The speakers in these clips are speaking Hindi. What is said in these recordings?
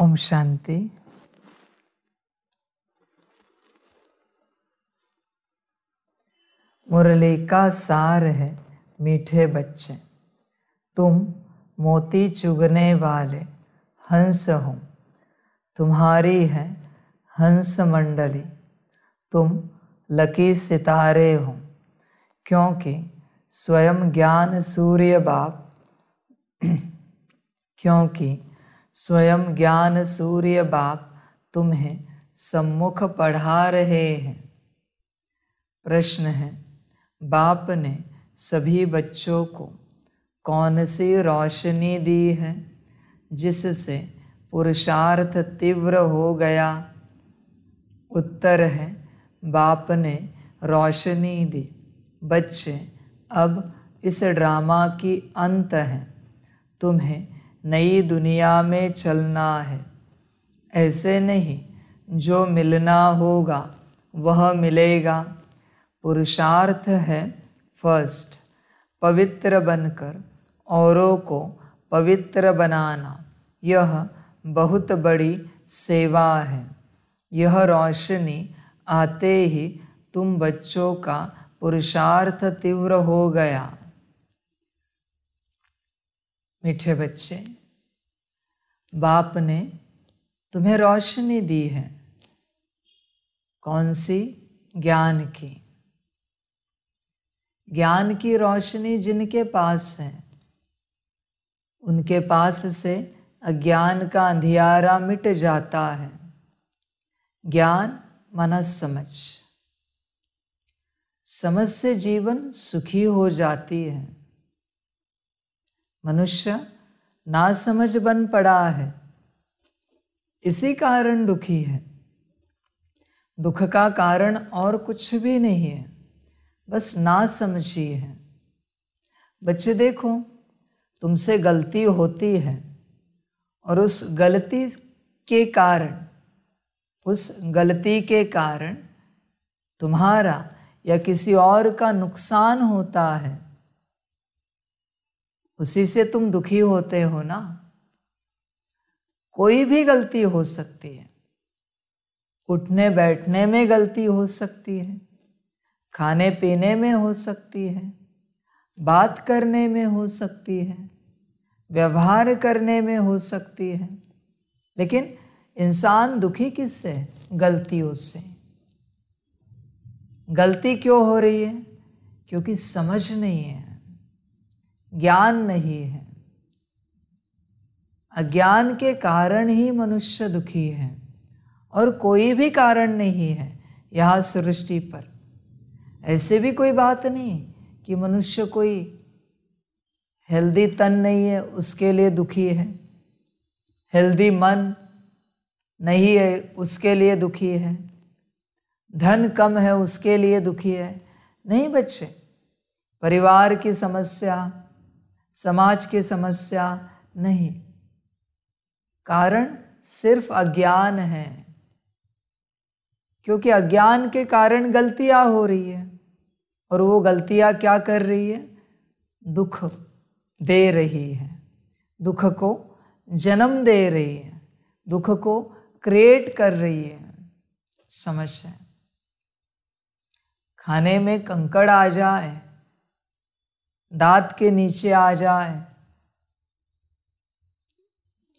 ओम शांति मुरली का सार है मीठे बच्चे तुम मोती चुगने वाले हंस हो तुम्हारी है हंस मंडली तुम लकी सितारे हो क्योंकि स्वयं ज्ञान सूर्य बाप क्योंकि स्वयं ज्ञान सूर्य बाप तुम्हें सम्मुख पढ़ा रहे हैं प्रश्न है बाप ने सभी बच्चों को कौन सी रोशनी दी है जिससे पुरुषार्थ तीव्र हो गया उत्तर है बाप ने रोशनी दी बच्चे अब इस ड्रामा की अंत है तुम्हें नई दुनिया में चलना है ऐसे नहीं जो मिलना होगा वह मिलेगा पुरुषार्थ है फर्स्ट पवित्र बनकर औरों को पवित्र बनाना यह बहुत बड़ी सेवा है यह रोशनी आते ही तुम बच्चों का पुरुषार्थ तीव्र हो गया मीठे बच्चे बाप ने तुम्हें रोशनी दी है कौन सी ज्ञान की ज्ञान की रोशनी जिनके पास है उनके पास से अज्ञान का अंधियारा मिट जाता है ज्ञान मनस समझ समझ से जीवन सुखी हो जाती है मनुष्य नासमझ बन पड़ा है इसी कारण दुखी है दुख का कारण और कुछ भी नहीं है बस ना समझी है बच्चे देखो तुमसे गलती होती है और उस गलती के कारण उस गलती के कारण तुम्हारा या किसी और का नुकसान होता है उसी से तुम दुखी होते हो ना कोई भी गलती हो सकती है उठने बैठने में गलती हो सकती है खाने पीने में हो सकती है बात करने में हो सकती है व्यवहार करने में हो सकती है लेकिन इंसान दुखी किससे गलतियों से गलती क्यों हो रही है क्योंकि समझ नहीं है ज्ञान नहीं है अज्ञान के कारण ही मनुष्य दुखी है और कोई भी कारण नहीं है यहाँ सृष्टि पर ऐसे भी कोई बात नहीं कि मनुष्य कोई हेल्दी तन नहीं है उसके लिए दुखी है हेल्दी मन नहीं है उसके लिए दुखी है धन कम है उसके लिए दुखी है नहीं बच्चे परिवार की समस्या समाज की समस्या नहीं कारण सिर्फ अज्ञान है क्योंकि अज्ञान के कारण गलतियां हो रही है और वो गलतियां क्या कर रही है दुख दे रही है दुख को जन्म दे रही है दुख को क्रिएट कर रही है समस्या खाने में कंकड़ आ जाए दांत के नीचे आ जाए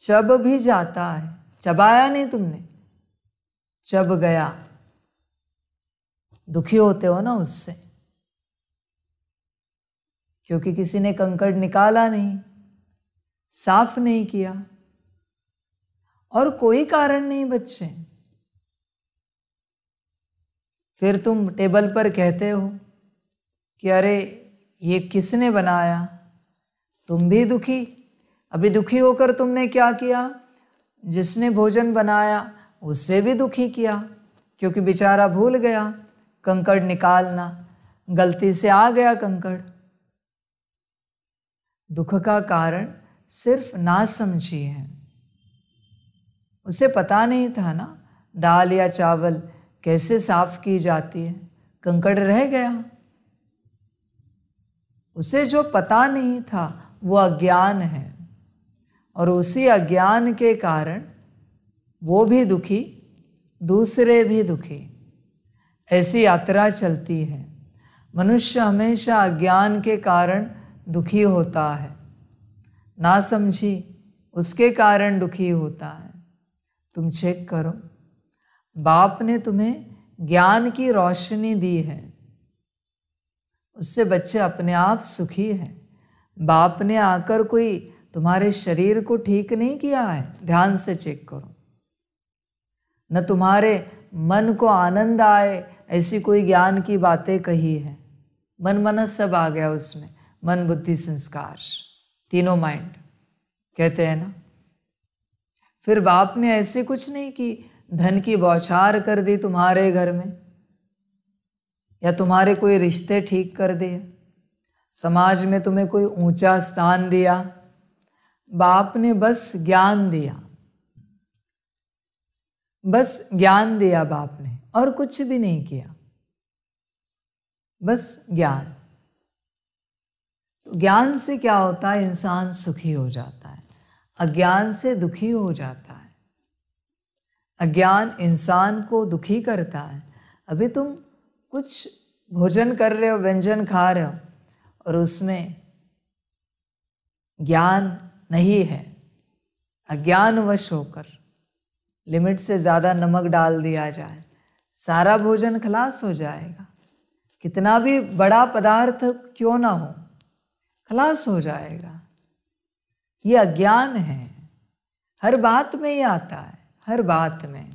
चब भी जाता है चबाया नहीं तुमने चब गया दुखी होते हो ना उससे क्योंकि किसी ने कंकड़ निकाला नहीं साफ नहीं किया और कोई कारण नहीं बच्चे फिर तुम टेबल पर कहते हो कि अरे ये किसने बनाया तुम भी दुखी अभी दुखी होकर तुमने क्या किया जिसने भोजन बनाया उससे भी दुखी किया क्योंकि बेचारा भूल गया कंकड़ निकालना गलती से आ गया कंकड़ दुख का कारण सिर्फ ना समझी है उसे पता नहीं था ना दाल या चावल कैसे साफ की जाती है कंकड़ रह गया उसे जो पता नहीं था वो अज्ञान है और उसी अज्ञान के कारण वो भी दुखी दूसरे भी दुखी ऐसी यात्रा चलती है मनुष्य हमेशा अज्ञान के कारण दुखी होता है ना समझी उसके कारण दुखी होता है तुम चेक करो बाप ने तुम्हें ज्ञान की रोशनी दी है उससे बच्चे अपने आप सुखी हैं बाप ने आकर कोई तुम्हारे शरीर को ठीक नहीं किया है ध्यान से चेक करो न तुम्हारे मन को आनंद आए ऐसी कोई ज्ञान की बातें कही है मन मन सब आ गया उसमें मन बुद्धि संस्कार तीनों माइंड कहते हैं ना फिर बाप ने ऐसे कुछ नहीं कि धन की बौछार कर दी तुम्हारे घर में या तुम्हारे कोई रिश्ते ठीक कर दिए समाज में तुम्हें कोई ऊंचा स्थान दिया बाप ने बस ज्ञान दिया बस ज्ञान दिया बाप ने और कुछ भी नहीं किया बस ज्ञान तो ज्ञान से क्या होता है इंसान सुखी हो जाता है अज्ञान से दुखी हो जाता है अज्ञान इंसान को दुखी करता है अभी तुम कुछ भोजन कर रहे हो व्यंजन खा रहे हो और उसमें ज्ञान नहीं है अज्ञानवश होकर लिमिट से ज़्यादा नमक डाल दिया जाए सारा भोजन खलास हो जाएगा कितना भी बड़ा पदार्थ क्यों ना हो खलास हो जाएगा ये अज्ञान है हर बात में ही आता है हर बात में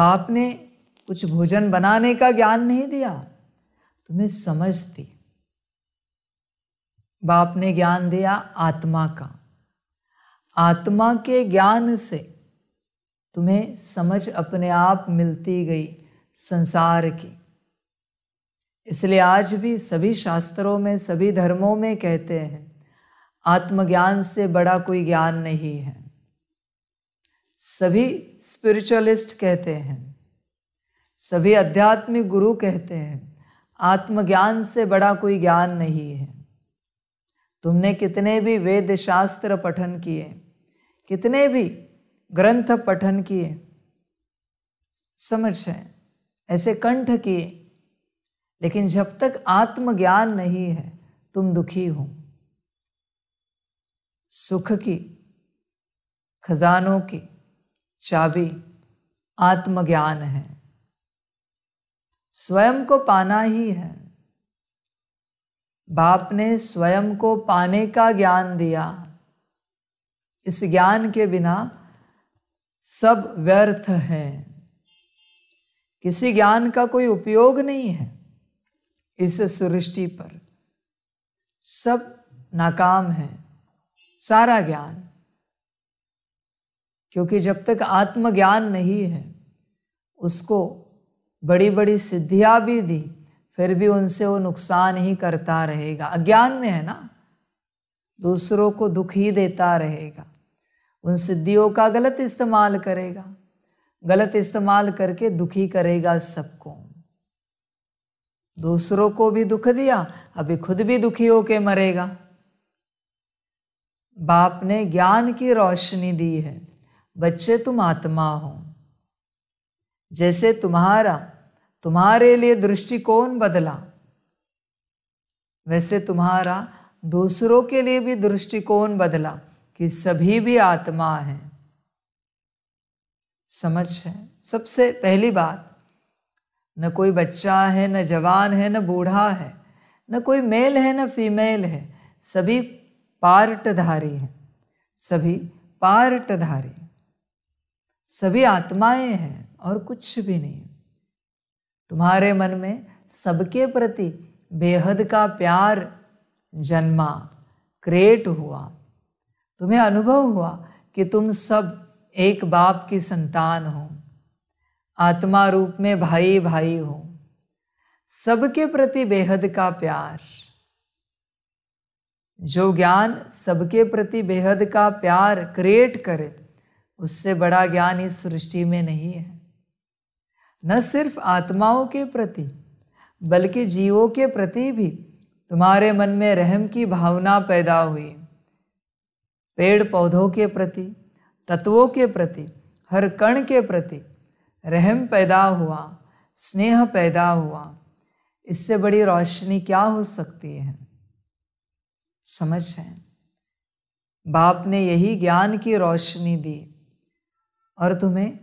बाप ने कुछ भोजन बनाने का ज्ञान नहीं दिया तुम्हें समझ दी बाप ने ज्ञान दिया आत्मा का आत्मा के ज्ञान से तुम्हें समझ अपने आप मिलती गई संसार की इसलिए आज भी सभी शास्त्रों में सभी धर्मों में कहते हैं आत्मज्ञान से बड़ा कोई ज्ञान नहीं है सभी स्पिरिचुअलिस्ट कहते हैं सभी आध्यात्मिक गुरु कहते हैं आत्मज्ञान से बड़ा कोई ज्ञान नहीं है तुमने कितने भी वेद शास्त्र पठन किए कितने भी ग्रंथ पठन किए समझ है ऐसे कंठ किए लेकिन जब तक आत्मज्ञान नहीं है तुम दुखी हो सुख की खजानों की चाबी आत्मज्ञान है स्वयं को पाना ही है बाप ने स्वयं को पाने का ज्ञान दिया इस ज्ञान के बिना सब व्यर्थ है किसी ज्ञान का कोई उपयोग नहीं है इस सृष्टि पर सब नाकाम है सारा ज्ञान क्योंकि जब तक आत्मज्ञान नहीं है उसको बड़ी बड़ी सिद्धियाँ भी दी फिर भी उनसे वो नुकसान ही करता रहेगा अज्ञान में है ना दूसरों को दुख ही देता रहेगा उन सिद्धियों का गलत इस्तेमाल करेगा गलत इस्तेमाल करके दुखी करेगा सबको दूसरों को भी दुख दिया अभी खुद भी दुखी होके मरेगा बाप ने ज्ञान की रोशनी दी है बच्चे तुम आत्मा हो जैसे तुम्हारा तुम्हारे लिए दृष्टिकोण बदला वैसे तुम्हारा दूसरों के लिए भी दृष्टिकोण बदला कि सभी भी आत्मा है समझ है सबसे पहली बात न कोई बच्चा है न जवान है न बूढ़ा है न कोई मेल है न फीमेल है सभी पार्टधारी हैं सभी पार्टधारी सभी आत्माएं हैं और कुछ भी नहीं तुम्हारे मन में सबके प्रति बेहद का प्यार जन्मा क्रिएट हुआ तुम्हें अनुभव हुआ कि तुम सब एक बाप की संतान हो आत्मा रूप में भाई भाई हो सबके प्रति बेहद का प्यार जो ज्ञान सबके प्रति बेहद का प्यार क्रिएट करे उससे बड़ा ज्ञान इस सृष्टि में नहीं है न सिर्फ आत्माओं के प्रति बल्कि जीवों के प्रति भी तुम्हारे मन में रहम की भावना पैदा हुई पेड़ पौधों के प्रति तत्वों के प्रति हर कण के प्रति रहम पैदा हुआ स्नेह पैदा हुआ इससे बड़ी रोशनी क्या हो सकती है समझ है बाप ने यही ज्ञान की रोशनी दी और तुम्हें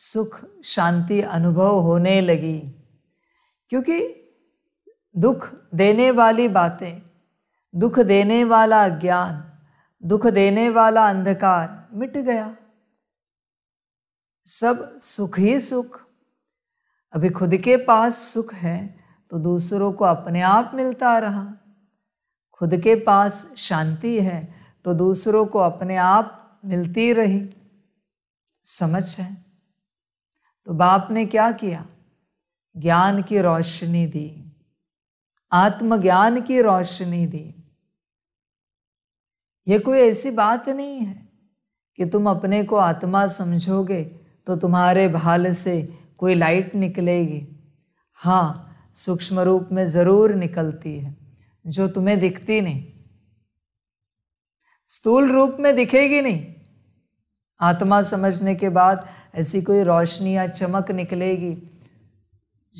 सुख शांति अनुभव होने लगी क्योंकि दुख देने वाली बातें दुख देने वाला ज्ञान दुख देने वाला अंधकार मिट गया सब सुख ही सुख अभी खुद के पास सुख है तो दूसरों को अपने आप मिलता रहा खुद के पास शांति है तो दूसरों को अपने आप मिलती रही समझ है तो बाप ने क्या किया ज्ञान की रोशनी दी आत्मज्ञान की रोशनी दी ये कोई ऐसी बात नहीं है कि तुम अपने को आत्मा समझोगे तो तुम्हारे भाल से कोई लाइट निकलेगी हाँ सूक्ष्म रूप में ज़रूर निकलती है जो तुम्हें दिखती नहीं स्थूल रूप में दिखेगी नहीं आत्मा समझने के बाद ऐसी कोई रोशनी या चमक निकलेगी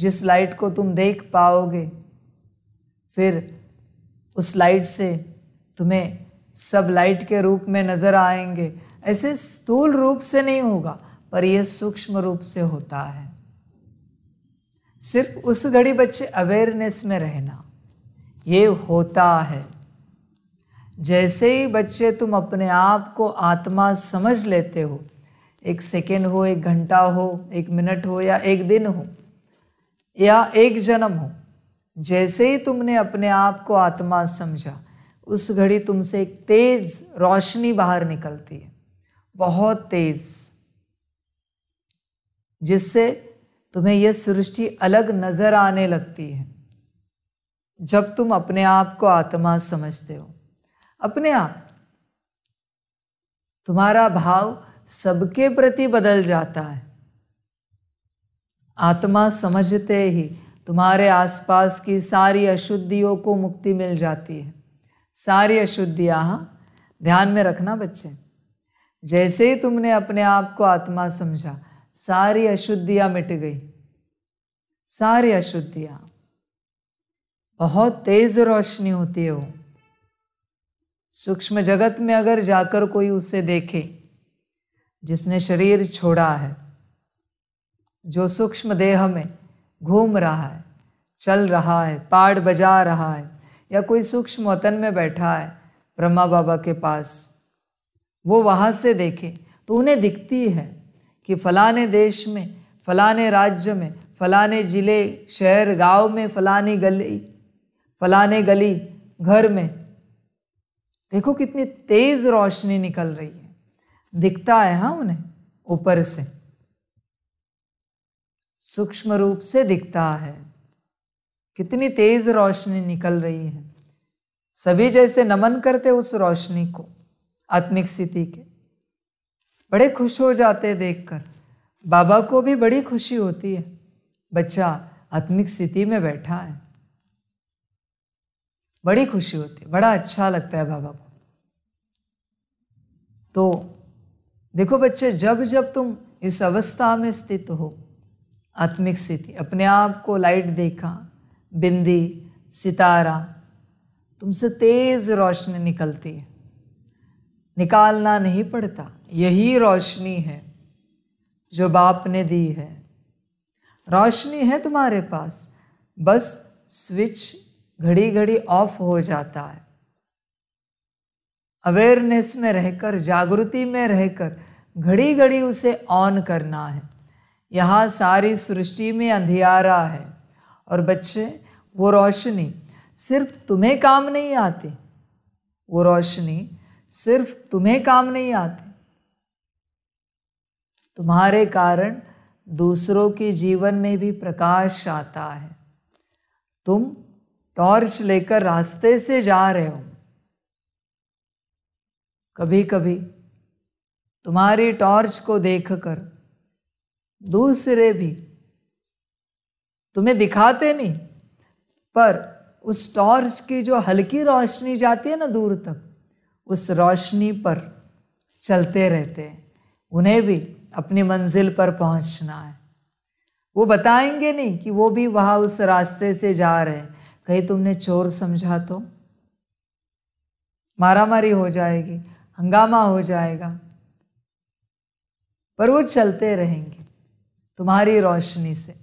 जिस लाइट को तुम देख पाओगे फिर उस लाइट से तुम्हें सब लाइट के रूप में नज़र आएंगे ऐसे स्थूल रूप से नहीं होगा पर यह सूक्ष्म रूप से होता है सिर्फ उस घड़ी बच्चे अवेयरनेस में रहना ये होता है जैसे ही बच्चे तुम अपने आप को आत्मा समझ लेते हो एक सेकेंड हो एक घंटा हो एक मिनट हो या एक दिन हो या एक जन्म हो जैसे ही तुमने अपने आप को आत्मा समझा उस घड़ी तुमसे एक तेज रोशनी बाहर निकलती है बहुत तेज जिससे तुम्हें यह सृष्टि अलग नज़र आने लगती है जब तुम अपने आप को आत्मा समझते हो अपने आप तुम्हारा भाव सबके प्रति बदल जाता है आत्मा समझते ही तुम्हारे आसपास की सारी अशुद्धियों को मुक्ति मिल जाती है सारी अशुद्धियाँ हाँ, ध्यान में रखना बच्चे जैसे ही तुमने अपने आप को आत्मा समझा सारी अशुद्धियाँ मिट गई सारी अशुद्धियाँ बहुत तेज रोशनी होती है वो सूक्ष्म जगत में अगर जाकर कोई उसे देखे जिसने शरीर छोड़ा है जो सूक्ष्म देह में घूम रहा है चल रहा है पाड़ बजा रहा है या कोई सूक्ष्म वतन में बैठा है ब्रह्मा बाबा के पास वो वहाँ से देखे तो उन्हें दिखती है कि फलाने देश में फलाने राज्य में फलाने ज़िले शहर गांव में फलानी गली फलाने गली घर में देखो कितनी तेज़ रोशनी निकल रही है दिखता है हाँ उन्हें ऊपर से सूक्ष्म रूप से दिखता है कितनी तेज रोशनी निकल रही है सभी जैसे नमन करते उस रोशनी को आत्मिक स्थिति के बड़े खुश हो जाते देखकर बाबा को भी बड़ी खुशी होती है बच्चा आत्मिक स्थिति में बैठा है बड़ी खुशी होती है बड़ा अच्छा लगता है बाबा को तो देखो बच्चे जब जब तुम इस अवस्था में स्थित हो आत्मिक स्थिति अपने आप को लाइट देखा बिंदी सितारा तुमसे तेज़ रोशनी निकलती है निकालना नहीं पड़ता यही रोशनी है जो बाप ने दी है रोशनी है तुम्हारे पास बस स्विच घड़ी घड़ी ऑफ हो जाता है अवेयरनेस में रहकर जागृति में रहकर घड़ी घड़ी उसे ऑन करना है यहाँ सारी सृष्टि में अंधियारा है और बच्चे वो रोशनी सिर्फ तुम्हें काम नहीं आती वो रोशनी सिर्फ तुम्हें काम नहीं आती तुम्हारे कारण दूसरों के जीवन में भी प्रकाश आता है तुम टॉर्च लेकर रास्ते से जा रहे हो कभी कभी तुम्हारी टॉर्च को देखकर दूसरे भी तुम्हें दिखाते नहीं पर उस टॉर्च की जो हल्की रोशनी जाती है ना दूर तक उस रोशनी पर चलते रहते हैं उन्हें भी अपनी मंजिल पर पहुंचना है वो बताएंगे नहीं कि वो भी वहाँ उस रास्ते से जा रहे हैं कहीं तुमने चोर समझा तो मारा मारी हो जाएगी हंगामा हो जाएगा पर वो चलते रहेंगे तुम्हारी रोशनी से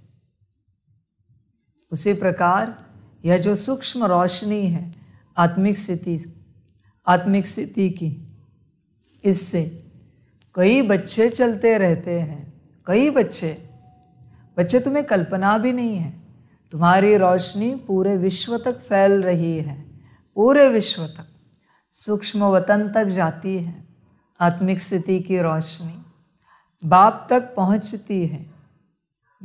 उसी प्रकार यह जो सूक्ष्म रोशनी है आत्मिक स्थिति आत्मिक स्थिति की इससे कई बच्चे चलते रहते हैं कई बच्चे बच्चे तुम्हें कल्पना भी नहीं है तुम्हारी रोशनी पूरे विश्व तक फैल रही है पूरे विश्व तक सूक्ष्म वतन तक जाती है आत्मिक स्थिति की रोशनी बाप तक पहुंचती है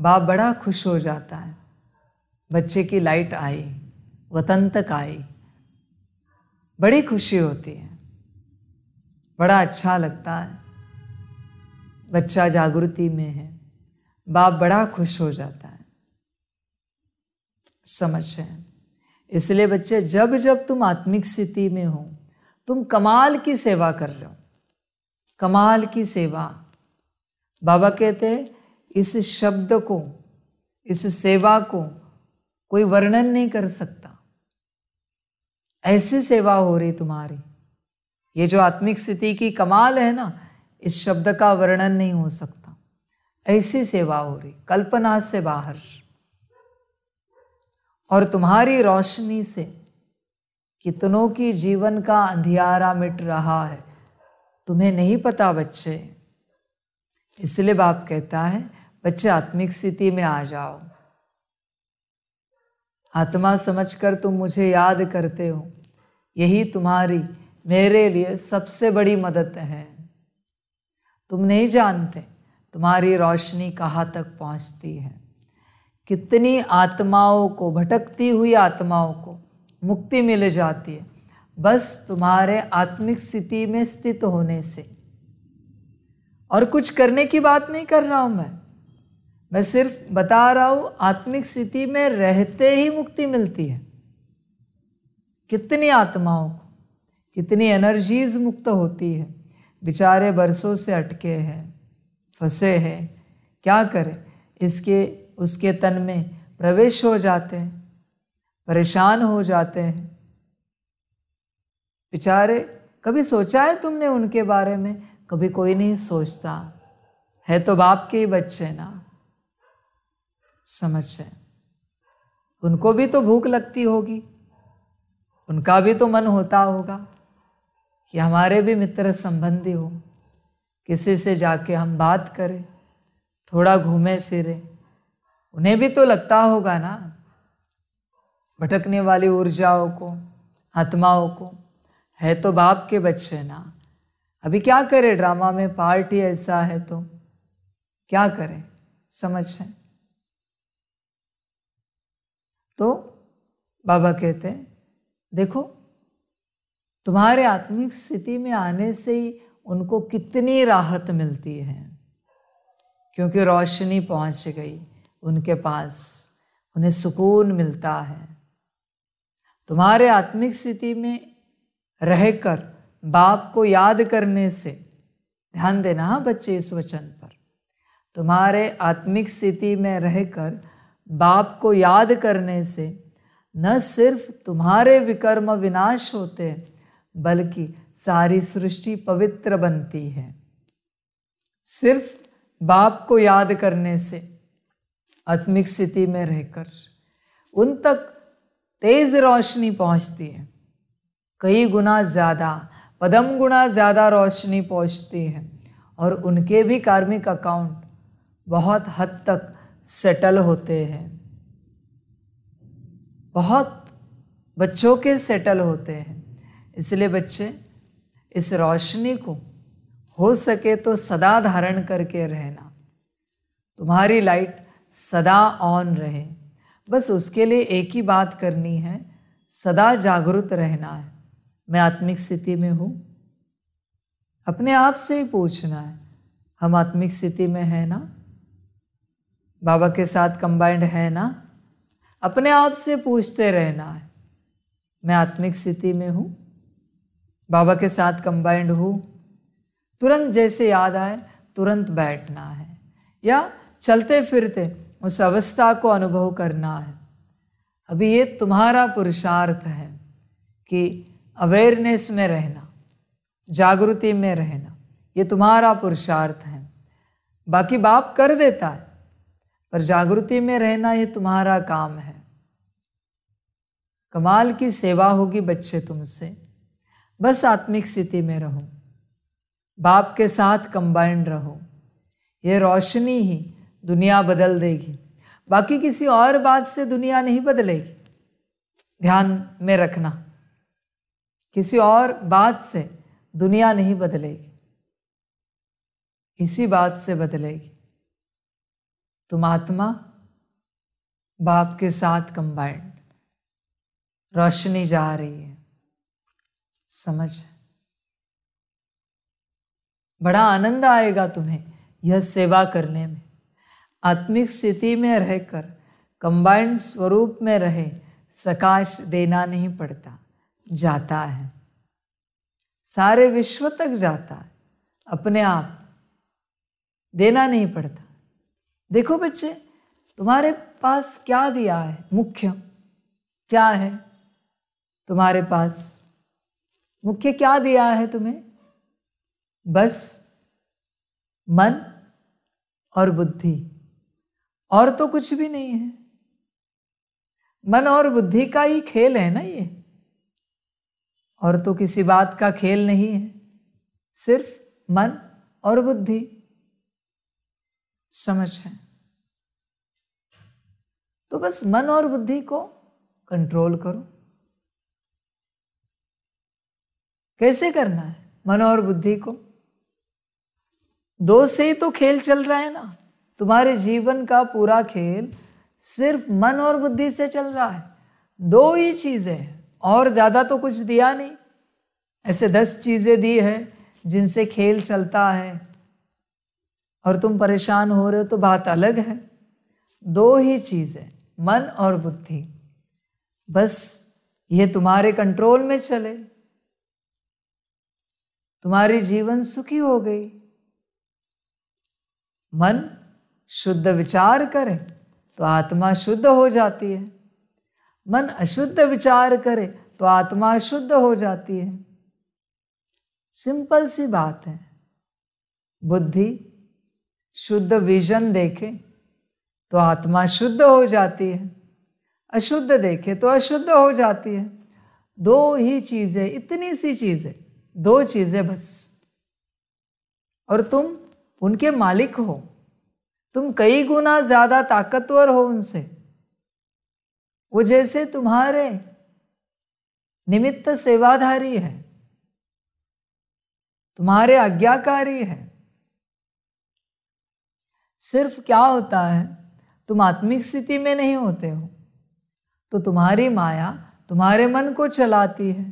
बाप बड़ा खुश हो जाता है बच्चे की लाइट आई वतन तक आई बड़ी खुशी होती है बड़ा अच्छा लगता है बच्चा जागृति में है बाप बड़ा खुश हो जाता है समझ है इसलिए बच्चे जब जब तुम आत्मिक स्थिति में हो तुम कमाल की सेवा कर रहे हो कमाल की सेवा बाबा कहते इस शब्द को इस सेवा को कोई वर्णन नहीं कर सकता ऐसी सेवा हो रही तुम्हारी ये जो आत्मिक स्थिति की कमाल है ना इस शब्द का वर्णन नहीं हो सकता ऐसी सेवा हो रही कल्पना से बाहर और तुम्हारी रोशनी से कितनों की जीवन का अंधियारा मिट रहा है तुम्हें नहीं पता बच्चे इसलिए बाप कहता है बच्चे आत्मिक स्थिति में आ जाओ आत्मा समझकर तुम मुझे याद करते हो यही तुम्हारी मेरे लिए सबसे बड़ी मदद है तुम नहीं जानते तुम्हारी रोशनी कहाँ तक पहुँचती है कितनी आत्माओं को भटकती हुई आत्माओं को मुक्ति मिल जाती है बस तुम्हारे आत्मिक स्थिति में स्थित होने से और कुछ करने की बात नहीं कर रहा हूँ मैं मैं सिर्फ बता रहा हूँ आत्मिक स्थिति में रहते ही मुक्ति मिलती है कितनी आत्माओं को कितनी एनर्जीज मुक्त होती है बेचारे बरसों से अटके हैं फंसे हैं क्या करें इसके उसके तन में प्रवेश हो जाते हैं परेशान हो जाते हैं बेचारे कभी सोचा है तुमने उनके बारे में कभी कोई नहीं सोचता है तो बाप के ही बच्चे ना है उनको भी तो भूख लगती होगी उनका भी तो मन होता होगा कि हमारे भी मित्र संबंधी हो किसी से जाके हम बात करें थोड़ा घूमे फिरे उन्हें भी तो लगता होगा ना भटकने वाली ऊर्जाओं को आत्माओं को है तो बाप के बच्चे ना अभी क्या करें ड्रामा में पार्टी ऐसा है तो क्या करें है तो बाबा कहते हैं देखो तुम्हारे आत्मिक स्थिति में आने से ही उनको कितनी राहत मिलती है क्योंकि रोशनी पहुंच गई उनके पास उन्हें सुकून मिलता है तुम्हारे आत्मिक स्थिति में रहकर बाप को याद करने से ध्यान देना हाँ बच्चे इस वचन पर तुम्हारे आत्मिक स्थिति में रहकर बाप को याद करने से न सिर्फ तुम्हारे विकर्म विनाश होते बल्कि सारी सृष्टि पवित्र बनती है सिर्फ बाप को याद करने से आत्मिक स्थिति में रहकर उन तक तेज रोशनी पहुंचती है कई गुना ज़्यादा पदम गुना ज़्यादा रोशनी पहुंचती है और उनके भी कार्मिक अकाउंट बहुत हद तक सेटल होते हैं बहुत बच्चों के सेटल होते हैं इसलिए बच्चे इस रोशनी को हो सके तो सदा धारण करके रहना तुम्हारी लाइट सदा ऑन रहे बस उसके लिए एक ही बात करनी है सदा जागृत रहना है मैं आत्मिक स्थिति में हूँ अपने आप से ही पूछना है हम आत्मिक स्थिति में है ना बाबा के साथ कंबाइंड है ना अपने आप से पूछते रहना है मैं आत्मिक स्थिति में हूँ बाबा के साथ कंबाइंड हूँ तुरंत जैसे याद आए तुरंत बैठना है या चलते फिरते उस अवस्था को अनुभव करना है अभी ये तुम्हारा पुरुषार्थ है कि अवेयरनेस में रहना जागृति में रहना ये तुम्हारा पुरुषार्थ है बाकी बाप कर देता है पर जागृति में रहना ये तुम्हारा काम है कमाल की सेवा होगी बच्चे तुमसे बस आत्मिक स्थिति में रहो बाप के साथ कंबाइंड रहो ये रोशनी ही दुनिया बदल देगी बाकी किसी और बात से दुनिया नहीं बदलेगी ध्यान में रखना किसी और बात से दुनिया नहीं बदलेगी इसी बात से बदलेगी तुम आत्मा बाप के साथ कंबाइंड रोशनी जा रही है समझ बड़ा आनंद आएगा तुम्हें यह सेवा करने में आत्मिक स्थिति में रहकर कंबाइंड स्वरूप में रहे सकाश देना नहीं पड़ता जाता है सारे विश्व तक जाता है अपने आप देना नहीं पड़ता देखो बच्चे तुम्हारे पास क्या दिया है मुख्य क्या है तुम्हारे पास मुख्य क्या दिया है तुम्हें बस मन और बुद्धि और तो कुछ भी नहीं है मन और बुद्धि का ही खेल है ना ये और तो किसी बात का खेल नहीं है सिर्फ मन और बुद्धि समझ है तो बस मन और बुद्धि को कंट्रोल करो कैसे करना है मन और बुद्धि को दो से ही तो खेल चल रहा है ना तुम्हारे जीवन का पूरा खेल सिर्फ मन और बुद्धि से चल रहा है दो ही चीज़ें और ज़्यादा तो कुछ दिया नहीं ऐसे दस चीज़ें दी है जिनसे खेल चलता है और तुम परेशान हो रहे हो तो बात अलग है दो ही चीज़ें मन और बुद्धि बस ये तुम्हारे कंट्रोल में चले तुम्हारी जीवन सुखी हो गई मन शुद्ध विचार करे तो आत्मा शुद्ध हो जाती है मन अशुद्ध विचार करे तो आत्मा शुद्ध हो जाती है सिंपल सी बात है बुद्धि शुद्ध विजन देखे तो आत्मा शुद्ध हो जाती है अशुद्ध देखे तो अशुद्ध हो जाती है दो ही चीज़ें इतनी सी चीज़ें दो चीज़ें बस और तुम उनके मालिक हो तुम कई गुना ज़्यादा ताकतवर हो उनसे वो जैसे तुम्हारे निमित्त सेवाधारी है तुम्हारे आज्ञाकारी है सिर्फ क्या होता है तुम आत्मिक स्थिति में नहीं होते हो तो तुम्हारी माया तुम्हारे मन को चलाती है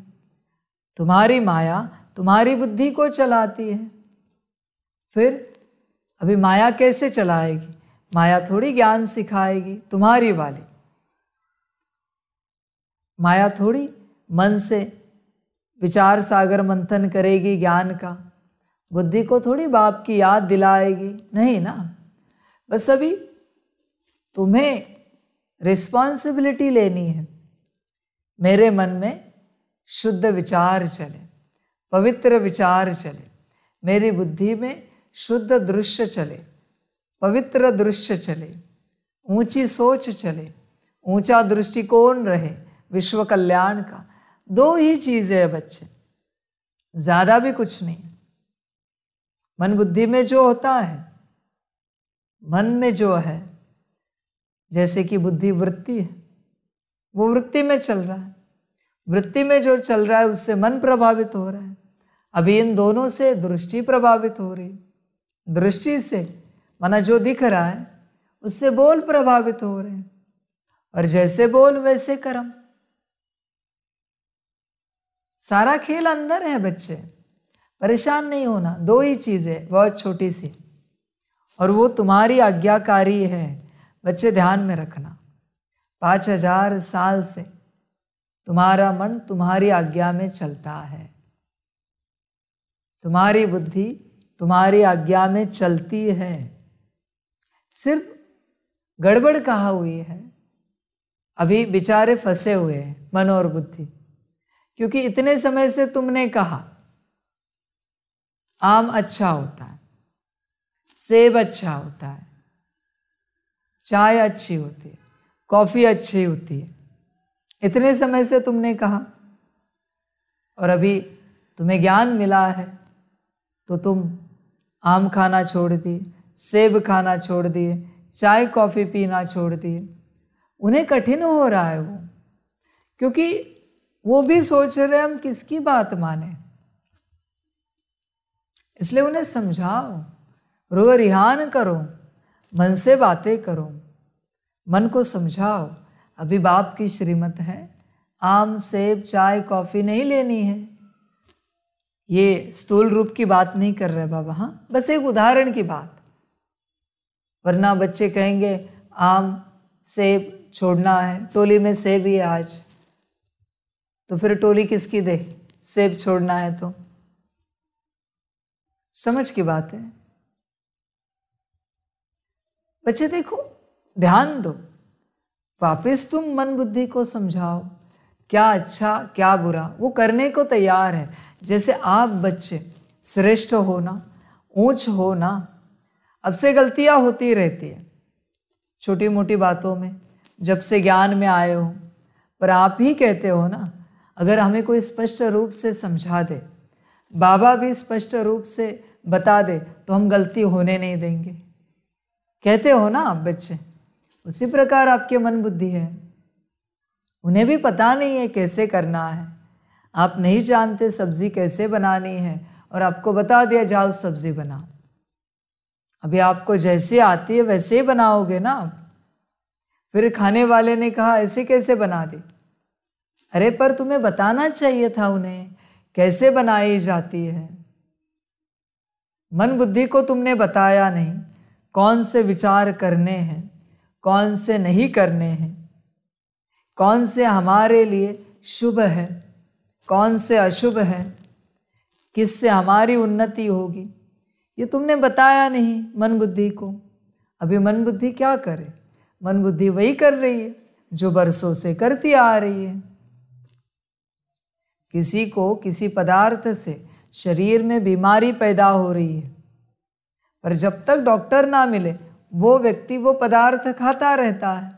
तुम्हारी माया तुम्हारी बुद्धि को चलाती है फिर अभी माया कैसे चलाएगी माया थोड़ी ज्ञान सिखाएगी तुम्हारी वाली माया थोड़ी मन से विचार सागर मंथन करेगी ज्ञान का बुद्धि को थोड़ी बाप की याद दिलाएगी नहीं ना बस अभी तुम्हें रिस्पॉन्सिबिलिटी लेनी है मेरे मन में शुद्ध विचार चले पवित्र विचार चले मेरी बुद्धि में शुद्ध दृश्य चले पवित्र दृश्य चले ऊंची सोच चले ऊंचा दृष्टिकोण रहे विश्व कल्याण का दो ही चीज़ें है बच्चे ज़्यादा भी कुछ नहीं मन बुद्धि में जो होता है मन में जो है जैसे कि बुद्धि वृत्ति है वो वृत्ति में चल रहा है वृत्ति में जो चल रहा है उससे मन प्रभावित हो रहा है अभी इन दोनों से दृष्टि प्रभावित हो रही है दृष्टि से माना जो दिख रहा है उससे बोल प्रभावित हो रहे हैं और जैसे बोल वैसे कर्म सारा खेल अंदर है बच्चे परेशान नहीं होना दो ही चीज़ें बहुत छोटी सी और वो तुम्हारी आज्ञाकारी है बच्चे ध्यान में रखना पाँच हजार साल से तुम्हारा मन तुम्हारी आज्ञा में चलता है तुम्हारी बुद्धि तुम्हारी आज्ञा में चलती है सिर्फ गड़बड़ कहा हुई है अभी बेचारे फंसे हुए हैं मन और बुद्धि क्योंकि इतने समय से तुमने कहा आम अच्छा होता है सेब अच्छा होता है चाय अच्छी होती है कॉफ़ी अच्छी होती है इतने समय से तुमने कहा और अभी तुम्हें ज्ञान मिला है तो तुम आम खाना छोड़ दिए सेब खाना छोड़ दिए चाय कॉफ़ी पीना छोड़ दिए उन्हें कठिन हो रहा है वो क्योंकि वो भी सोच रहे हम किसकी बात माने इसलिए उन्हें समझाओ रो रिहान करो मन से बातें करो मन को समझाओ अभी बाप की श्रीमत है आम सेब चाय कॉफ़ी नहीं लेनी है ये स्थूल रूप की बात नहीं कर रहे बाबा हाँ बस एक उदाहरण की बात वरना बच्चे कहेंगे आम सेब छोड़ना है टोली में सेब ही आज तो फिर टोली किसकी दे सेब छोड़ना है तो समझ की बात है बच्चे देखो ध्यान दो वापस तुम मन बुद्धि को समझाओ क्या अच्छा क्या बुरा वो करने को तैयार है जैसे आप बच्चे श्रेष्ठ हो ऊँच ऊंच ना अब से गलतियाँ होती रहती है छोटी मोटी बातों में जब से ज्ञान में आए हो पर आप ही कहते हो ना अगर हमें कोई स्पष्ट रूप से समझा दे बाबा भी स्पष्ट रूप से बता दे तो हम गलती होने नहीं देंगे कहते हो ना आप बच्चे उसी प्रकार आपके मन बुद्धि है उन्हें भी पता नहीं है कैसे करना है आप नहीं जानते सब्ज़ी कैसे बनानी है और आपको बता दिया जाओ सब्ज़ी बनाओ अभी आपको जैसे आती है वैसे ही बनाओगे ना आप फिर खाने वाले ने कहा ऐसे कैसे बना दी अरे पर तुम्हें बताना चाहिए था उन्हें कैसे बनाई जाती है मन बुद्धि को तुमने बताया नहीं कौन से विचार करने हैं कौन से नहीं करने हैं कौन से हमारे लिए शुभ है कौन से अशुभ है किससे हमारी उन्नति होगी ये तुमने बताया नहीं मन बुद्धि को अभी मन बुद्धि क्या करे मन बुद्धि वही कर रही है जो बरसों से करती आ रही है किसी को किसी पदार्थ से शरीर में बीमारी पैदा हो रही है पर जब तक डॉक्टर ना मिले वो व्यक्ति वो पदार्थ खाता रहता है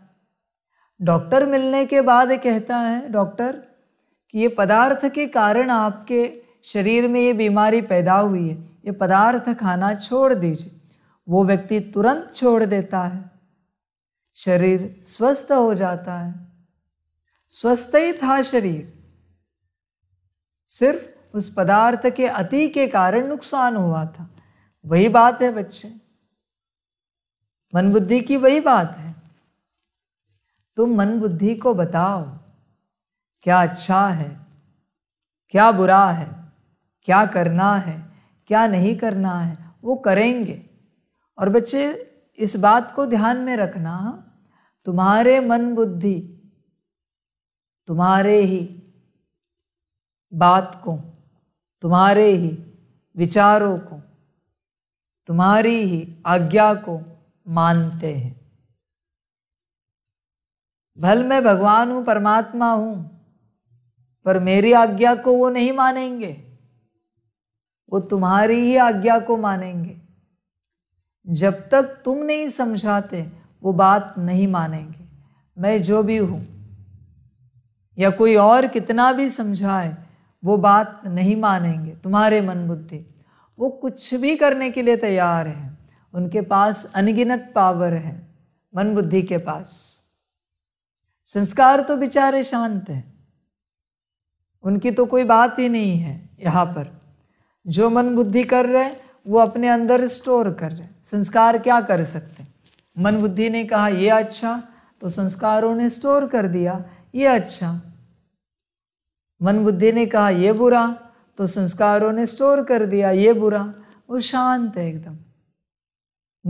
डॉक्टर मिलने के बाद कहता है डॉक्टर कि ये पदार्थ के कारण आपके शरीर में ये बीमारी पैदा हुई है ये पदार्थ खाना छोड़ दीजिए वो व्यक्ति तुरंत छोड़ देता है शरीर स्वस्थ हो जाता है स्वस्थ ही था शरीर सिर्फ उस पदार्थ के अति के कारण नुकसान हुआ था वही बात है बच्चे मन बुद्धि की वही बात है तुम मन बुद्धि को बताओ क्या अच्छा है क्या बुरा है क्या करना है क्या नहीं करना है वो करेंगे और बच्चे इस बात को ध्यान में रखना तुम्हारे मन बुद्धि तुम्हारे ही बात को तुम्हारे ही विचारों को तुम्हारी ही आज्ञा को मानते हैं भल मैं भगवान हूँ परमात्मा हूँ पर मेरी आज्ञा को वो नहीं मानेंगे वो तुम्हारी ही आज्ञा को मानेंगे जब तक तुम नहीं समझाते वो बात नहीं मानेंगे मैं जो भी हूँ या कोई और कितना भी समझाए वो बात नहीं मानेंगे तुम्हारे मन बुद्धि वो कुछ भी करने के लिए तैयार हैं उनके पास अनगिनत पावर है मन बुद्धि के पास संस्कार तो बेचारे शांत हैं उनकी तो कोई बात ही नहीं है यहाँ पर जो मन बुद्धि कर रहे हैं वो अपने अंदर स्टोर कर रहे हैं संस्कार क्या कर सकते हैं मन बुद्धि ने कहा ये अच्छा तो संस्कारों ने स्टोर कर दिया ये अच्छा मन बुद्धि ने कहा ये बुरा तो संस्कारों ने स्टोर कर दिया ये बुरा वो शांत है एकदम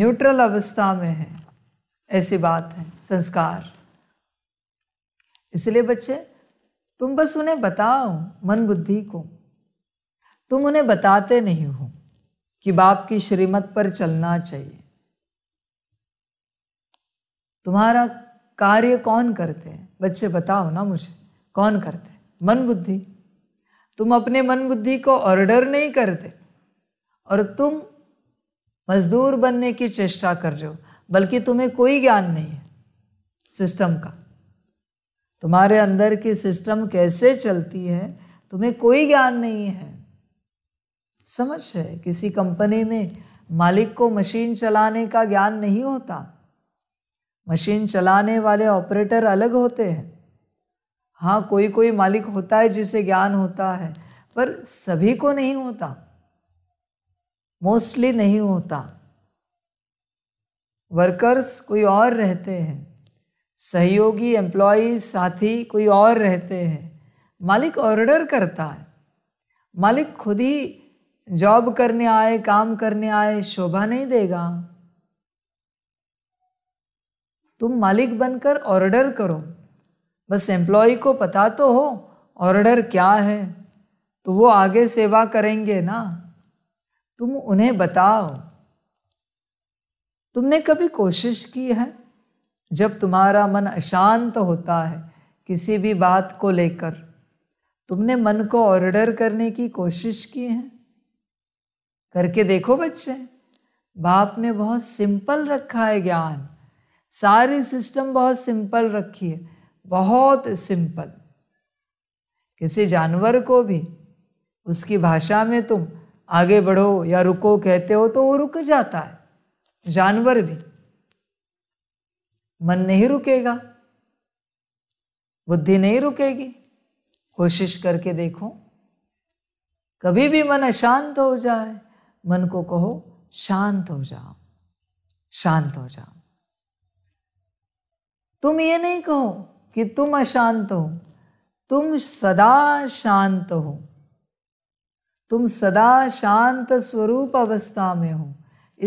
न्यूट्रल अवस्था में है ऐसी बात है संस्कार इसलिए बच्चे तुम बस उन्हें बताओ मन बुद्धि को तुम उन्हें बताते नहीं हो कि बाप की श्रीमत पर चलना चाहिए तुम्हारा कार्य कौन करते हैं बच्चे बताओ ना मुझे कौन करते हैं मन बुद्धि तुम अपने मन बुद्धि को ऑर्डर नहीं करते और तुम मजदूर बनने की चेष्टा कर रहे हो बल्कि तुम्हें कोई ज्ञान नहीं है सिस्टम का तुम्हारे अंदर की सिस्टम कैसे चलती है तुम्हें कोई ज्ञान नहीं है समझ है किसी कंपनी में मालिक को मशीन चलाने का ज्ञान नहीं होता मशीन चलाने वाले ऑपरेटर अलग होते हैं हाँ कोई कोई मालिक होता है जिसे ज्ञान होता है पर सभी को नहीं होता मोस्टली नहीं होता वर्कर्स कोई और रहते हैं सहयोगी एम्प्लॉय साथी कोई और रहते हैं मालिक ऑर्डर करता है मालिक खुद ही जॉब करने आए काम करने आए शोभा नहीं देगा तुम मालिक बनकर ऑर्डर करो बस एम्प्लॉय को पता तो हो ऑर्डर क्या है तो वो आगे सेवा करेंगे ना तुम उन्हें बताओ तुमने कभी कोशिश की है जब तुम्हारा मन अशांत होता है किसी भी बात को लेकर तुमने मन को ऑर्डर करने की कोशिश की है करके देखो बच्चे बाप ने बहुत सिंपल रखा है ज्ञान सारी सिस्टम बहुत सिंपल रखी है बहुत सिंपल किसी जानवर को भी उसकी भाषा में तुम आगे बढ़ो या रुको कहते हो तो वो रुक जाता है जानवर भी मन नहीं रुकेगा बुद्धि नहीं रुकेगी कोशिश करके देखो कभी भी मन अशांत हो जाए मन को कहो शांत हो जाओ शांत हो जाओ तुम ये नहीं कहो कि तुम अशांत हो तुम सदा शांत हो तुम सदा शांत स्वरूप अवस्था में हो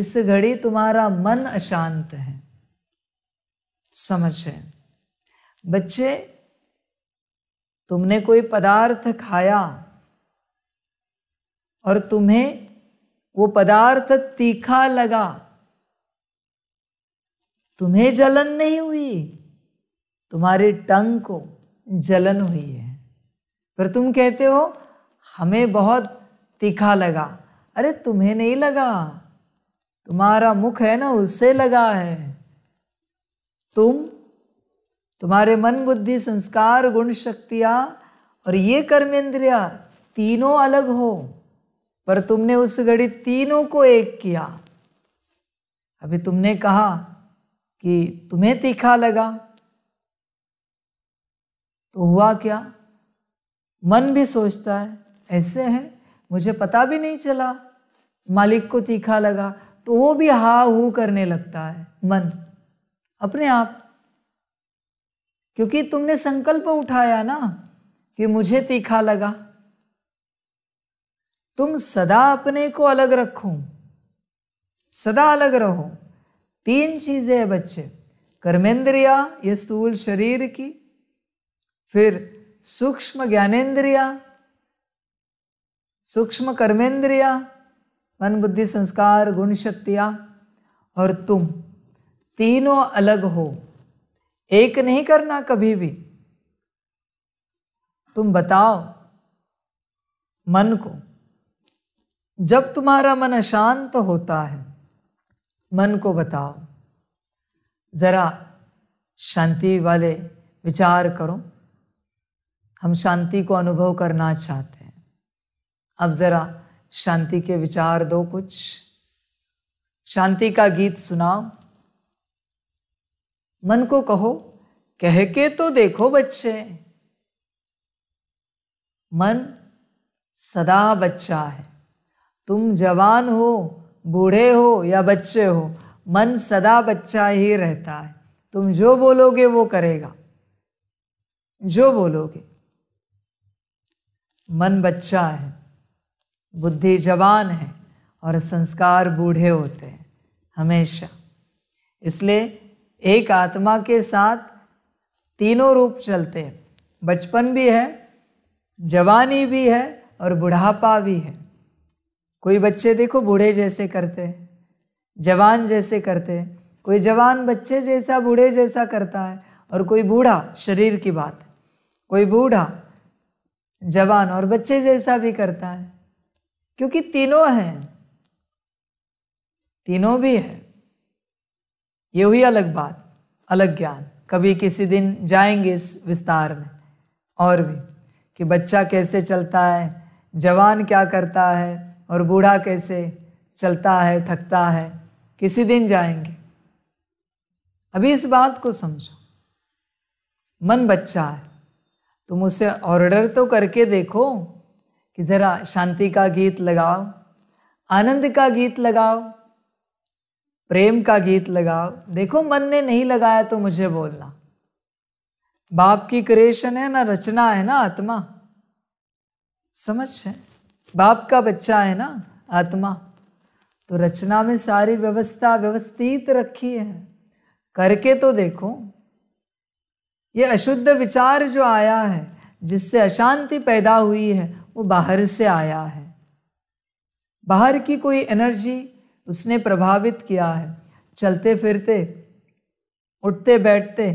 इस घड़ी तुम्हारा मन अशांत है समझ है बच्चे तुमने कोई पदार्थ खाया और तुम्हें वो पदार्थ तीखा लगा तुम्हें जलन नहीं हुई तुम्हारे टंग को जलन हुई है पर तुम कहते हो हमें बहुत तीखा लगा अरे तुम्हें नहीं लगा तुम्हारा मुख है ना उससे लगा है तुम तुम्हारे मन बुद्धि संस्कार गुण शक्तियाँ और ये कर्मेंद्रिया तीनों अलग हो पर तुमने उस घड़ी तीनों को एक किया अभी तुमने कहा कि तुम्हें तीखा लगा तो हुआ क्या मन भी सोचता है ऐसे है मुझे पता भी नहीं चला मालिक को तीखा लगा तो वो भी हा हू करने लगता है मन अपने आप क्योंकि तुमने संकल्प उठाया ना कि मुझे तीखा लगा तुम सदा अपने को अलग रखो सदा अलग रहो तीन चीजें है बच्चे कर्मेंद्रिया ये स्थूल शरीर की फिर सूक्ष्म ज्ञानेन्द्रिया सूक्ष्म कर्मेंद्रिया मन बुद्धि संस्कार गुण शक्तियां और तुम तीनों अलग हो एक नहीं करना कभी भी तुम बताओ मन को जब तुम्हारा मन अशांत तो होता है मन को बताओ ज़रा शांति वाले विचार करो हम शांति को अनुभव करना चाहते हैं अब ज़रा शांति के विचार दो कुछ शांति का गीत सुनाओ मन को कहो कह के तो देखो बच्चे मन सदा बच्चा है तुम जवान हो बूढ़े हो या बच्चे हो मन सदा बच्चा ही रहता है तुम जो बोलोगे वो करेगा जो बोलोगे मन बच्चा है बुद्धि जवान है और संस्कार बूढ़े होते हैं हमेशा इसलिए एक आत्मा के साथ तीनों रूप चलते हैं बचपन भी है जवानी भी है और बुढ़ापा भी है कोई बच्चे देखो बूढ़े जैसे करते जवान जैसे करते कोई जवान बच्चे जैसा बूढ़े जैसा करता है और कोई बूढ़ा शरीर की बात कोई बूढ़ा जवान और बच्चे जैसा भी करता है क्योंकि तीनों हैं तीनों भी हैं ये हुई अलग बात अलग ज्ञान कभी किसी दिन जाएंगे इस विस्तार में और भी कि बच्चा कैसे चलता है जवान क्या करता है और बूढ़ा कैसे चलता है थकता है किसी दिन जाएंगे अभी इस बात को समझो मन बच्चा है तुम उसे ऑर्डर तो करके देखो कि ज़रा शांति का गीत लगाओ आनंद का गीत लगाओ प्रेम का गीत लगाओ देखो मन ने नहीं लगाया तो मुझे बोलना बाप की क्रिएशन है ना रचना है ना आत्मा समझ है बाप का बच्चा है ना आत्मा तो रचना में सारी व्यवस्था व्यवस्थित रखी है करके तो देखो ये अशुद्ध विचार जो आया है जिससे अशांति पैदा हुई है वो बाहर से आया है बाहर की कोई एनर्जी उसने प्रभावित किया है चलते फिरते उठते बैठते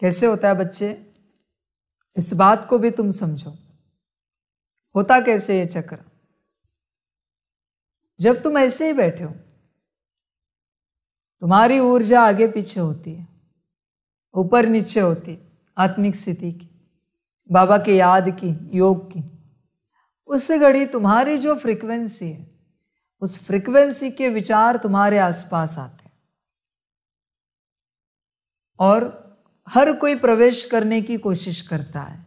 कैसे होता है बच्चे इस बात को भी तुम समझो होता कैसे ये चक्र जब तुम ऐसे ही बैठे हो तुम्हारी ऊर्जा आगे पीछे होती है ऊपर नीचे होती है आत्मिक स्थिति की बाबा के याद की योग की उस घड़ी तुम्हारी जो फ्रीक्वेंसी है उस फ्रीक्वेंसी के विचार तुम्हारे आसपास आते हैं और हर कोई प्रवेश करने की कोशिश करता है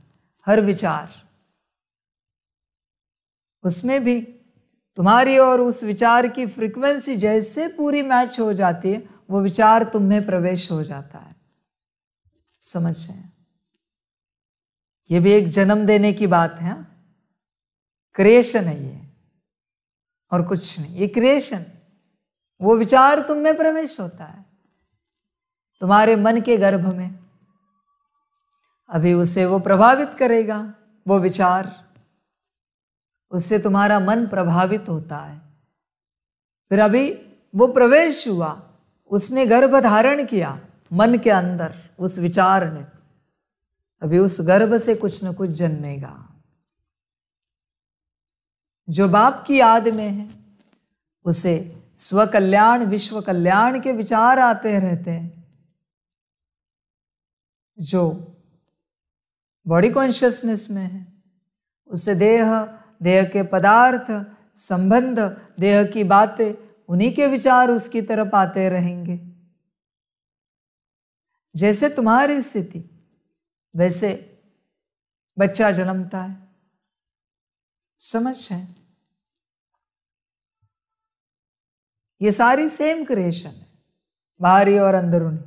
हर विचार उसमें भी तुम्हारी और उस विचार की फ्रीक्वेंसी जैसे पूरी मैच हो जाती है वो विचार तुम में प्रवेश हो जाता है समझ रहे ये भी एक जन्म देने की बात है क्रिएशन हाँ? है ये और कुछ नहीं ये क्रिएशन वो विचार तुम में प्रवेश होता है तुम्हारे मन के गर्भ में अभी उसे वो प्रभावित करेगा वो विचार उससे तुम्हारा मन प्रभावित होता है फिर अभी वो प्रवेश हुआ उसने गर्भ धारण किया मन के अंदर उस विचार ने अभी उस गर्भ से कुछ न कुछ जन्मेगा जो बाप की याद में है उसे स्वकल्याण विश्व कल्याण के विचार आते रहते हैं जो बॉडी कॉन्शियसनेस में है उसे देह देह के पदार्थ संबंध देह की बातें उन्हीं के विचार उसकी तरफ आते रहेंगे जैसे तुम्हारी स्थिति वैसे बच्चा जन्मता है समझ है ये सारी सेम क्रिएशन है बाहरी और अंदरूनी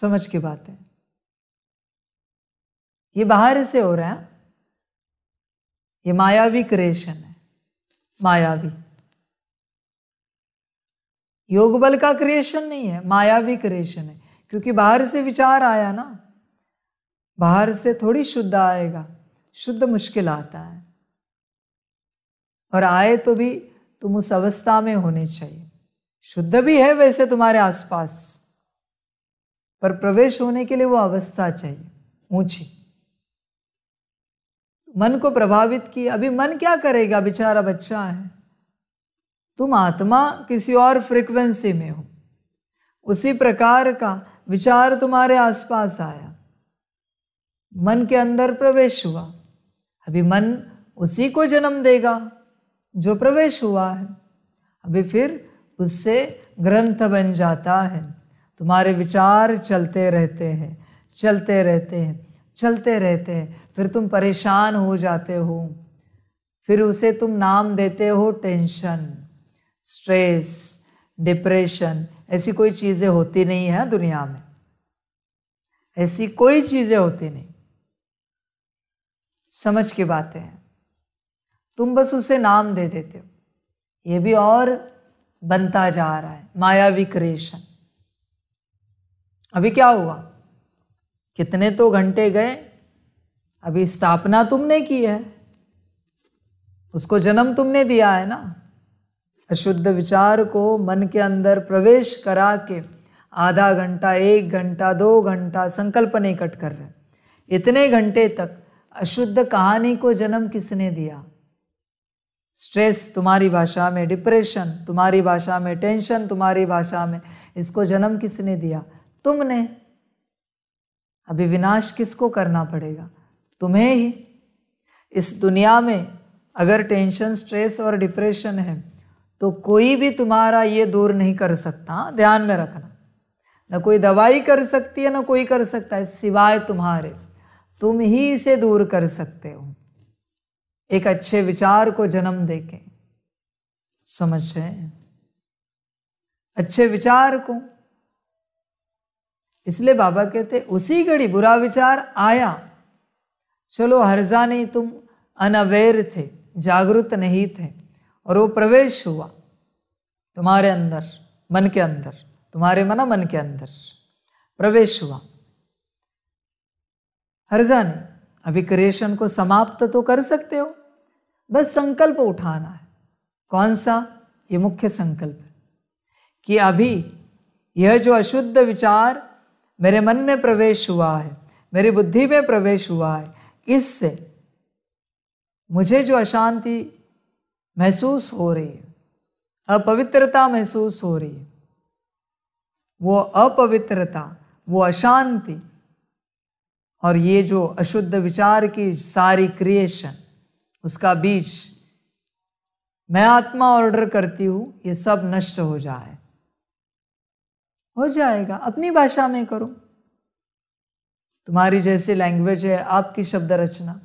समझ की बात है ये बाहर से हो रहा है ये मायावी क्रिएशन है मायावी योग बल का क्रिएशन नहीं है मायावी क्रिएशन है क्योंकि बाहर से विचार आया ना बाहर से थोड़ी शुद्ध आएगा शुद्ध मुश्किल आता है और आए तो भी तुम उस अवस्था में होने चाहिए शुद्ध भी है वैसे तुम्हारे आसपास पर प्रवेश होने के लिए वो अवस्था चाहिए ऊंची मन को प्रभावित की अभी मन क्या करेगा बेचारा बच्चा है तुम आत्मा किसी और फ्रीक्वेंसी में हो उसी प्रकार का विचार तुम्हारे आसपास आया मन के अंदर प्रवेश हुआ अभी मन उसी को जन्म देगा जो प्रवेश हुआ है अभी फिर उससे ग्रंथ बन जाता है तुम्हारे विचार चलते रहते हैं चलते रहते हैं चलते रहते हैं फिर तुम परेशान हो जाते हो फिर उसे तुम नाम देते हो टेंशन स्ट्रेस डिप्रेशन ऐसी कोई चीज़ें होती नहीं है दुनिया में ऐसी कोई चीज़ें होती नहीं समझ की बातें हैं तुम बस उसे नाम दे देते हो ये भी और बनता जा रहा है मायावी क्रिएशन अभी क्या हुआ कितने तो घंटे गए अभी स्थापना तुमने की है उसको जन्म तुमने दिया है ना अशुद्ध विचार को मन के अंदर प्रवेश करा के आधा घंटा एक घंटा दो घंटा संकल्प नहीं कट कर रहे इतने घंटे तक अशुद्ध कहानी को जन्म किसने दिया स्ट्रेस तुम्हारी भाषा में डिप्रेशन तुम्हारी भाषा में टेंशन तुम्हारी भाषा में इसको जन्म किसने दिया तुमने अभी विनाश किसको करना पड़ेगा तुम्हें ही इस दुनिया में अगर टेंशन स्ट्रेस और डिप्रेशन है तो कोई भी तुम्हारा ये दूर नहीं कर सकता ध्यान में रखना न कोई दवाई कर सकती है ना कोई कर सकता है सिवाय तुम्हारे तुम ही इसे दूर कर सकते हो एक अच्छे विचार को जन्म देके समझ रहे अच्छे विचार को इसलिए बाबा कहते उसी घड़ी बुरा विचार आया चलो हर्जा नहीं तुम अनअवेयर थे जागृत नहीं थे और वो प्रवेश हुआ तुम्हारे अंदर मन के अंदर तुम्हारे मना मन के अंदर प्रवेश हुआ हर्जा नहीं अभी क्रिएशन को समाप्त तो कर सकते हो बस संकल्प उठाना है कौन सा ये मुख्य संकल्प है कि अभी यह जो अशुद्ध विचार मेरे मन में प्रवेश हुआ है मेरी बुद्धि में प्रवेश हुआ है इससे मुझे जो अशांति महसूस हो रही है अपवित्रता महसूस हो रही है वो अपवित्रता वो अशांति और ये जो अशुद्ध विचार की सारी क्रिएशन उसका बीज मैं आत्मा ऑर्डर करती हूँ ये सब नष्ट हो जाए हो जाएगा अपनी भाषा में करो तुम्हारी जैसी लैंग्वेज है आपकी शब्द रचना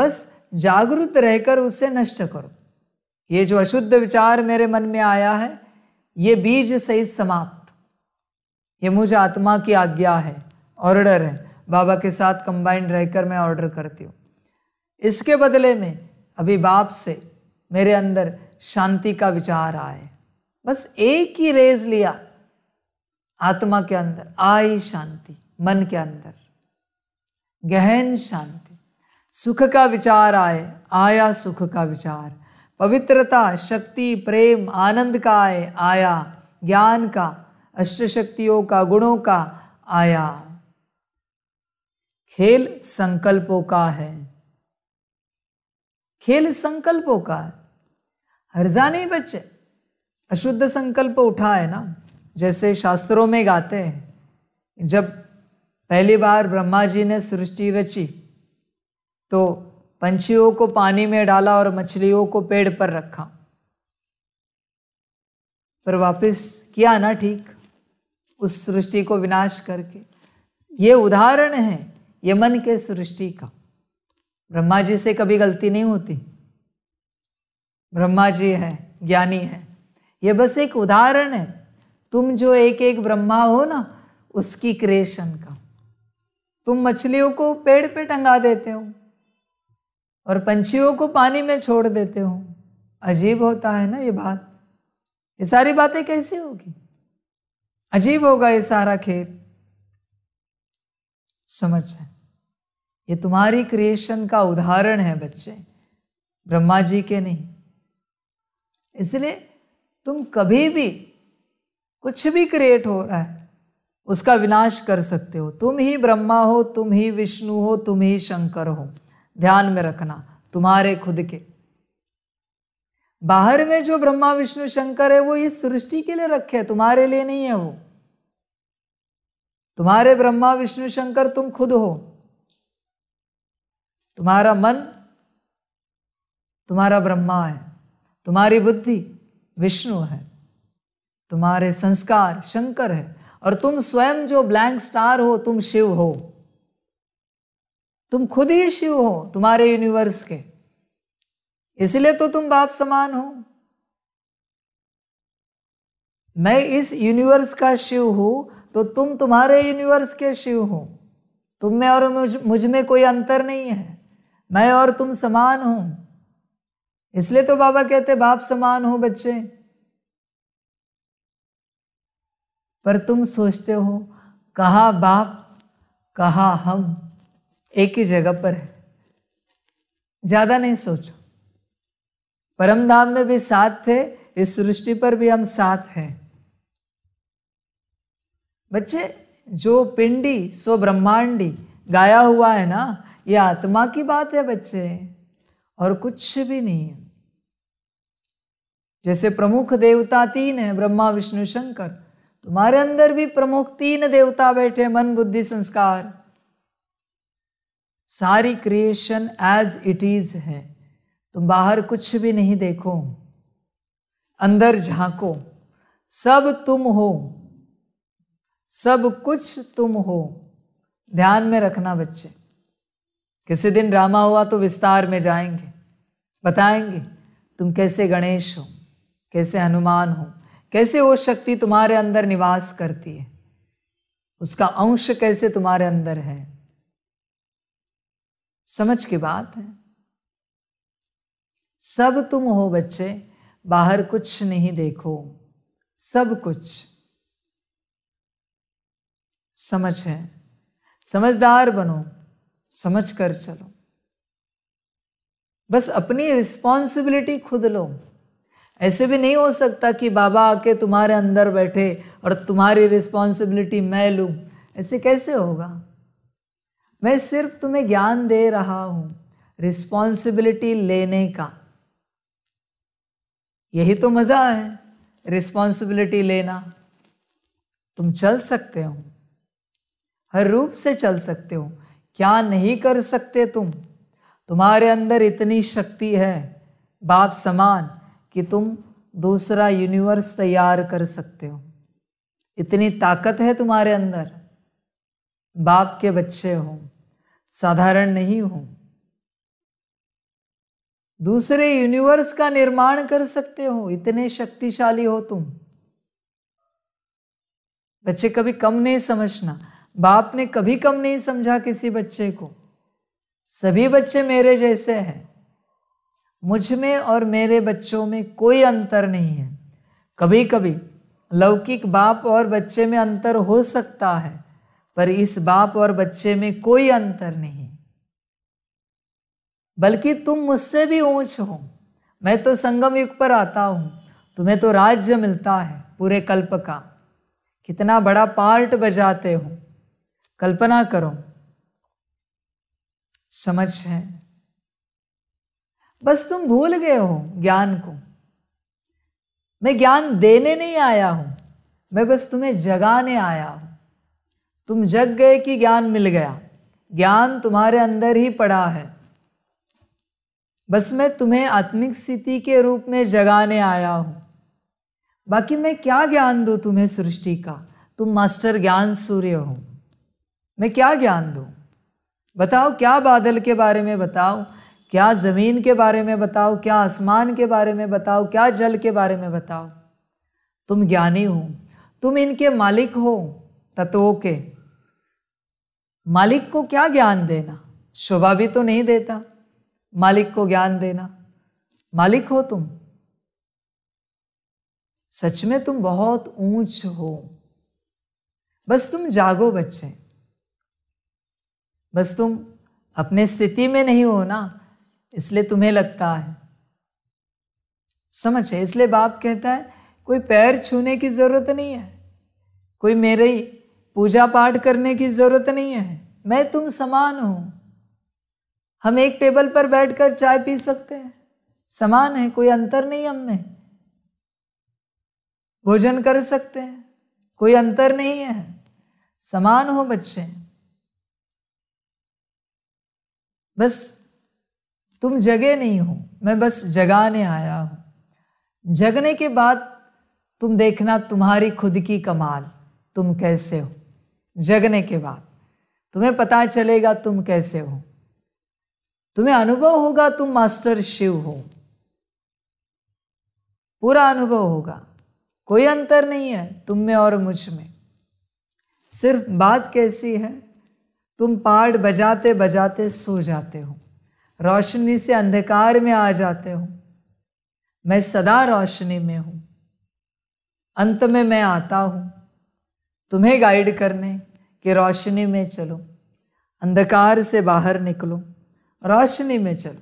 बस जागरूक रहकर उसे नष्ट करो ये जो अशुद्ध विचार मेरे मन में आया है ये बीज सहित समाप्त ये मुझे आत्मा की आज्ञा है ऑर्डर है बाबा के साथ कंबाइंड रहकर मैं ऑर्डर करती हूँ इसके बदले में अभी बाप से मेरे अंदर शांति का विचार आए बस एक ही रेज लिया आत्मा के अंदर आई शांति मन के अंदर गहन शांति सुख का विचार आए आया सुख का विचार पवित्रता शक्ति प्रेम आनंद का आए आया ज्ञान का अष्ट शक्तियों का गुणों का आया खेल संकल्पों का है खेल संकल्पों का है हरजानी बच्चे अशुद्ध संकल्प उठा है ना जैसे शास्त्रों में गाते हैं जब पहली बार ब्रह्मा जी ने सृष्टि रची तो पंछियों को पानी में डाला और मछलियों को पेड़ पर रखा पर वापस किया ना ठीक उस सृष्टि को विनाश करके ये उदाहरण है यमन के सृष्टि का ब्रह्मा जी से कभी गलती नहीं होती ब्रह्मा जी है ज्ञानी है ये बस एक उदाहरण है तुम जो एक एक ब्रह्मा हो ना उसकी क्रिएशन का तुम मछलियों को पेड़ पे टंगा देते हो और पंछियों को पानी में छोड़ देते हो अजीब होता है ना ये बात ये सारी बातें कैसी होगी अजीब होगा ये सारा खेल समझ है ये तुम्हारी क्रिएशन का उदाहरण है बच्चे ब्रह्मा जी के नहीं इसलिए तुम कभी भी कुछ भी क्रिएट हो रहा है उसका विनाश कर सकते हो तुम ही ब्रह्मा हो तुम ही विष्णु हो तुम ही शंकर हो ध्यान में रखना तुम्हारे खुद के बाहर में जो ब्रह्मा विष्णु शंकर है वो इस सृष्टि के लिए रखे है तुम्हारे लिए नहीं है वो तुम्हारे ब्रह्मा विष्णु शंकर तुम खुद हो तुम्हारा मन तुम्हारा ब्रह्मा है तुम्हारी बुद्धि विष्णु है तुम्हारे संस्कार शंकर है और तुम स्वयं जो ब्लैंक स्टार हो तुम शिव हो तुम खुद ही शिव हो तुम्हारे यूनिवर्स के इसलिए तो तुम बाप समान हो मैं इस यूनिवर्स का शिव हूं तो तुम तुम्हारे यूनिवर्स के शिव हो तुम में और मुझ मुझ में कोई अंतर नहीं है मैं और तुम समान हूं इसलिए तो बाबा कहते बाप समान हो बच्चे पर तुम सोचते हो कहा बाप कहा हम एक ही जगह पर है ज़्यादा नहीं सोचो परम धाम में भी साथ थे इस सृष्टि पर भी हम साथ हैं बच्चे जो पिंडी सो ब्रह्मांडी गाया हुआ है ना ये आत्मा की बात है बच्चे और कुछ भी नहीं है जैसे प्रमुख देवता तीन है ब्रह्मा विष्णु शंकर तुम्हारे अंदर भी प्रमुख तीन देवता बैठे मन बुद्धि संस्कार सारी क्रिएशन एज इट इज है तुम बाहर कुछ भी नहीं देखो अंदर झांको सब तुम हो सब कुछ तुम हो ध्यान में रखना बच्चे किसी दिन ड्रामा हुआ तो विस्तार में जाएंगे बताएंगे तुम कैसे गणेश हो कैसे हनुमान हो कैसे वो शक्ति तुम्हारे अंदर निवास करती है उसका अंश कैसे तुम्हारे अंदर है समझ की बात है सब तुम हो बच्चे बाहर कुछ नहीं देखो सब कुछ समझ है समझदार बनो समझ कर चलो बस अपनी रिस्पॉन्सिबिलिटी खुद लो ऐसे भी नहीं हो सकता कि बाबा आके तुम्हारे अंदर बैठे और तुम्हारी रिस्पॉन्सिबिलिटी मैं लूँ ऐसे कैसे होगा मैं सिर्फ तुम्हें ज्ञान दे रहा हूँ रिस्पॉन्सिबिलिटी लेने का यही तो मज़ा है रिस्पॉन्सिबिलिटी लेना तुम चल सकते हो हर रूप से चल सकते हो क्या नहीं कर सकते तुम तुम्हारे अंदर इतनी शक्ति है बाप समान कि तुम दूसरा यूनिवर्स तैयार कर सकते हो इतनी ताकत है तुम्हारे अंदर बाप के बच्चे हो साधारण नहीं हो दूसरे यूनिवर्स का निर्माण कर सकते हो इतने शक्तिशाली हो तुम बच्चे कभी कम नहीं समझना बाप ने कभी कम नहीं समझा किसी बच्चे को सभी बच्चे मेरे जैसे हैं मुझ में और मेरे बच्चों में कोई अंतर नहीं है कभी कभी लौकिक बाप और बच्चे में अंतर हो सकता है पर इस बाप और बच्चे में कोई अंतर नहीं बल्कि तुम मुझसे भी ऊंच हो मैं तो संगम युग पर आता हूँ तुम्हें तो राज्य मिलता है पूरे कल्प का कितना बड़ा पार्ट बजाते हो कल्पना करो समझ है बस तुम भूल गए हो ज्ञान को मैं ज्ञान देने नहीं आया हूं मैं बस तुम्हें जगाने आया हूं तुम जग गए कि ज्ञान मिल गया ज्ञान तुम्हारे अंदर ही पड़ा है बस मैं तुम्हें आत्मिक स्थिति के रूप में जगाने आया हूं बाकी मैं क्या ज्ञान दू तुम्हें सृष्टि का तुम मास्टर ज्ञान सूर्य हो मैं क्या ज्ञान दूँ बताओ क्या बादल के बारे में बताओ क्या ज़मीन के बारे में बताओ क्या आसमान के बारे में बताओ क्या जल के बारे में बताओ तुम ज्ञानी हो तुम इनके मालिक हो तत्वों के मालिक को क्या ज्ञान देना शोभा भी तो नहीं देता मालिक को ज्ञान देना मालिक हो तुम सच में तुम बहुत ऊंच हो बस तुम जागो बच्चे बस तुम अपने स्थिति में नहीं हो ना इसलिए तुम्हें लगता है समझ है इसलिए बाप कहता है कोई पैर छूने की ज़रूरत नहीं है कोई मेरे पूजा पाठ करने की ज़रूरत नहीं है मैं तुम समान हूं हम एक टेबल पर बैठकर चाय पी सकते हैं समान है कोई अंतर नहीं हम में भोजन कर सकते हैं कोई अंतर नहीं है समान हो बच्चे बस तुम जगे नहीं हो मैं बस जगाने आया हूँ जगने के बाद तुम देखना तुम्हारी खुद की कमाल तुम कैसे हो जगने के बाद तुम्हें पता चलेगा तुम कैसे हो तुम्हें अनुभव होगा तुम मास्टर शिव हो पूरा अनुभव होगा कोई अंतर नहीं है तुम में और मुझ में सिर्फ बात कैसी है तुम पाठ बजाते बजाते सो जाते हो रोशनी से अंधकार में आ जाते हो मैं सदा रोशनी में हूँ अंत में मैं आता हूँ तुम्हें गाइड करने कि रोशनी में चलो अंधकार से बाहर निकलो रोशनी में चलो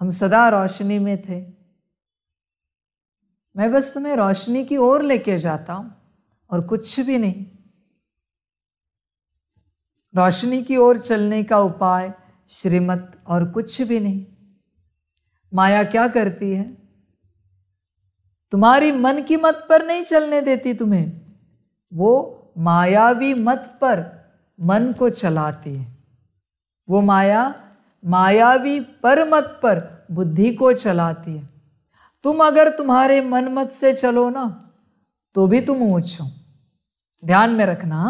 हम सदा रोशनी में थे मैं बस तुम्हें रोशनी की ओर लेके जाता हूँ और कुछ भी नहीं रोशनी की ओर चलने का उपाय श्रीमत और कुछ भी नहीं माया क्या करती है तुम्हारी मन की मत पर नहीं चलने देती तुम्हें वो मायावी मत पर मन को चलाती है वो माया मायावी पर मत पर बुद्धि को चलाती है तुम अगर तुम्हारे मन मत से चलो ना तो भी तुम ऊंचो हो ध्यान में रखना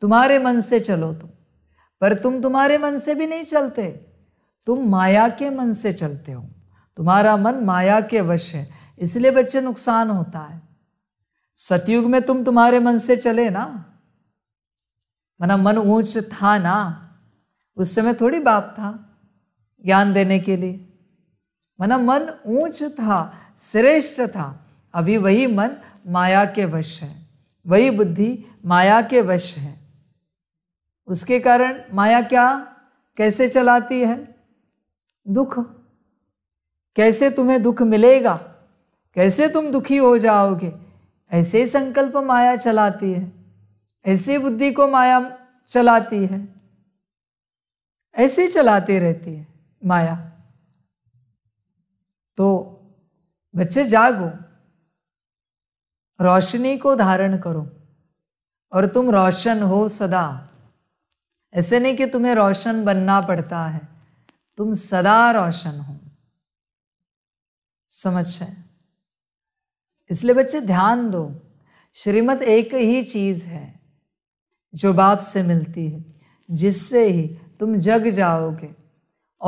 तुम्हारे मन से चलो तुम पर तुम तुम्हारे मन से भी नहीं चलते तुम माया के मन से चलते हो तुम्हारा मन माया के वश है इसलिए बच्चे नुकसान होता है सतयुग में तुम तुम्हारे मन से चले ना मना मन ऊंच था ना उस समय थोड़ी बाप था ज्ञान देने के लिए मना मन ऊंच था श्रेष्ठ था अभी वही मन माया के वश है वही बुद्धि माया के वश है उसके कारण माया क्या कैसे चलाती है दुख कैसे तुम्हें दुख मिलेगा कैसे तुम दुखी हो जाओगे ऐसे संकल्प माया चलाती है ऐसे बुद्धि को माया चलाती है ऐसे चलाती रहती है माया तो बच्चे जागो रोशनी को धारण करो और तुम रोशन हो सदा ऐसे नहीं कि तुम्हें रोशन बनना पड़ता है तुम सदा रोशन हो समझ है इसलिए बच्चे ध्यान दो श्रीमत एक ही चीज़ है जो बाप से मिलती है जिससे ही तुम जग जाओगे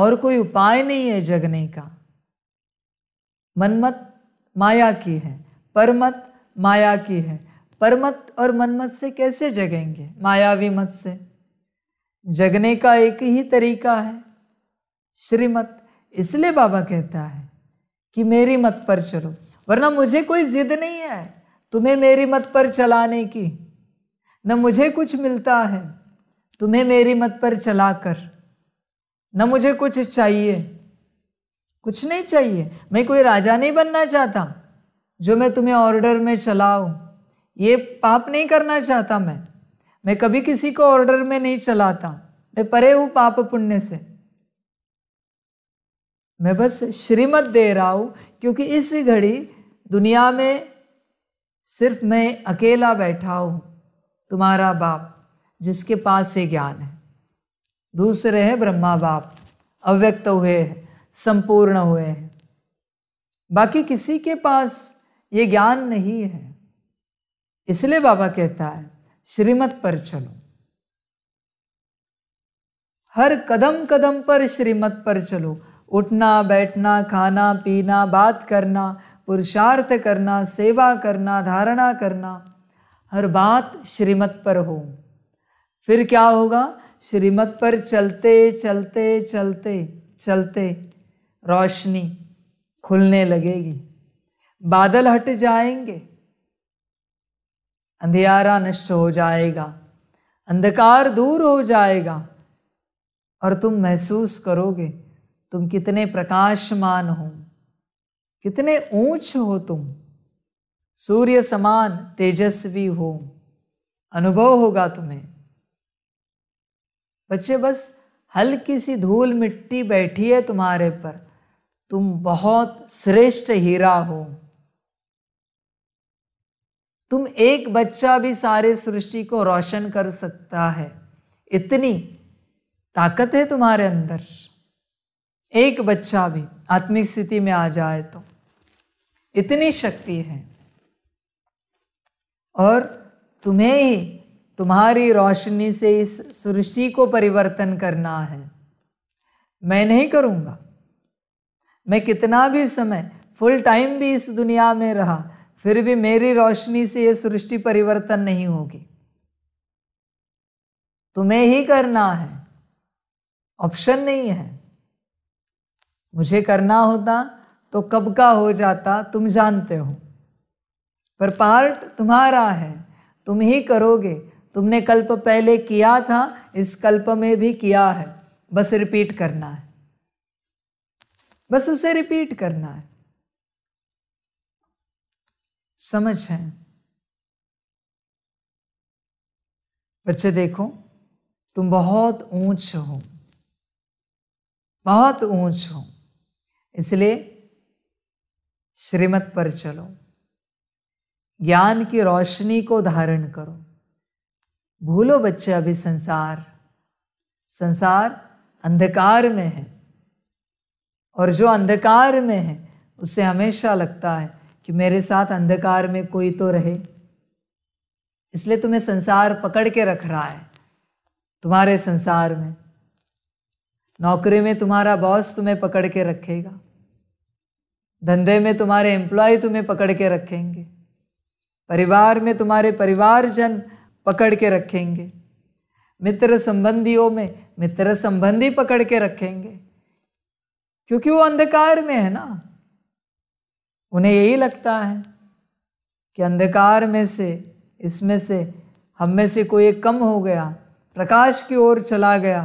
और कोई उपाय नहीं है जगने का मनमत माया की है परमत माया की है परमत और मनमत से कैसे जगेंगे मायावी मत से जगने का एक ही तरीका है श्रीमत इसलिए बाबा कहता है कि मेरी मत पर चलो वरना मुझे कोई जिद नहीं है तुम्हें मेरी मत पर चलाने की न मुझे कुछ मिलता है तुम्हें मेरी मत पर चला कर न मुझे कुछ चाहिए कुछ नहीं चाहिए मैं कोई राजा नहीं बनना चाहता जो मैं तुम्हें ऑर्डर में चलाऊ ये पाप नहीं करना चाहता मैं मैं कभी किसी को ऑर्डर में नहीं चलाता मैं परे हूँ पाप पुण्य से मैं बस श्रीमत दे रहा हूं क्योंकि इस घड़ी दुनिया में सिर्फ मैं अकेला बैठा हूं तुम्हारा बाप जिसके पास से ज्ञान है दूसरे हैं ब्रह्मा बाप अव्यक्त हुए हैं संपूर्ण हुए हैं बाकी किसी के पास ये ज्ञान नहीं है इसलिए बाबा कहता है श्रीमत पर चलो हर कदम कदम पर श्रीमत पर चलो उठना बैठना खाना पीना बात करना पुरुषार्थ करना सेवा करना धारणा करना हर बात श्रीमत पर हो फिर क्या होगा श्रीमत पर चलते चलते चलते चलते रोशनी खुलने लगेगी बादल हट जाएंगे अंधेरा नष्ट हो जाएगा अंधकार दूर हो जाएगा और तुम महसूस करोगे तुम कितने प्रकाशमान हो कितने ऊंच हो तुम सूर्य समान तेजस्वी हो अनुभव होगा तुम्हें बच्चे बस हल्की सी धूल मिट्टी बैठी है तुम्हारे पर तुम बहुत श्रेष्ठ हीरा हो तुम एक बच्चा भी सारे सृष्टि को रोशन कर सकता है इतनी ताकत है तुम्हारे अंदर एक बच्चा भी आत्मिक स्थिति में आ जाए तो इतनी शक्ति है और तुम्हें ही तुम्हारी रोशनी से इस सृष्टि को परिवर्तन करना है मैं नहीं करूँगा मैं कितना भी समय फुल टाइम भी इस दुनिया में रहा फिर भी मेरी रोशनी से यह सृष्टि परिवर्तन नहीं होगी तुम्हें ही करना है ऑप्शन नहीं है मुझे करना होता तो कब का हो जाता तुम जानते हो पर पार्ट तुम्हारा है तुम ही करोगे तुमने कल्प पहले किया था इस कल्प में भी किया है बस रिपीट करना है बस उसे रिपीट करना है समझ है बच्चे देखो तुम बहुत ऊंच हो बहुत ऊंच हो इसलिए श्रीमत पर चलो ज्ञान की रोशनी को धारण करो भूलो बच्चे अभी संसार संसार अंधकार में है और जो अंधकार में है उसे हमेशा लगता है कि मेरे साथ अंधकार में कोई तो रहे इसलिए तुम्हें संसार पकड़ के रख रहा है तुम्हारे संसार में नौकरी में तुम्हारा बॉस तुम्हें पकड़ के रखेगा धंधे में तुम्हारे एम्प्लॉय तुम्हें पकड़ के रखेंगे परिवार में तुम्हारे परिवारजन पकड़ के रखेंगे मित्र संबंधियों में मित्र संबंधी पकड़ के रखेंगे क्योंकि वो अंधकार में है ना उन्हें यही लगता है कि अंधकार में से इसमें से हम में से कोई एक कम हो गया प्रकाश की ओर चला गया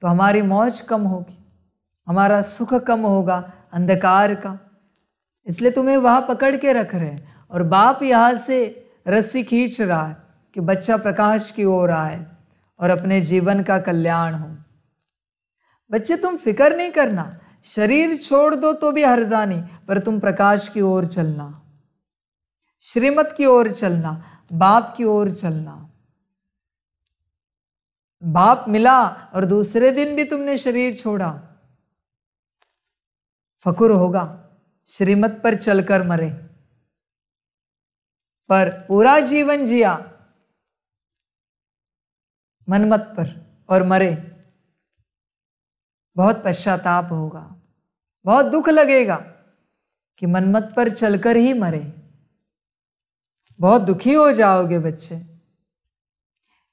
तो हमारी मौज कम होगी हमारा सुख कम होगा अंधकार का इसलिए तुम्हें वह पकड़ के रख रहे हैं और बाप यहाँ से रस्सी खींच रहा है कि बच्चा प्रकाश की ओर आए और अपने जीवन का कल्याण हो बच्चे तुम फिक्र नहीं करना शरीर छोड़ दो तो भी हर्जा नहीं पर तुम प्रकाश की ओर चलना श्रीमत की ओर चलना बाप की ओर चलना बाप मिला और दूसरे दिन भी तुमने शरीर छोड़ा फकुर होगा श्रीमत पर चलकर मरे पर पूरा जीवन जिया मनमत पर और मरे बहुत पश्चाताप होगा बहुत दुख लगेगा कि मनमत पर चलकर ही मरे बहुत दुखी हो जाओगे बच्चे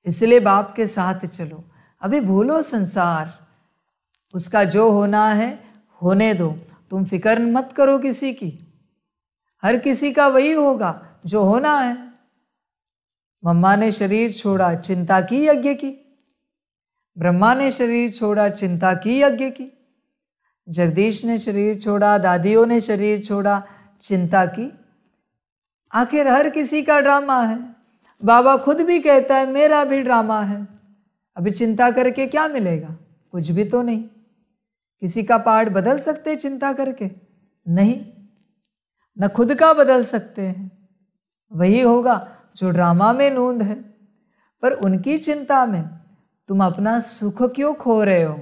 इसलिए बाप के साथ चलो अभी भूलो संसार उसका जो होना है होने दो तुम फिक्र मत करो किसी की हर किसी का वही होगा जो होना है मम्मा ने शरीर छोड़ा चिंता की यज्ञ की ब्रह्मा ने शरीर छोड़ा चिंता की यज्ञ की जगदीश ने शरीर छोड़ा दादियों ने शरीर छोड़ा चिंता की आखिर हर किसी का ड्रामा है बाबा खुद भी कहता है मेरा भी ड्रामा है अभी चिंता करके क्या मिलेगा कुछ भी तो नहीं किसी का पार्ट बदल सकते चिंता करके नहीं न खुद का बदल सकते हैं वही होगा जो ड्रामा में नूंद है पर उनकी चिंता में तुम अपना सुख क्यों खो रहे हो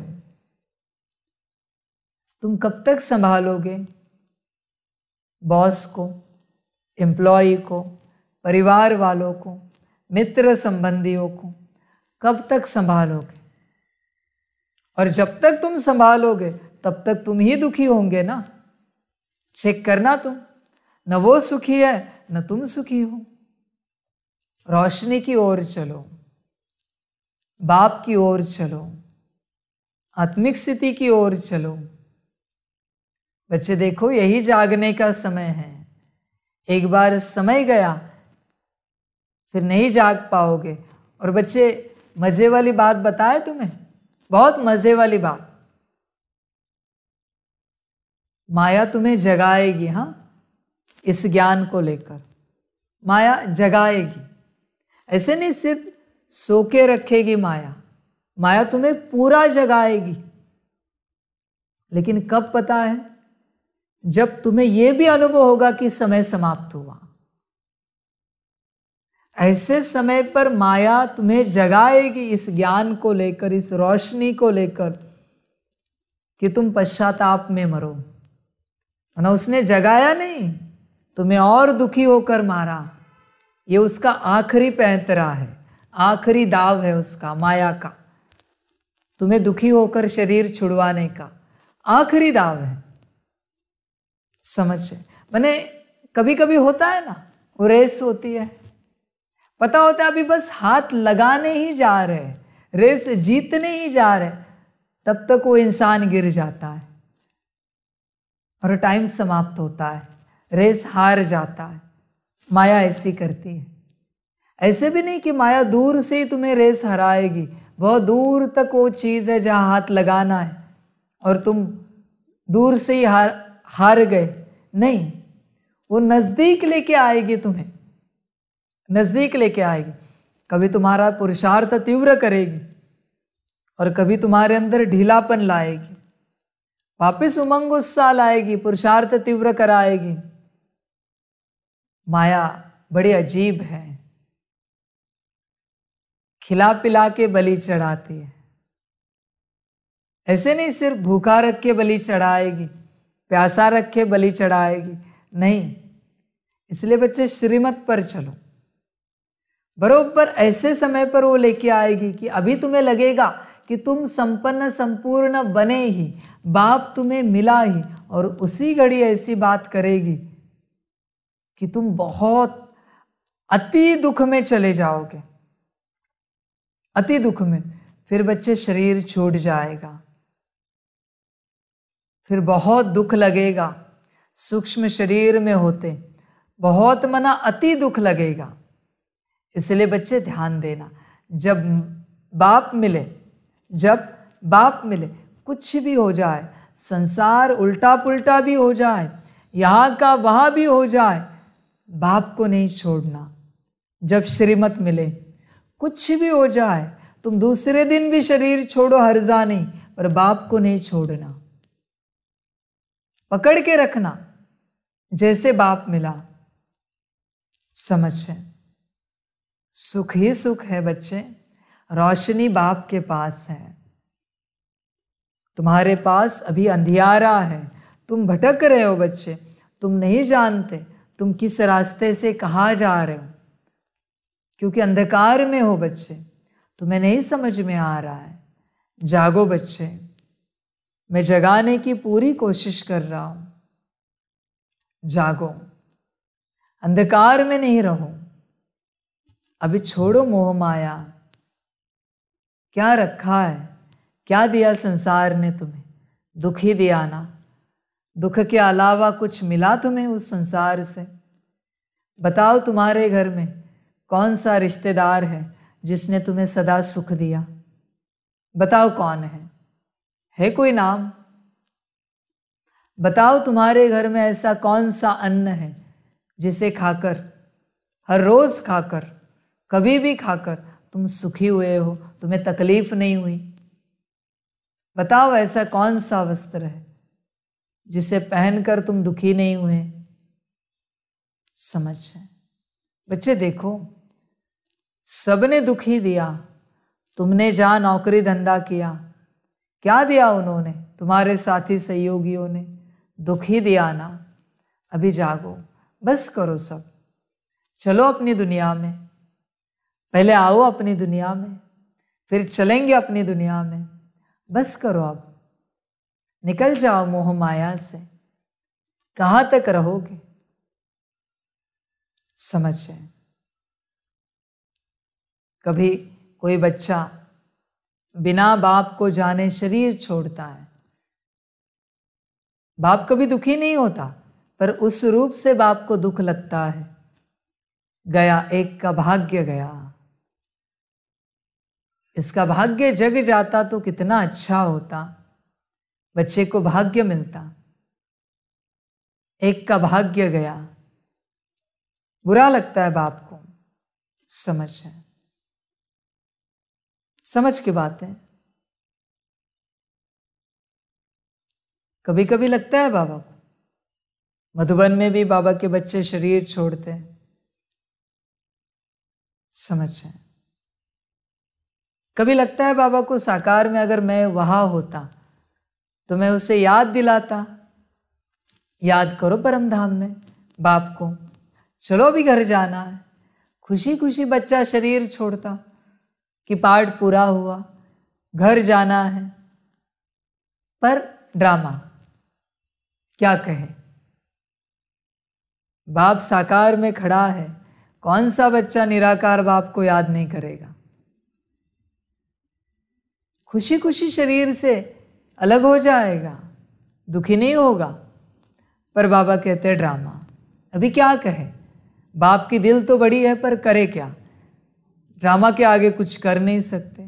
तुम कब तक संभालोगे बॉस को एम्प्लॉय को परिवार वालों को मित्र संबंधियों को कब तक संभालोगे और जब तक तुम संभालोगे तब तक तुम ही दुखी होंगे ना चेक करना तुम न वो सुखी है न तुम सुखी हो रोशनी की ओर चलो बाप की ओर चलो आत्मिक स्थिति की ओर चलो बच्चे देखो यही जागने का समय है एक बार समय गया फिर नहीं जाग पाओगे और बच्चे मज़े वाली बात बताए तुम्हें बहुत मज़े वाली बात माया तुम्हें जगाएगी हाँ इस ज्ञान को लेकर माया जगाएगी ऐसे नहीं सिर्फ सो के रखेगी माया माया तुम्हें पूरा जगाएगी लेकिन कब पता है जब तुम्हें यह भी अनुभव होगा कि समय समाप्त हुआ ऐसे समय पर माया तुम्हें जगाएगी इस ज्ञान को लेकर इस रोशनी को लेकर कि तुम पश्चाताप में मरो ना उसने जगाया नहीं तुम्हें और दुखी होकर मारा ये उसका आखिरी पैंतरा है आखिरी दाव है उसका माया का तुम्हें दुखी होकर शरीर छुड़वाने का आखिरी दाव है समझ मैंने कभी कभी होता है ना वो रेस होती है पता होता है अभी बस हाथ लगाने ही जा रहे हैं रेस जीतने ही जा रहे तब तक वो इंसान गिर जाता है और टाइम समाप्त होता है रेस हार जाता है माया ऐसी करती है ऐसे भी नहीं कि माया दूर से ही तुम्हें रेस हराएगी बहुत दूर तक वो चीज़ है जहाँ हाथ लगाना है और तुम दूर से ही हार हार गए नहीं वो नज़दीक लेके आएगी तुम्हें नज़दीक लेके आएगी कभी तुम्हारा पुरुषार्थ तीव्र करेगी और कभी तुम्हारे अंदर ढीलापन लाएगी वापस उमंग उत्साह लाएगी पुरुषार्थ तीव्र कराएगी माया बड़ी अजीब है खिला पिला के बलि चढ़ाती है ऐसे नहीं सिर्फ भूखा रख के बलि चढ़ाएगी प्यासा रखे बलि चढ़ाएगी नहीं इसलिए बच्चे श्रीमत पर चलो बरोबर ऐसे समय पर वो लेके आएगी कि अभी तुम्हें लगेगा कि तुम संपन्न संपूर्ण बने ही बाप तुम्हें मिला ही और उसी घड़ी ऐसी बात करेगी कि तुम बहुत अति दुख में चले जाओगे अति दुख में फिर बच्चे शरीर छूट जाएगा फिर बहुत दुख लगेगा सूक्ष्म शरीर में होते बहुत मना अति दुख लगेगा इसलिए बच्चे ध्यान देना जब बाप मिले जब बाप मिले कुछ भी हो जाए संसार उल्टा पुल्टा भी हो जाए यहाँ का वहाँ भी हो जाए बाप को नहीं छोड़ना जब श्रीमत मिले कुछ भी हो जाए तुम दूसरे दिन भी शरीर छोड़ो हर्जा नहीं पर बाप को नहीं छोड़ना पकड़ के रखना जैसे बाप मिला समझ है सुख ही सुख है बच्चे रोशनी बाप के पास है तुम्हारे पास अभी अंधियारा है तुम भटक रहे हो बच्चे तुम नहीं जानते तुम किस रास्ते से कहाँ जा रहे हो क्योंकि अंधकार में हो बच्चे तुम्हें नहीं समझ में आ रहा है जागो बच्चे मैं जगाने की पूरी कोशिश कर रहा हूं जागो अंधकार में नहीं रहो अभी छोड़ो मोह माया क्या रखा है क्या दिया संसार ने तुम्हें दुख ही दिया ना दुख के अलावा कुछ मिला तुम्हें उस संसार से बताओ तुम्हारे घर में कौन सा रिश्तेदार है जिसने तुम्हें सदा सुख दिया बताओ कौन है है कोई नाम बताओ तुम्हारे घर में ऐसा कौन सा अन्न है जिसे खाकर हर रोज़ खाकर कभी भी खाकर तुम सुखी हुए हो तुम्हें तकलीफ नहीं हुई बताओ ऐसा कौन सा वस्त्र है जिसे पहनकर तुम दुखी नहीं हुए समझ है बच्चे देखो सबने दुखी दिया तुमने जा नौकरी धंधा किया क्या दिया उन्होंने तुम्हारे साथी सहयोगियों ने दुख ही दिया ना अभी जागो बस करो सब चलो अपनी दुनिया में पहले आओ अपनी दुनिया में फिर चलेंगे अपनी दुनिया में बस करो अब निकल जाओ मोह माया से कहाँ तक रहोगे समझ कभी कोई बच्चा बिना बाप को जाने शरीर छोड़ता है बाप कभी दुखी नहीं होता पर उस रूप से बाप को दुख लगता है गया एक का भाग्य गया इसका भाग्य जग जाता तो कितना अच्छा होता बच्चे को भाग्य मिलता एक का भाग्य गया बुरा लगता है बाप को समझ है समझ के बात है कभी कभी लगता है बाबा को मधुबन में भी बाबा के बच्चे शरीर छोड़ते हैं समझ है कभी लगता है बाबा को साकार में अगर मैं वहां होता तो मैं उसे याद दिलाता याद करो परम धाम में बाप को चलो भी घर जाना है खुशी खुशी बच्चा शरीर छोड़ता कि पार्ट पूरा हुआ घर जाना है पर ड्रामा क्या कहे बाप साकार में खड़ा है कौन सा बच्चा निराकार बाप को याद नहीं करेगा खुशी खुशी शरीर से अलग हो जाएगा दुखी नहीं होगा पर बाबा कहते हैं ड्रामा अभी क्या कहे बाप की दिल तो बड़ी है पर करे क्या ड्रामा के आगे कुछ कर नहीं सकते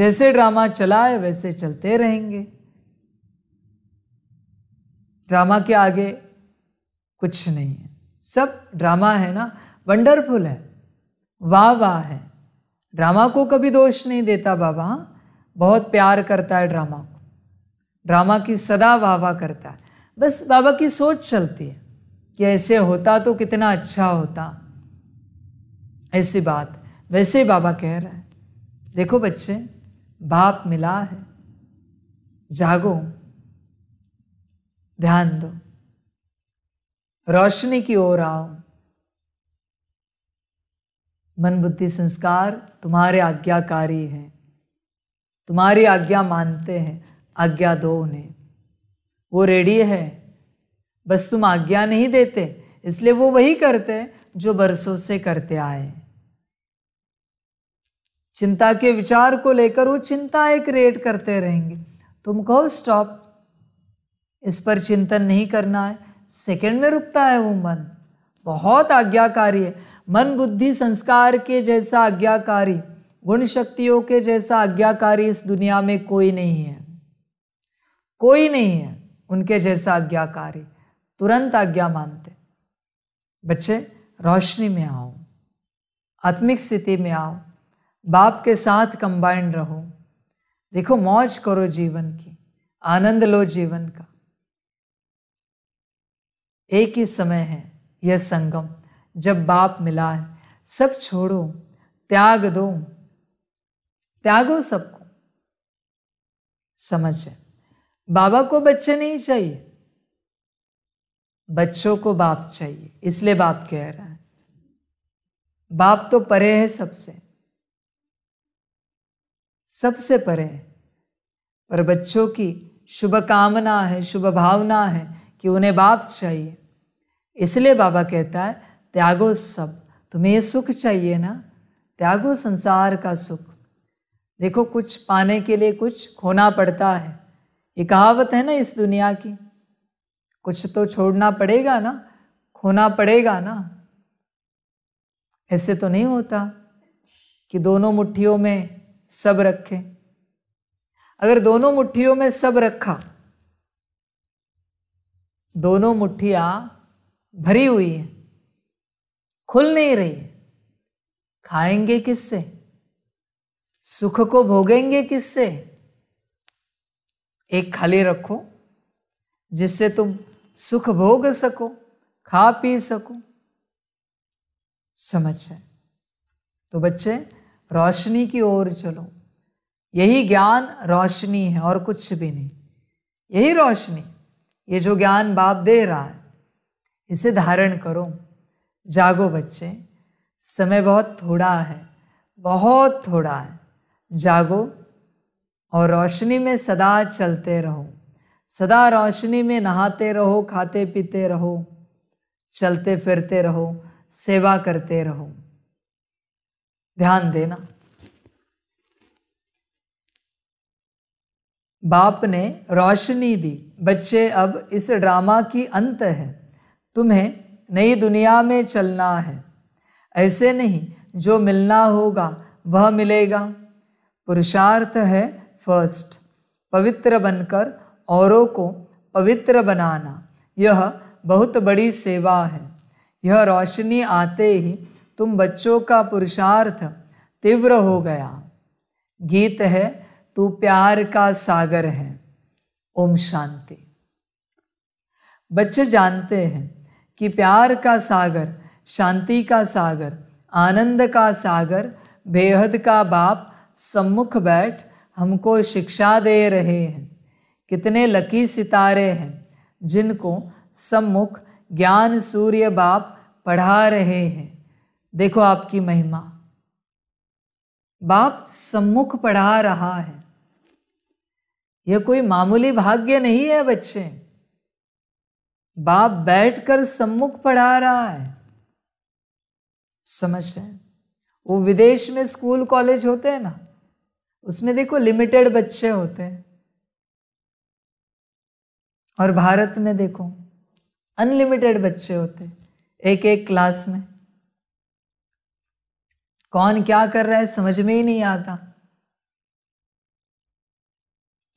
जैसे ड्रामा चला है वैसे चलते रहेंगे ड्रामा के आगे कुछ नहीं है सब ड्रामा है ना वंडरफुल है वाह वाह है ड्रामा को कभी दोष नहीं देता बाबा हाँ? बहुत प्यार करता है ड्रामा को ड्रामा की सदा वाह वाह करता है बस बाबा की सोच चलती है कि ऐसे होता तो कितना अच्छा होता ऐसी बात वैसे ही बाबा कह रहा है देखो बच्चे बाप मिला है जागो ध्यान दो रोशनी की ओर आओ मन बुद्धि संस्कार तुम्हारे आज्ञाकारी हैं तुम्हारी आज्ञा मानते हैं आज्ञा दो उन्हें वो रेडी है बस तुम आज्ञा नहीं देते इसलिए वो वही करते हैं जो बरसों से करते आए चिंता के विचार को लेकर वो चिंताएं क्रिएट करते रहेंगे तुम कहो स्टॉप इस पर चिंतन नहीं करना है सेकंड में रुकता है वो मन बहुत आज्ञाकारी है मन बुद्धि संस्कार के जैसा आज्ञाकारी गुण शक्तियों के जैसा आज्ञाकारी इस दुनिया में कोई नहीं है कोई नहीं है उनके जैसा आज्ञाकारी तुरंत आज्ञा मानते बच्चे रोशनी में आओ आत्मिक स्थिति में आओ बाप के साथ कंबाइंड रहो देखो मौज करो जीवन की आनंद लो जीवन का एक ही समय है यह संगम जब बाप मिला है सब छोड़ो त्याग दो त्यागो सबको समझ है बाबा को बच्चे नहीं चाहिए बच्चों को बाप चाहिए इसलिए बाप कह रहा है बाप तो परे है सबसे सबसे परे है पर बच्चों की शुभकामना है शुभ भावना है कि उन्हें बाप चाहिए इसलिए बाबा कहता है त्यागो सब तुम्हें ये सुख चाहिए ना त्यागो संसार का सुख देखो कुछ पाने के लिए कुछ खोना पड़ता है ये कहावत है ना इस दुनिया की कुछ तो छोड़ना पड़ेगा ना खोना पड़ेगा ना ऐसे तो नहीं होता कि दोनों मुट्ठियों में सब रखें अगर दोनों मुट्ठियों में सब रखा दोनों मुट्ठियाँ भरी हुई है खुल नहीं रही खाएंगे किससे सुख को भोगेंगे किससे एक खाली रखो जिससे तुम सुख भोग सको खा पी सको समझ है तो बच्चे रोशनी की ओर चलो यही ज्ञान रोशनी है और कुछ भी नहीं यही रोशनी ये जो ज्ञान बाप दे रहा है इसे धारण करो जागो बच्चे समय बहुत थोड़ा है बहुत थोड़ा है जागो और रोशनी में सदा चलते रहो सदा रोशनी में नहाते रहो खाते पीते रहो चलते फिरते रहो सेवा करते रहो ध्यान देना बाप ने रोशनी दी बच्चे अब इस ड्रामा की अंत है तुम्हें नई दुनिया में चलना है ऐसे नहीं जो मिलना होगा वह मिलेगा पुरुषार्थ है फर्स्ट पवित्र बनकर औरों को पवित्र बनाना यह बहुत बड़ी सेवा है यह रोशनी आते ही तुम बच्चों का पुरुषार्थ तीव्र हो गया गीत है तू प्यार का सागर है ओम शांति बच्चे जानते हैं कि प्यार का सागर शांति का सागर आनंद का सागर बेहद का बाप सम्मुख बैठ हमको शिक्षा दे रहे हैं कितने लकी सितारे हैं जिनको सम्मुख ज्ञान सूर्य बाप पढ़ा रहे हैं देखो आपकी महिमा बाप सम्मुख पढ़ा रहा है यह कोई मामूली भाग्य नहीं है बच्चे बाप बैठकर सम्मुख पढ़ा रहा है समझ है वो विदेश में स्कूल कॉलेज होते हैं ना उसमें देखो लिमिटेड बच्चे होते हैं और भारत में देखो अनलिमिटेड बच्चे होते एक एक क्लास में कौन क्या कर रहा है समझ में ही नहीं आता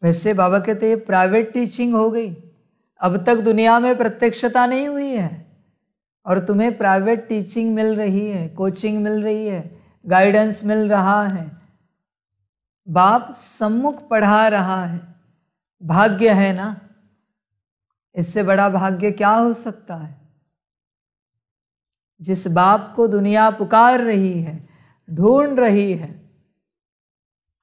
वैसे बाबा कहते ये प्राइवेट टीचिंग हो गई अब तक दुनिया में प्रत्यक्षता नहीं हुई है और तुम्हें प्राइवेट टीचिंग मिल रही है कोचिंग मिल रही है गाइडेंस मिल रहा है बाप सम्मुख पढ़ा रहा है भाग्य है ना इससे बड़ा भाग्य क्या हो सकता है जिस बाप को दुनिया पुकार रही है ढूंढ रही है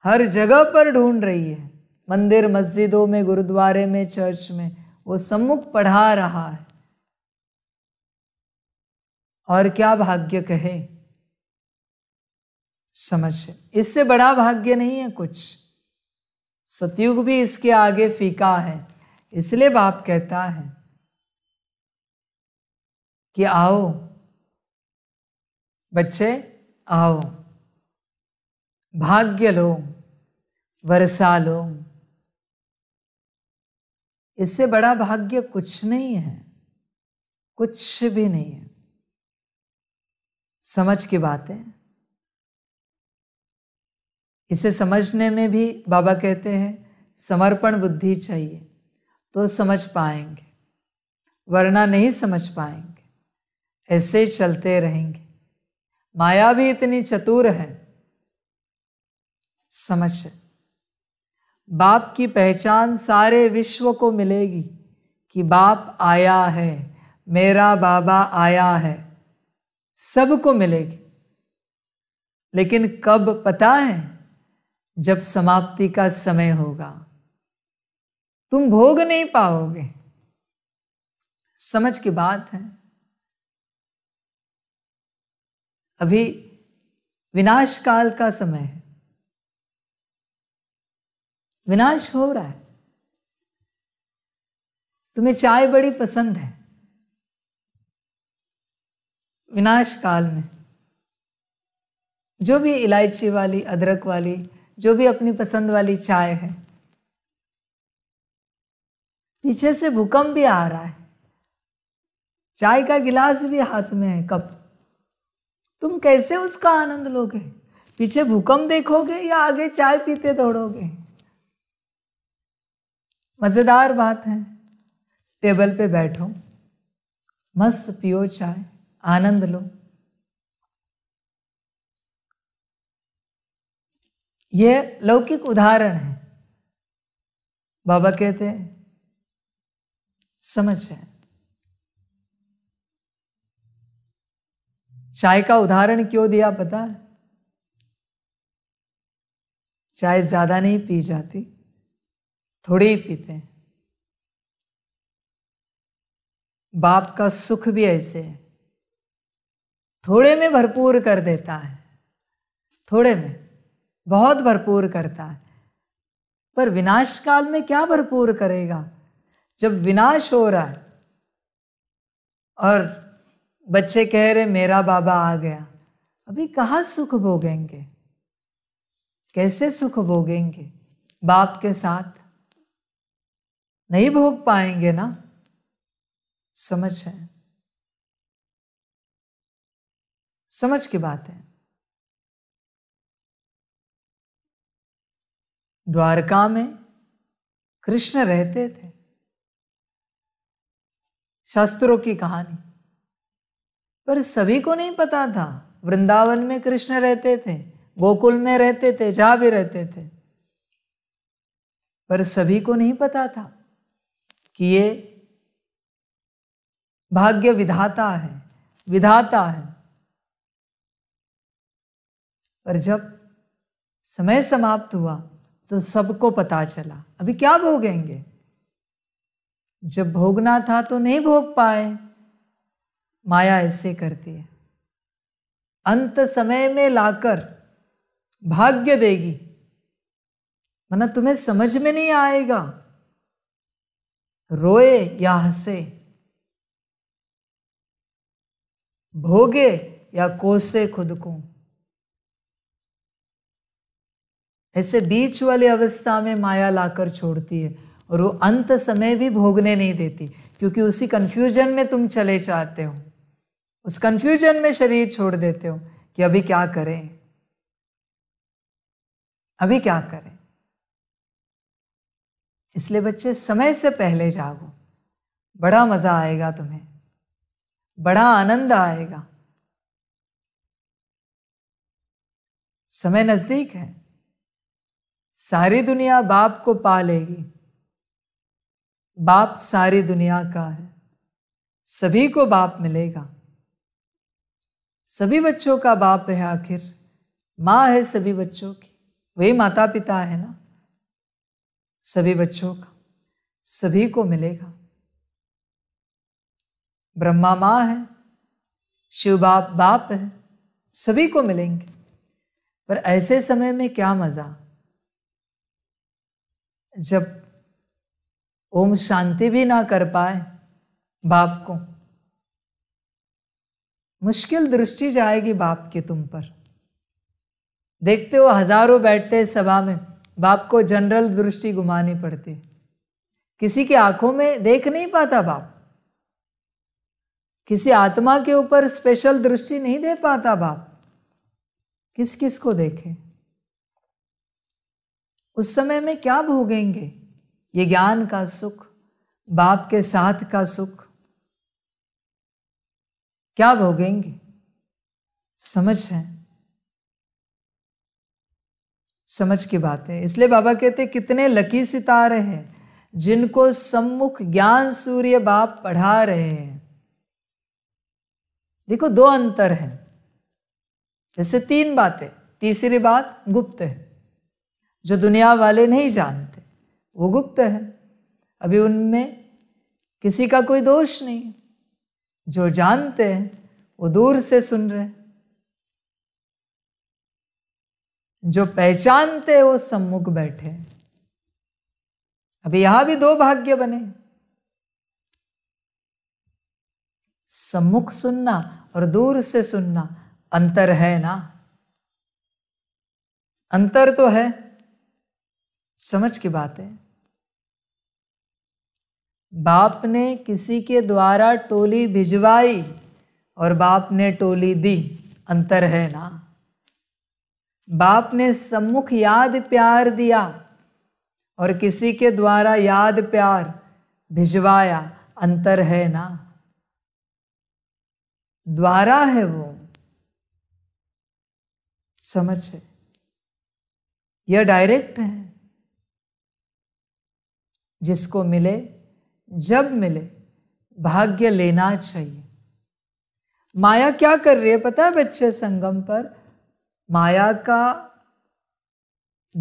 हर जगह पर ढूंढ रही है मंदिर मस्जिदों में गुरुद्वारे में चर्च में वो सम्मुख पढ़ा रहा है और क्या भाग्य कहे समझ इससे बड़ा भाग्य नहीं है कुछ सतयुग भी इसके आगे फीका है इसलिए बाप कहता है कि आओ बच्चे आओ भाग्य लो वर्षा लो इससे बड़ा भाग्य कुछ नहीं है कुछ भी नहीं है समझ की बात है इसे समझने में भी बाबा कहते हैं समर्पण बुद्धि चाहिए तो समझ पाएंगे वरना नहीं समझ पाएंगे ऐसे चलते रहेंगे माया भी इतनी चतुर है समझ बाप की पहचान सारे विश्व को मिलेगी कि बाप आया है मेरा बाबा आया है सबको मिलेगी लेकिन कब पता है जब समाप्ति का समय होगा तुम भोग नहीं पाओगे समझ की बात है अभी विनाश काल का समय है विनाश हो रहा है तुम्हें चाय बड़ी पसंद है विनाश काल में जो भी इलायची वाली अदरक वाली जो भी अपनी पसंद वाली चाय है पीछे से भूकंप भी आ रहा है चाय का गिलास भी हाथ में है कप तुम कैसे उसका आनंद लोगे पीछे भूकंप देखोगे या आगे चाय पीते दौड़ोगे मज़ेदार बात है टेबल पे बैठो मस्त पियो चाय आनंद लो ये लौकिक उदाहरण है बाबा कहते हैं समझ जाए चाय का उदाहरण क्यों दिया पता है चाय ज्यादा नहीं पी जाती थोड़ी ही पीते हैं बाप का सुख भी ऐसे है थोड़े में भरपूर कर देता है थोड़े में बहुत भरपूर करता है पर विनाश काल में क्या भरपूर करेगा जब विनाश हो रहा है और बच्चे कह रहे मेरा बाबा आ गया अभी कहाँ सुख भोगेंगे कैसे सुख भोगेंगे बाप के साथ नहीं भोग पाएंगे ना समझ है समझ की बात है द्वारका में कृष्ण रहते थे शास्त्रों की कहानी पर सभी को नहीं पता था वृंदावन में कृष्ण रहते थे गोकुल में रहते थे जहां भी रहते थे पर सभी को नहीं पता था कि ये भाग्य विधाता है विधाता है पर जब समय समाप्त हुआ तो सबको पता चला अभी क्या भोगेंगे जब भोगना था तो नहीं भोग पाए माया ऐसे करती है अंत समय में लाकर भाग्य देगी मना तुम्हें समझ में नहीं आएगा रोए या हंसे भोगे या कोसे खुद को ऐसे बीच वाली अवस्था में माया लाकर छोड़ती है और वो अंत समय भी भोगने नहीं देती क्योंकि उसी कन्फ्यूजन में तुम चले जाते हो उस कन्फ्यूजन में शरीर छोड़ देते हो कि अभी क्या करें अभी क्या करें इसलिए बच्चे समय से पहले जागो बड़ा मज़ा आएगा तुम्हें बड़ा आनंद आएगा समय नज़दीक है सारी दुनिया बाप को पा लेगी बाप सारी दुनिया का है सभी को बाप मिलेगा सभी बच्चों का बाप है आखिर माँ है सभी बच्चों की वही माता पिता है ना सभी बच्चों का सभी को मिलेगा ब्रह्मा माँ है शिव बाप बाप है सभी को मिलेंगे पर ऐसे समय में क्या मज़ा जब ओम शांति भी ना कर पाए बाप को मुश्किल दृष्टि जाएगी बाप के तुम पर देखते हो हजारों बैठते सभा में बाप को जनरल दृष्टि घुमानी पड़ती किसी की आंखों में देख नहीं पाता बाप किसी आत्मा के ऊपर स्पेशल दृष्टि नहीं दे पाता बाप किस किस को देखे उस समय में क्या भोगेंगे ये ज्ञान का सुख बाप के साथ का सुख क्या भोगेंगे समझ है समझ की बात है इसलिए बाबा कहते कितने लकी सितारे हैं जिनको सम्मुख ज्ञान सूर्य बाप पढ़ा रहे हैं देखो दो अंतर हैं जैसे तीन बातें तीसरी बात गुप्त है जो दुनिया वाले नहीं जानते वो गुप्त है अभी उनमें किसी का कोई दोष नहीं जो जानते हैं वो दूर से सुन रहे जो पहचानते वो सम्मुख बैठे अभी यहां भी दो भाग्य बने सम्मुख सुनना और दूर से सुनना अंतर है ना अंतर तो है समझ की बात है बाप ने किसी के द्वारा टोली भिजवाई और बाप ने टोली दी अंतर है ना बाप ने सम्मुख याद प्यार दिया और किसी के द्वारा याद प्यार भिजवाया अंतर है ना द्वारा है वो समझ है यह डायरेक्ट है जिसको मिले जब मिले भाग्य लेना चाहिए माया क्या कर रही है पता है बच्चे संगम पर माया का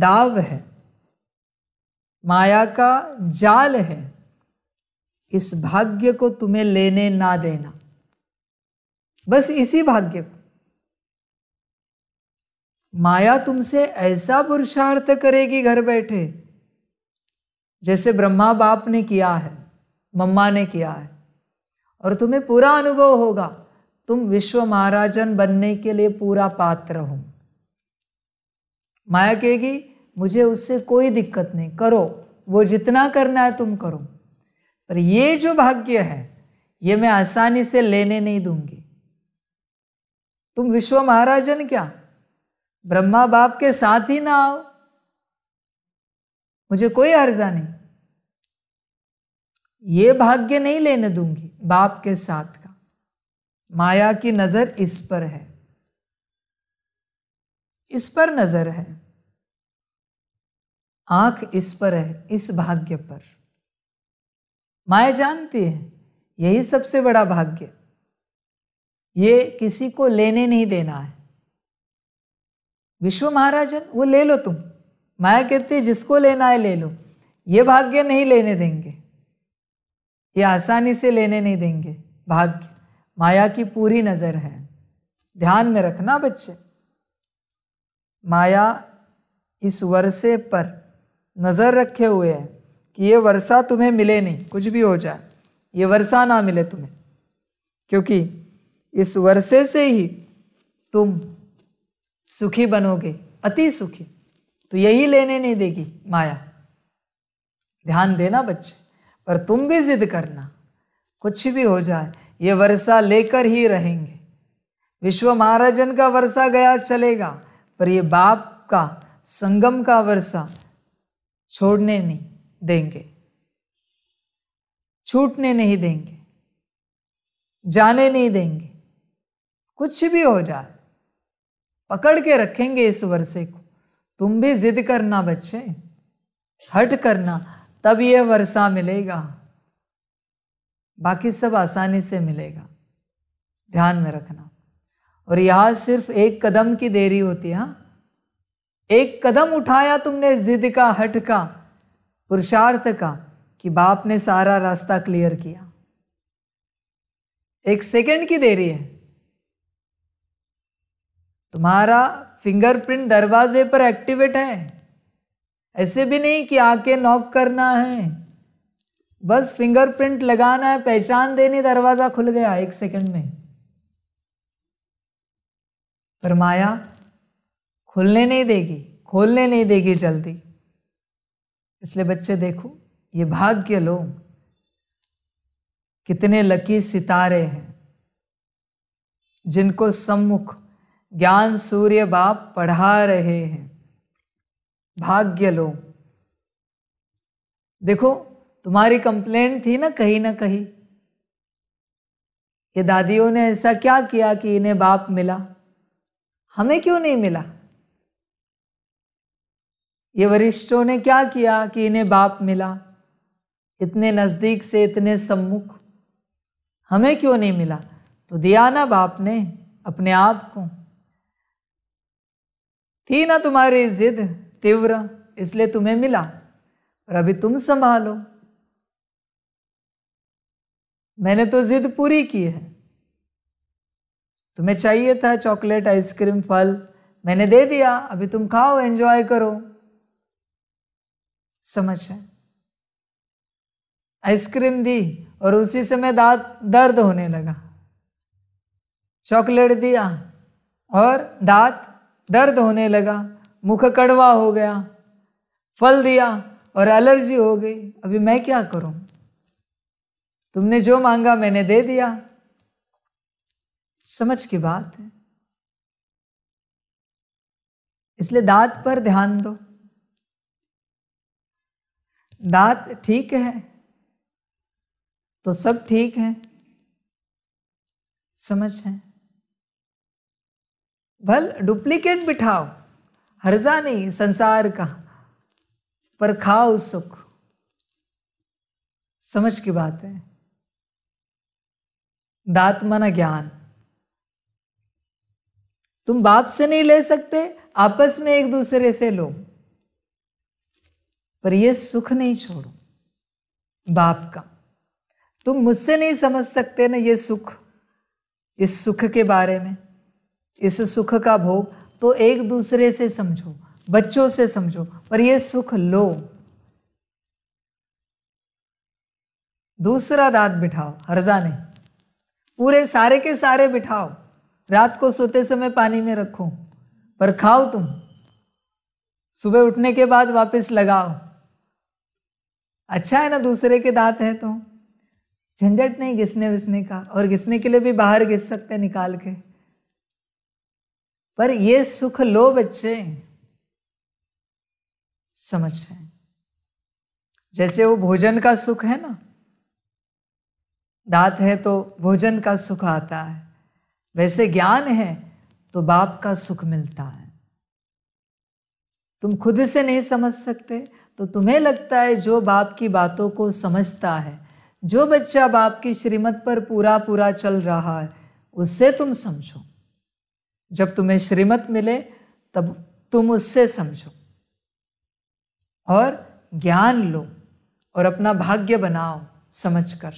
दाव है माया का जाल है इस भाग्य को तुम्हें लेने ना देना बस इसी भाग्य को माया तुमसे ऐसा पुरुषार्थ करेगी घर बैठे जैसे ब्रह्मा बाप ने किया है मम्मा ने किया है और तुम्हें पूरा अनुभव होगा तुम विश्व महाराजन बनने के लिए पूरा पात्र हो माया कहेगी मुझे उससे कोई दिक्कत नहीं करो वो जितना करना है तुम करो पर ये जो भाग्य है ये मैं आसानी से लेने नहीं दूंगी तुम विश्व महाराजन क्या ब्रह्मा बाप के साथ ही ना आओ मुझे कोई अर्जा नहीं ये भाग्य नहीं लेने दूंगी बाप के साथ का माया की नज़र इस पर है इस पर नज़र है आंख इस पर है इस भाग्य पर माया जानती है यही सबसे बड़ा भाग्य ये किसी को लेने नहीं देना है विश्व महाराजन वो ले लो तुम माया कहती है जिसको लेना है ले लो ये भाग्य नहीं लेने देंगे ये आसानी से लेने नहीं देंगे भाग्य माया की पूरी नज़र है ध्यान में रखना बच्चे माया इस वर्षे पर नज़र रखे हुए है कि ये वर्षा तुम्हें मिले नहीं कुछ भी हो जाए ये वर्षा ना मिले तुम्हें क्योंकि इस वर्षे से ही तुम सुखी बनोगे अति सुखी तो यही लेने नहीं देगी माया ध्यान देना बच्चे पर तुम भी जिद करना कुछ भी हो जाए ये वर्षा लेकर ही रहेंगे विश्व महाराजन का वर्षा गया चलेगा पर ये बाप का संगम का वर्षा छोड़ने नहीं देंगे छूटने नहीं देंगे जाने नहीं देंगे कुछ भी हो जाए पकड़ के रखेंगे इस वर्षे को तुम भी जिद करना बच्चे हट करना तब यह वर्षा मिलेगा बाकी सब आसानी से मिलेगा ध्यान में रखना और यहां सिर्फ एक कदम की देरी होती है हाँ। एक कदम उठाया तुमने जिद का हट का पुरुषार्थ का कि बाप ने सारा रास्ता क्लियर किया एक सेकंड की देरी है तुम्हारा फिंगरप्रिंट दरवाजे पर एक्टिवेट है ऐसे भी नहीं कि आके नॉक करना है बस फिंगरप्रिंट लगाना है पहचान देनी दरवाज़ा खुल गया एक सेकंड में माया खुलने नहीं देगी खोलने नहीं देगी जल्दी इसलिए बच्चे देखो ये भाग्य लोग कितने लकी सितारे हैं जिनको सम्मुख ज्ञान सूर्य बाप पढ़ा रहे हैं भाग्य लो देखो तुम्हारी कंप्लेन थी ना कहीं ना कहीं ये दादियों ने ऐसा क्या किया कि इन्हें बाप मिला हमें क्यों नहीं मिला ये वरिष्ठों ने क्या किया कि इन्हें बाप मिला इतने नज़दीक से इतने सम्मुख हमें क्यों नहीं मिला तो दिया ना बाप ने अपने आप को थी ना तुम्हारी जिद तीव्र इसलिए तुम्हें मिला और अभी तुम संभालो मैंने तो जिद पूरी की है तुम्हें चाहिए था चॉकलेट आइसक्रीम फल मैंने दे दिया अभी तुम खाओ एंजॉय करो समझ है आइसक्रीम दी और उसी समय दांत दर्द होने लगा चॉकलेट दिया और दांत दर्द होने लगा मुख कड़वा हो गया फल दिया और एलर्जी हो गई अभी मैं क्या करूं तुमने जो मांगा मैंने दे दिया समझ की बात है इसलिए दांत पर ध्यान दो दांत ठीक है तो सब ठीक है समझ है भल डुप्लीकेट बिठाओ हर्जा नहीं संसार का पर खाओ सुख समझ की बात है दात माना ज्ञान तुम बाप से नहीं ले सकते आपस में एक दूसरे से लो पर यह सुख नहीं छोड़ो बाप का तुम मुझसे नहीं समझ सकते ना ये सुख इस सुख के बारे में इस सुख का भोग तो एक दूसरे से समझो बच्चों से समझो पर ये सुख लो दूसरा रात बिठाओ हर्जा नहीं पूरे सारे के सारे बिठाओ रात को सोते समय पानी में रखो पर खाओ तुम सुबह उठने के बाद वापस लगाओ अच्छा है ना दूसरे के दांत है तो झंझट नहीं घिसने विसने का और घिसने के लिए भी बाहर घिस सकते निकाल के पर ये सुख लो बच्चे समझ रहे जैसे वो भोजन का सुख है ना दांत है तो भोजन का सुख आता है वैसे ज्ञान है तो बाप का सुख मिलता है तुम खुद से नहीं समझ सकते तो तुम्हें लगता है जो बाप की बातों को समझता है जो बच्चा बाप की श्रीमत पर पूरा पूरा चल रहा है उससे तुम समझो जब तुम्हें श्रीमत मिले तब तुम उससे समझो और ज्ञान लो और अपना भाग्य बनाओ समझकर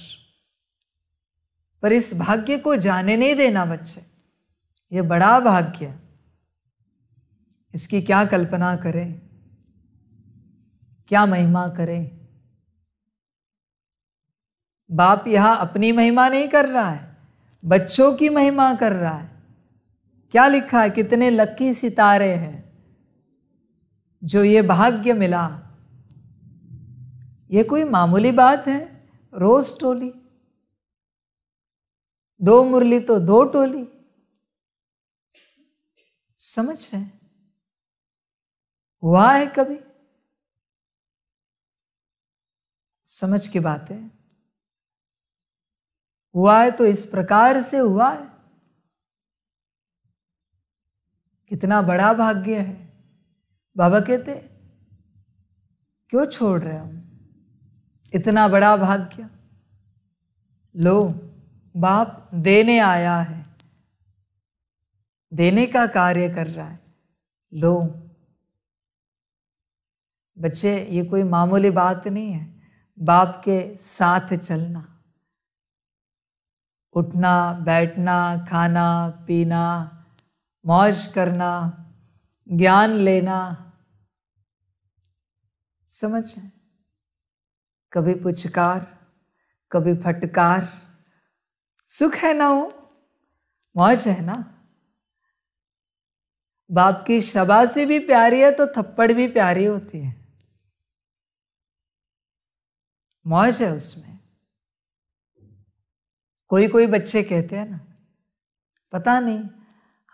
पर इस भाग्य को जाने नहीं देना बच्चे ये बड़ा भाग्य है इसकी क्या कल्पना करें क्या महिमा करें बाप यहां अपनी महिमा नहीं कर रहा है बच्चों की महिमा कर रहा है क्या लिखा है कितने लकी सितारे हैं जो ये भाग्य मिला ये कोई मामूली बात है रोज टोली दो मुरली तो दो टोली समझ रहे हुआ है कभी समझ की बात है हुआ है तो इस प्रकार से हुआ है कितना बड़ा भाग्य है बाबा कहते क्यों छोड़ रहे हम इतना बड़ा भाग्य लो बाप देने आया है देने का कार्य कर रहा है लो बच्चे ये कोई मामूली बात नहीं है बाप के साथ चलना उठना बैठना खाना पीना मौज करना ज्ञान लेना समझ है कभी पुचकार कभी फटकार सुख है ना हो मौज है ना बाप की शबासी भी प्यारी है तो थप्पड़ भी प्यारी होती है मौज है उसमें कोई कोई बच्चे कहते हैं ना पता नहीं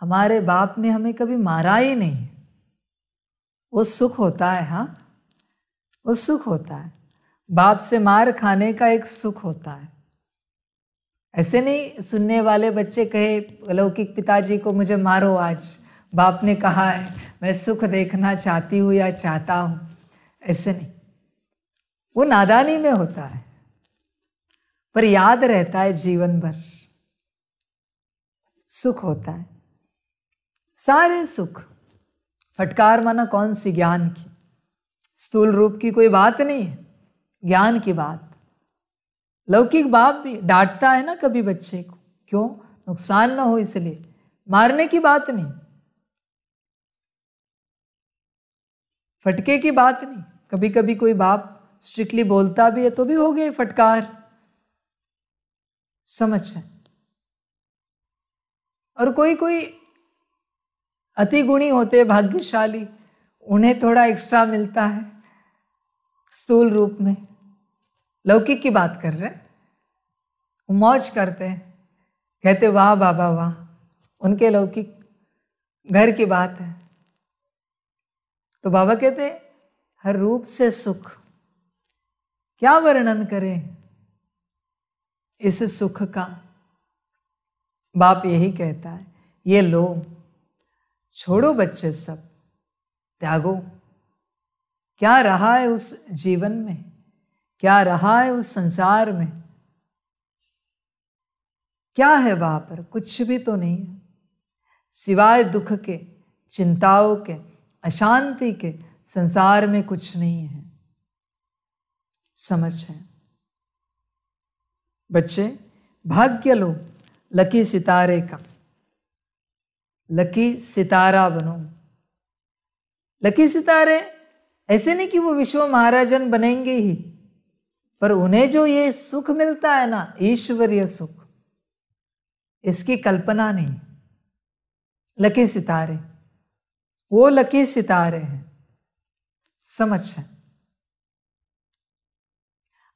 हमारे बाप ने हमें कभी मारा ही नहीं वो सुख होता है हाँ वो सुख होता है बाप से मार खाने का एक सुख होता है ऐसे नहीं सुनने वाले बच्चे कहे अलौकिक पिताजी को मुझे मारो आज बाप ने कहा है मैं सुख देखना चाहती हूँ या चाहता हूँ ऐसे नहीं वो नादानी में होता है पर याद रहता है जीवन भर सुख होता है सारे सुख फटकार माना कौन सी ज्ञान की स्थूल रूप की कोई बात नहीं है ज्ञान की बात लौकिक बाप भी डांटता है ना कभी बच्चे को क्यों नुकसान ना हो इसलिए मारने की बात नहीं फटके की बात नहीं कभी कभी कोई बाप स्ट्रिक्टली बोलता भी है तो भी हो गए फटकार समझ है और कोई कोई अति गुणी होते भाग्यशाली उन्हें थोड़ा एक्स्ट्रा मिलता है स्थूल रूप में लौकिक की बात कर रहे हैं मौज करते हैं कहते वाह बाबा वाह उनके लौकिक घर की बात है तो बाबा कहते हर रूप से सुख क्या वर्णन करें इस सुख का बाप यही कहता है ये लो छोड़ो बच्चे सब त्यागो क्या रहा है उस जीवन में क्या रहा है उस संसार में क्या है वहां पर कुछ भी तो नहीं है सिवाय दुख के चिंताओं के अशांति के संसार में कुछ नहीं है समझ है बच्चे भाग्य लो लकी सितारे का लकी सितारा बनो लकी सितारे ऐसे नहीं कि वो विश्व महाराजन बनेंगे ही पर उन्हें जो ये सुख मिलता है ना ईश्वरीय सुख इसकी कल्पना नहीं लकी सितारे वो लकी सितारे हैं समझ है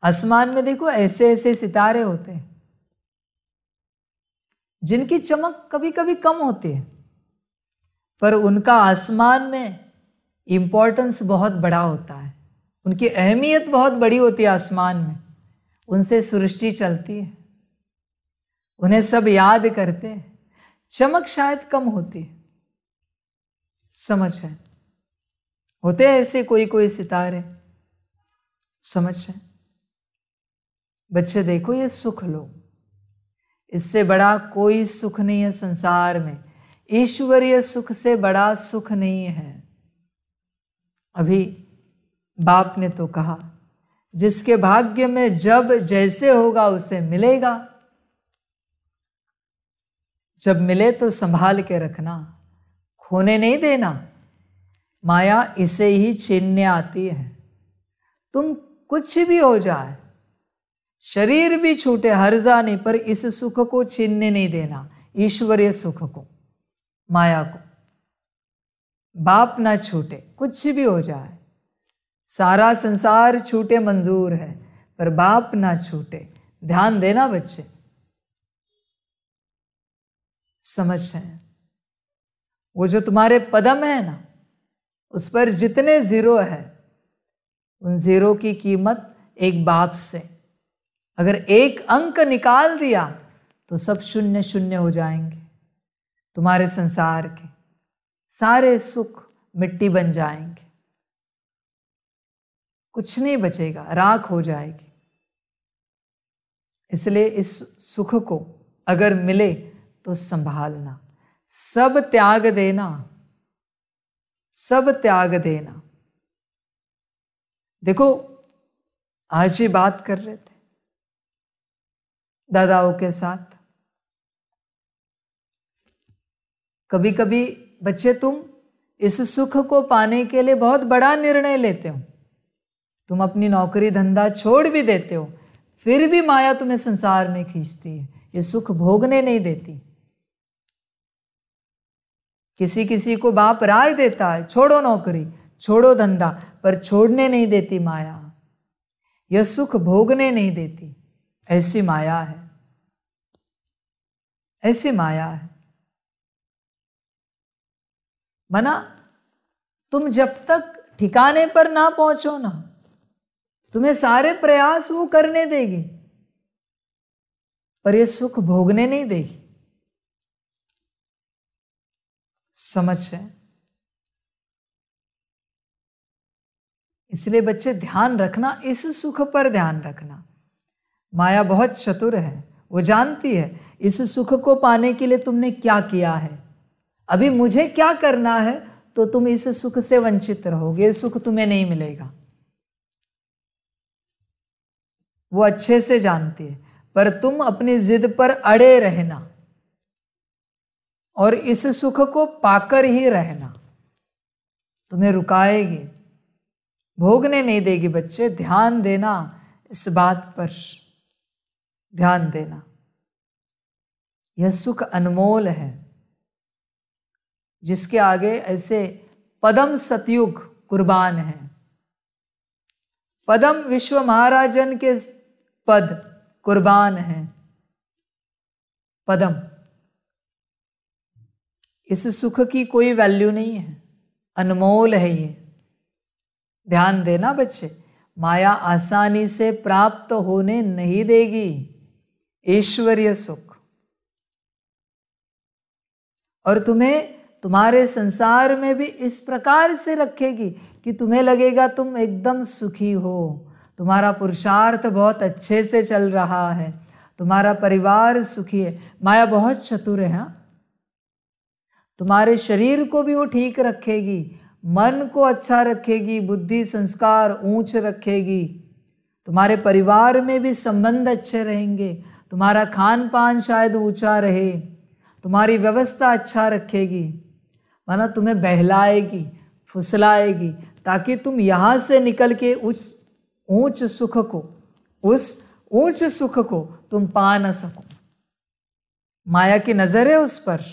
आसमान में देखो ऐसे ऐसे सितारे होते हैं जिनकी चमक कभी कभी कम होती है पर उनका आसमान में इम्पोर्टेंस बहुत बड़ा होता है उनकी अहमियत बहुत बड़ी होती है आसमान में उनसे सृष्टि चलती है उन्हें सब याद करते हैं चमक शायद कम होती है समझ है होते हैं ऐसे कोई कोई सितारे समझ है बच्चे देखो ये सुख लो इससे बड़ा कोई सुख नहीं है संसार में ईश्वरीय सुख से बड़ा सुख नहीं है अभी बाप ने तो कहा जिसके भाग्य में जब जैसे होगा उसे मिलेगा जब मिले तो संभाल के रखना खोने नहीं देना माया इसे ही छीनने आती है तुम कुछ भी हो जाए शरीर भी छूटे हर्जा नहीं पर इस सुख को छीनने नहीं देना ईश्वरीय सुख को माया को बाप ना छूटे कुछ भी हो जाए सारा संसार छूटे मंजूर है पर बाप ना छूटे ध्यान देना बच्चे समझ है वो जो तुम्हारे पदम है ना उस पर जितने ज़ीरो है उन ज़ीरो की कीमत एक बाप से अगर एक अंक निकाल दिया तो सब शून्य शून्य हो जाएंगे तुम्हारे संसार के सारे सुख मिट्टी बन जाएंगे कुछ नहीं बचेगा राख हो जाएगी इसलिए इस सुख को अगर मिले तो संभालना सब त्याग देना सब त्याग देना देखो आज ही बात कर रहे थे दादाओं के साथ कभी कभी बच्चे तुम इस सुख को पाने के लिए बहुत बड़ा निर्णय लेते हो तुम अपनी नौकरी धंधा छोड़ भी देते हो फिर भी माया तुम्हें संसार में खींचती है ये सुख भोगने नहीं देती किसी किसी को बाप राय देता है छोड़ो नौकरी छोड़ो धंधा पर छोड़ने नहीं देती माया यह सुख भोगने नहीं देती ऐसी माया है ऐसी माया है बना तुम जब तक ठिकाने पर ना पहुंचो ना तुम्हें सारे प्रयास वो करने देगी पर ये सुख भोगने नहीं देगी समझ है इसलिए बच्चे ध्यान रखना इस सुख पर ध्यान रखना माया बहुत चतुर है वो जानती है इस सुख को पाने के लिए तुमने क्या किया है अभी मुझे क्या करना है तो तुम इस सुख से वंचित रहोगे सुख तुम्हें नहीं मिलेगा वो अच्छे से जानती है पर तुम अपनी जिद पर अड़े रहना और इस सुख को पाकर ही रहना तुम्हें रुकाएगी भोगने नहीं देगी बच्चे ध्यान देना इस बात पर ध्यान देना यह सुख अनमोल है जिसके आगे ऐसे पदम सतयुग कुर्बान हैं पदम विश्व महाराजन के पद कुर्बान हैं पदम इस सुख की कोई वैल्यू नहीं है अनमोल है ये ध्यान देना बच्चे माया आसानी से प्राप्त होने नहीं देगी ऐश्वर्य सुख और तुम्हें तुम्हारे संसार में भी इस प्रकार से रखेगी कि तुम्हें लगेगा तुम एकदम सुखी हो तुम्हारा पुरुषार्थ बहुत अच्छे से चल रहा है तुम्हारा परिवार सुखी है माया बहुत चतुर है हाँ? तुम्हारे शरीर को भी वो ठीक रखेगी मन को अच्छा रखेगी बुद्धि संस्कार ऊंच रखेगी तुम्हारे परिवार में भी संबंध अच्छे रहेंगे तुम्हारा खान पान शायद ऊंचा रहे तुम्हारी व्यवस्था अच्छा रखेगी माना तुम्हें बहलाएगी फुसलाएगी ताकि तुम यहाँ से निकल के उस ऊंच सुख को उस ऊंच सुख को तुम पा न सको माया की नज़र है उस पर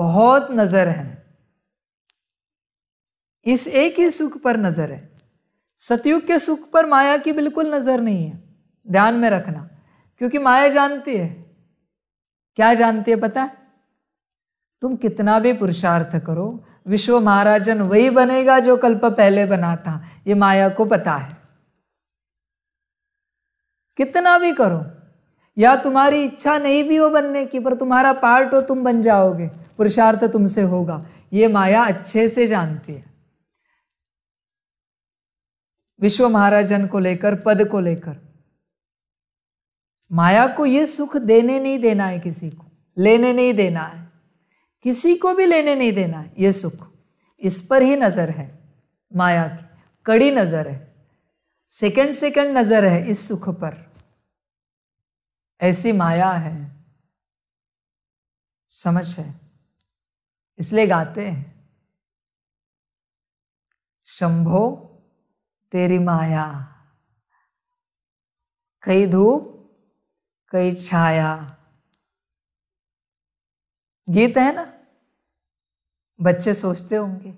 बहुत नज़र है इस एक ही सुख पर नज़र है सतयुग के सुख पर माया की बिल्कुल नज़र नहीं है ध्यान में रखना क्योंकि माया जानती है क्या जानती है पता है तुम कितना भी पुरुषार्थ करो विश्व महाराजन वही बनेगा जो कल्प पहले बना था ये माया को पता है कितना भी करो या तुम्हारी इच्छा नहीं भी हो बनने की पर तुम्हारा पार्ट हो तुम बन जाओगे पुरुषार्थ तुमसे होगा ये माया अच्छे से जानती है विश्व महाराजन को लेकर पद को लेकर माया को ये सुख देने नहीं देना है किसी को लेने नहीं देना है किसी को भी लेने नहीं देना ये सुख इस पर ही नज़र है माया की कड़ी नज़र है सेकंड सेकंड नज़र है इस सुख पर ऐसी माया है समझ है इसलिए गाते हैं शंभो तेरी माया कई धूप कई छाया गीत है ना बच्चे सोचते होंगे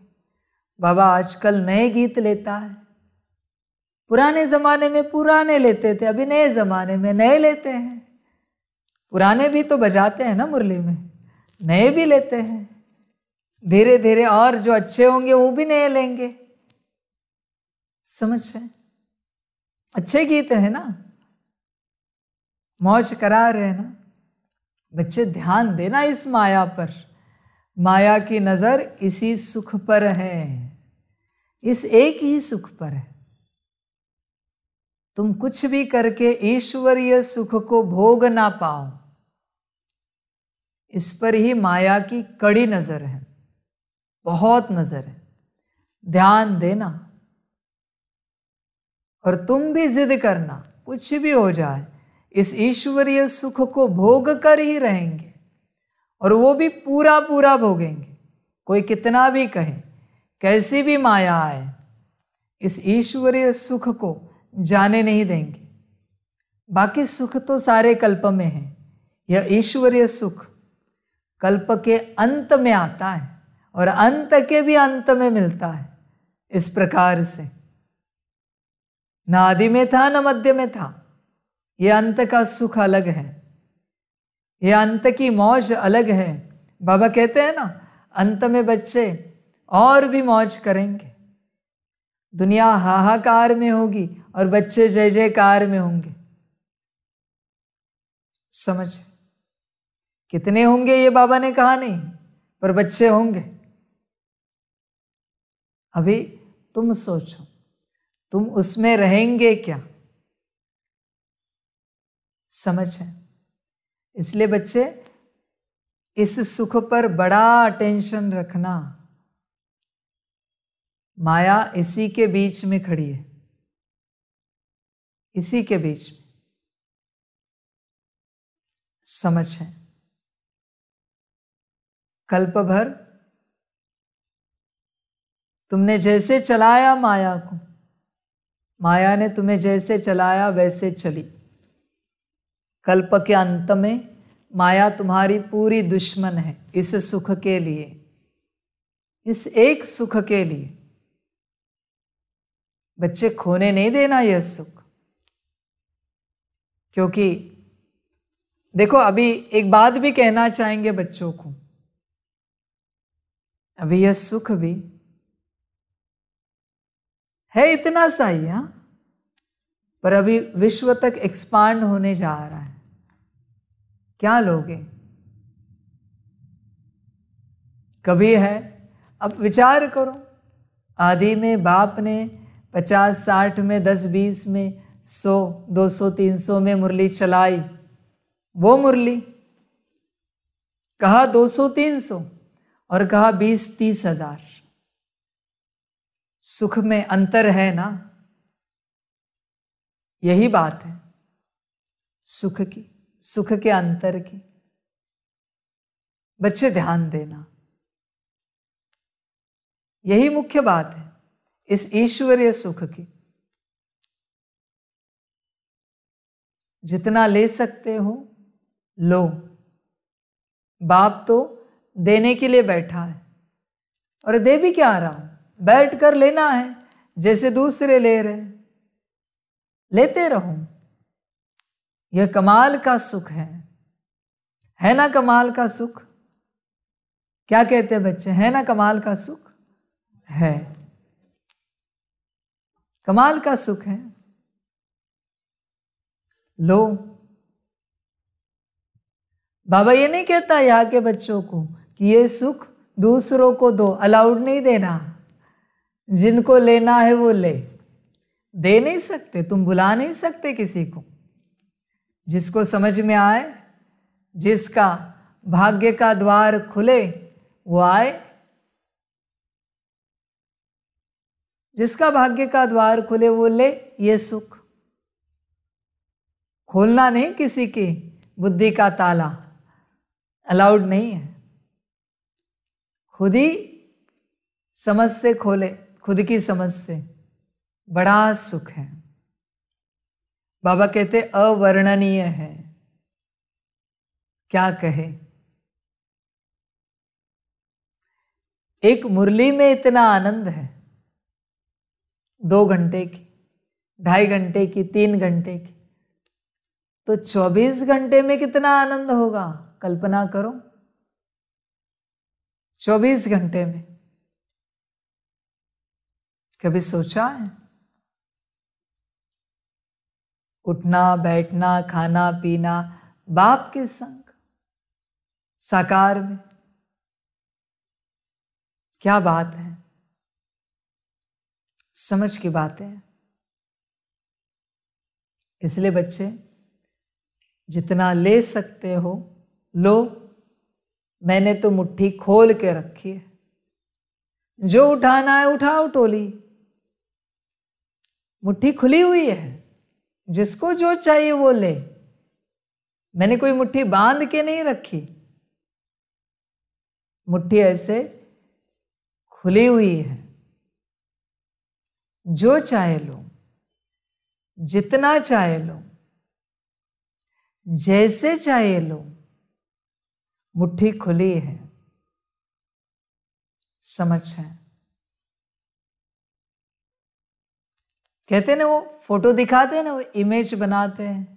बाबा आजकल नए गीत लेता है पुराने ज़माने में पुराने लेते थे अभी नए ज़माने में नए लेते हैं पुराने भी तो बजाते हैं ना मुरली में नए भी लेते हैं धीरे धीरे और जो अच्छे होंगे वो भी नए लेंगे समझ रहे अच्छे गीत है ना मौज करा रहे हैं ना बच्चे ध्यान देना इस माया पर माया की नज़र इसी सुख पर है इस एक ही सुख पर है तुम कुछ भी करके ईश्वरीय सुख को भोग ना पाओ इस पर ही माया की कड़ी नज़र है बहुत नज़र है ध्यान देना और तुम भी जिद करना कुछ भी हो जाए इस ईश्वरीय सुख को भोग कर ही रहेंगे और वो भी पूरा पूरा भोगेंगे कोई कितना भी कहे कैसी भी माया आए इस ईश्वरीय सुख को जाने नहीं देंगे बाकी सुख तो सारे कल्प में है यह ईश्वरीय सुख कल्प के अंत में आता है और अंत के भी अंत में मिलता है इस प्रकार से न आदि में था न मध्य में था यह अंत का सुख अलग है ये अंत की मौज अलग है बाबा कहते हैं ना अंत में बच्चे और भी मौज करेंगे दुनिया हाहाकार में होगी और बच्चे जय जयकार में होंगे समझ कितने होंगे ये बाबा ने कहा नहीं पर बच्चे होंगे अभी तुम सोचो तुम उसमें रहेंगे क्या समझ है इसलिए बच्चे इस सुख पर बड़ा अटेंशन रखना माया इसी के बीच में खड़ी है इसी के बीच में समझ है कल्प भर तुमने जैसे चलाया माया को माया ने तुम्हें जैसे चलाया वैसे चली कल्प के अंत में माया तुम्हारी पूरी दुश्मन है इस सुख के लिए इस एक सुख के लिए बच्चे खोने नहीं देना यह सुख क्योंकि देखो अभी एक बात भी कहना चाहेंगे बच्चों को अभी यह सुख भी है इतना सा ही हाँ पर अभी विश्व तक एक्सपांड होने जा रहा है क्या लोगे कभी है अब विचार करो आदि में बाप ने पचास साठ में दस बीस में सौ दो सौ तीन सौ में मुरली चलाई वो मुरली कहा दो सौ तीन सौ और कहा बीस तीस हजार सुख में अंतर है ना यही बात है सुख की सुख के अंतर की बच्चे ध्यान देना यही मुख्य बात है इस ईश्वरीय सुख की जितना ले सकते हो लो बाप तो देने के लिए बैठा है और दे भी क्या रहा बैठ कर लेना है जैसे दूसरे ले रहे लेते रहूं यह कमाल का सुख है है ना कमाल का सुख क्या कहते हैं बच्चे है ना कमाल का सुख है कमाल का सुख है लो बाबा ये नहीं कहता यहाँ के बच्चों को कि ये सुख दूसरों को दो अलाउड नहीं देना जिनको लेना है वो ले दे नहीं सकते तुम बुला नहीं सकते किसी को जिसको समझ में आए जिसका भाग्य का द्वार खुले वो आए जिसका भाग्य का द्वार खुले वो ले ये सुख खोलना नहीं किसी की बुद्धि का ताला अलाउड नहीं है खुद ही समझ से खोले खुद की समझ से बड़ा सुख है बाबा कहते अवर्णनीय है क्या कहे एक मुरली में इतना आनंद है दो घंटे की ढाई घंटे की तीन घंटे की तो चौबीस घंटे में कितना आनंद होगा कल्पना करो चौबीस घंटे में कभी सोचा है उठना बैठना खाना पीना बाप के संग साकार में क्या बात है समझ की बात है इसलिए बच्चे जितना ले सकते हो लो मैंने तो मुट्ठी खोल के रखी है जो उठाना है उठाओ टोली मुट्ठी खुली हुई है जिसको जो चाहिए वो ले मैंने कोई मुट्ठी बांध के नहीं रखी मुट्ठी ऐसे खुली हुई है जो चाहे लो जितना चाहे लो जैसे चाहे लो मुट्ठी खुली है समझ है कहते ना वो फोटो दिखाते हैं ना वो इमेज बनाते हैं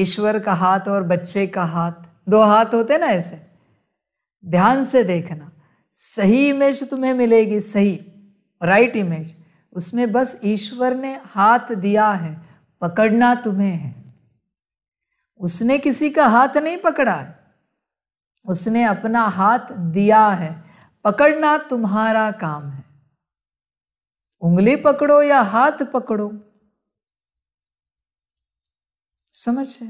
ईश्वर का हाथ और बच्चे का हाथ दो हाथ होते हैं ना ऐसे ध्यान से देखना सही इमेज तुम्हें मिलेगी सही राइट इमेज उसमें बस ईश्वर ने हाथ दिया है पकड़ना तुम्हें है उसने किसी का हाथ नहीं पकड़ा है उसने अपना हाथ दिया है पकड़ना तुम्हारा काम है उंगली पकड़ो या हाथ पकड़ो समझ है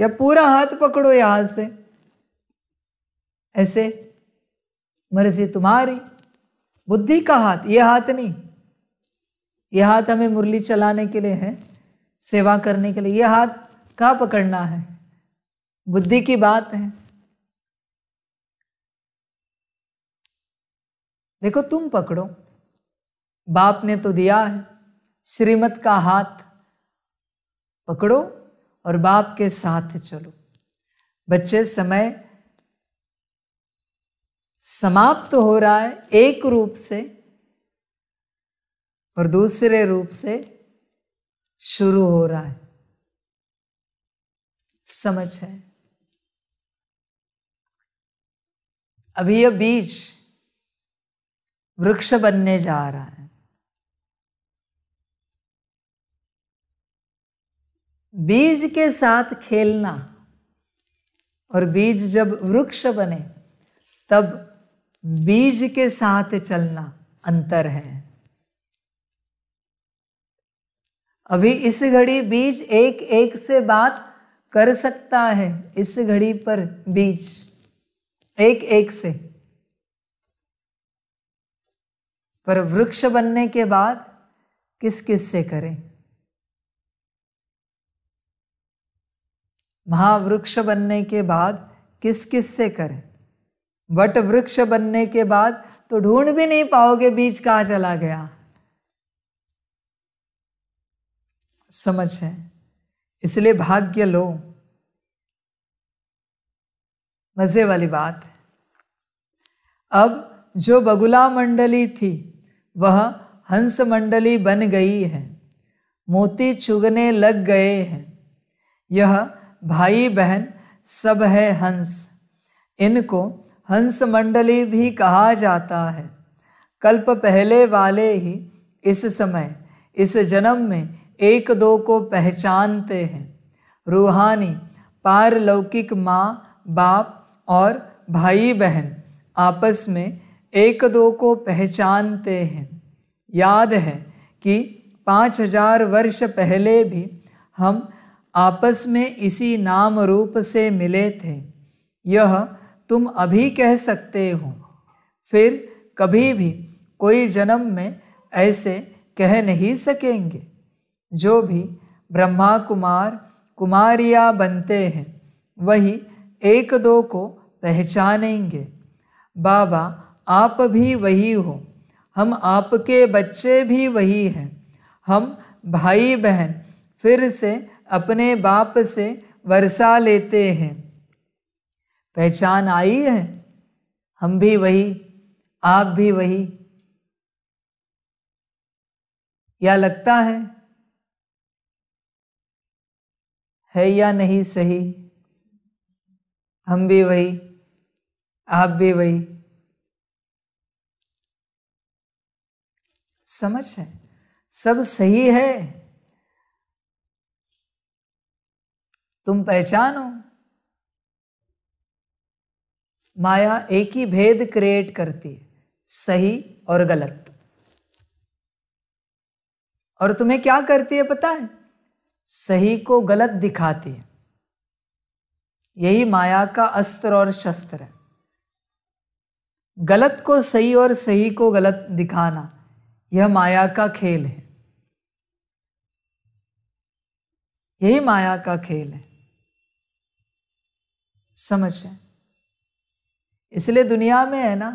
या पूरा हाथ पकड़ो हाथ से ऐसे मर्जी तुम्हारी बुद्धि का हाथ ये हाथ नहीं ये हाथ हमें मुरली चलाने के लिए है सेवा करने के लिए ये हाथ कहाँ पकड़ना है बुद्धि की बात है देखो तुम पकड़ो बाप ने तो दिया है श्रीमत का हाथ पकड़ो और बाप के साथ चलो बच्चे समय समाप्त तो हो रहा है एक रूप से और दूसरे रूप से शुरू हो रहा है समझ है अभी यह बीज वृक्ष बनने जा रहा है बीज के साथ खेलना और बीज जब वृक्ष बने तब बीज के साथ चलना अंतर है अभी इस घड़ी बीज एक एक से बात कर सकता है इस घड़ी पर बीज एक एक से पर वृक्ष बनने के बाद किस किस से करें महावृक्ष बनने के बाद किस किस से करें वट वृक्ष बनने के बाद तो ढूंढ भी नहीं पाओगे बीज कहाँ चला गया समझ है इसलिए भाग्य लो मज़े वाली बात है अब जो बगुला मंडली थी वह हंस मंडली बन गई है मोती चुगने लग गए हैं यह भाई बहन सब है हंस इनको हंस मंडली भी कहा जाता है कल्प पहले वाले ही इस समय इस जन्म में एक दो को पहचानते हैं रूहानी पारलौकिक माँ बाप और भाई बहन आपस में एक दो को पहचानते हैं याद है कि पाँच हजार वर्ष पहले भी हम आपस में इसी नाम रूप से मिले थे यह तुम अभी कह सकते हो फिर कभी भी कोई जन्म में ऐसे कह नहीं सकेंगे जो भी ब्रह्मा कुमार कुमारिया बनते हैं वही एक दो को पहचानेंगे बाबा आप भी वही हो हम आपके बच्चे भी वही हैं हम भाई बहन फिर से अपने बाप से वर्षा लेते हैं पहचान आई है हम भी वही आप भी वही या लगता है है या नहीं सही हम भी वही आप भी वही समझ है सब सही है तुम पहचानो माया एक ही भेद क्रिएट करती है सही और गलत और तुम्हें क्या करती है पता है सही को गलत दिखाती है यही माया का अस्त्र और शस्त्र है गलत को सही और सही को गलत दिखाना यह माया का खेल है यही माया का खेल है समझ जाए इसलिए दुनिया में है ना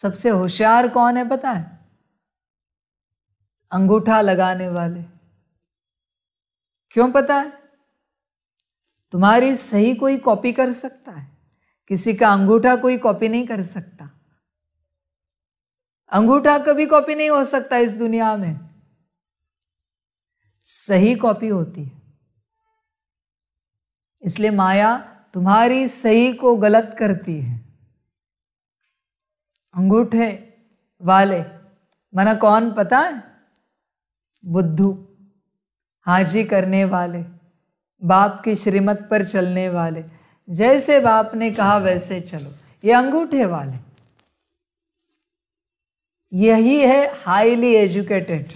सबसे होशियार कौन है पता है अंगूठा लगाने वाले क्यों पता है तुम्हारी सही कोई कॉपी कर सकता है किसी का अंगूठा कोई कॉपी नहीं कर सकता अंगूठा कभी कॉपी नहीं हो सकता इस दुनिया में सही कॉपी होती है इसलिए माया तुम्हारी सही को गलत करती है अंगूठे वाले मना कौन पता है बुद्धू हाजी करने वाले बाप की श्रीमत पर चलने वाले जैसे बाप ने कहा वैसे चलो ये अंगूठे वाले यही है हाईली एजुकेटेड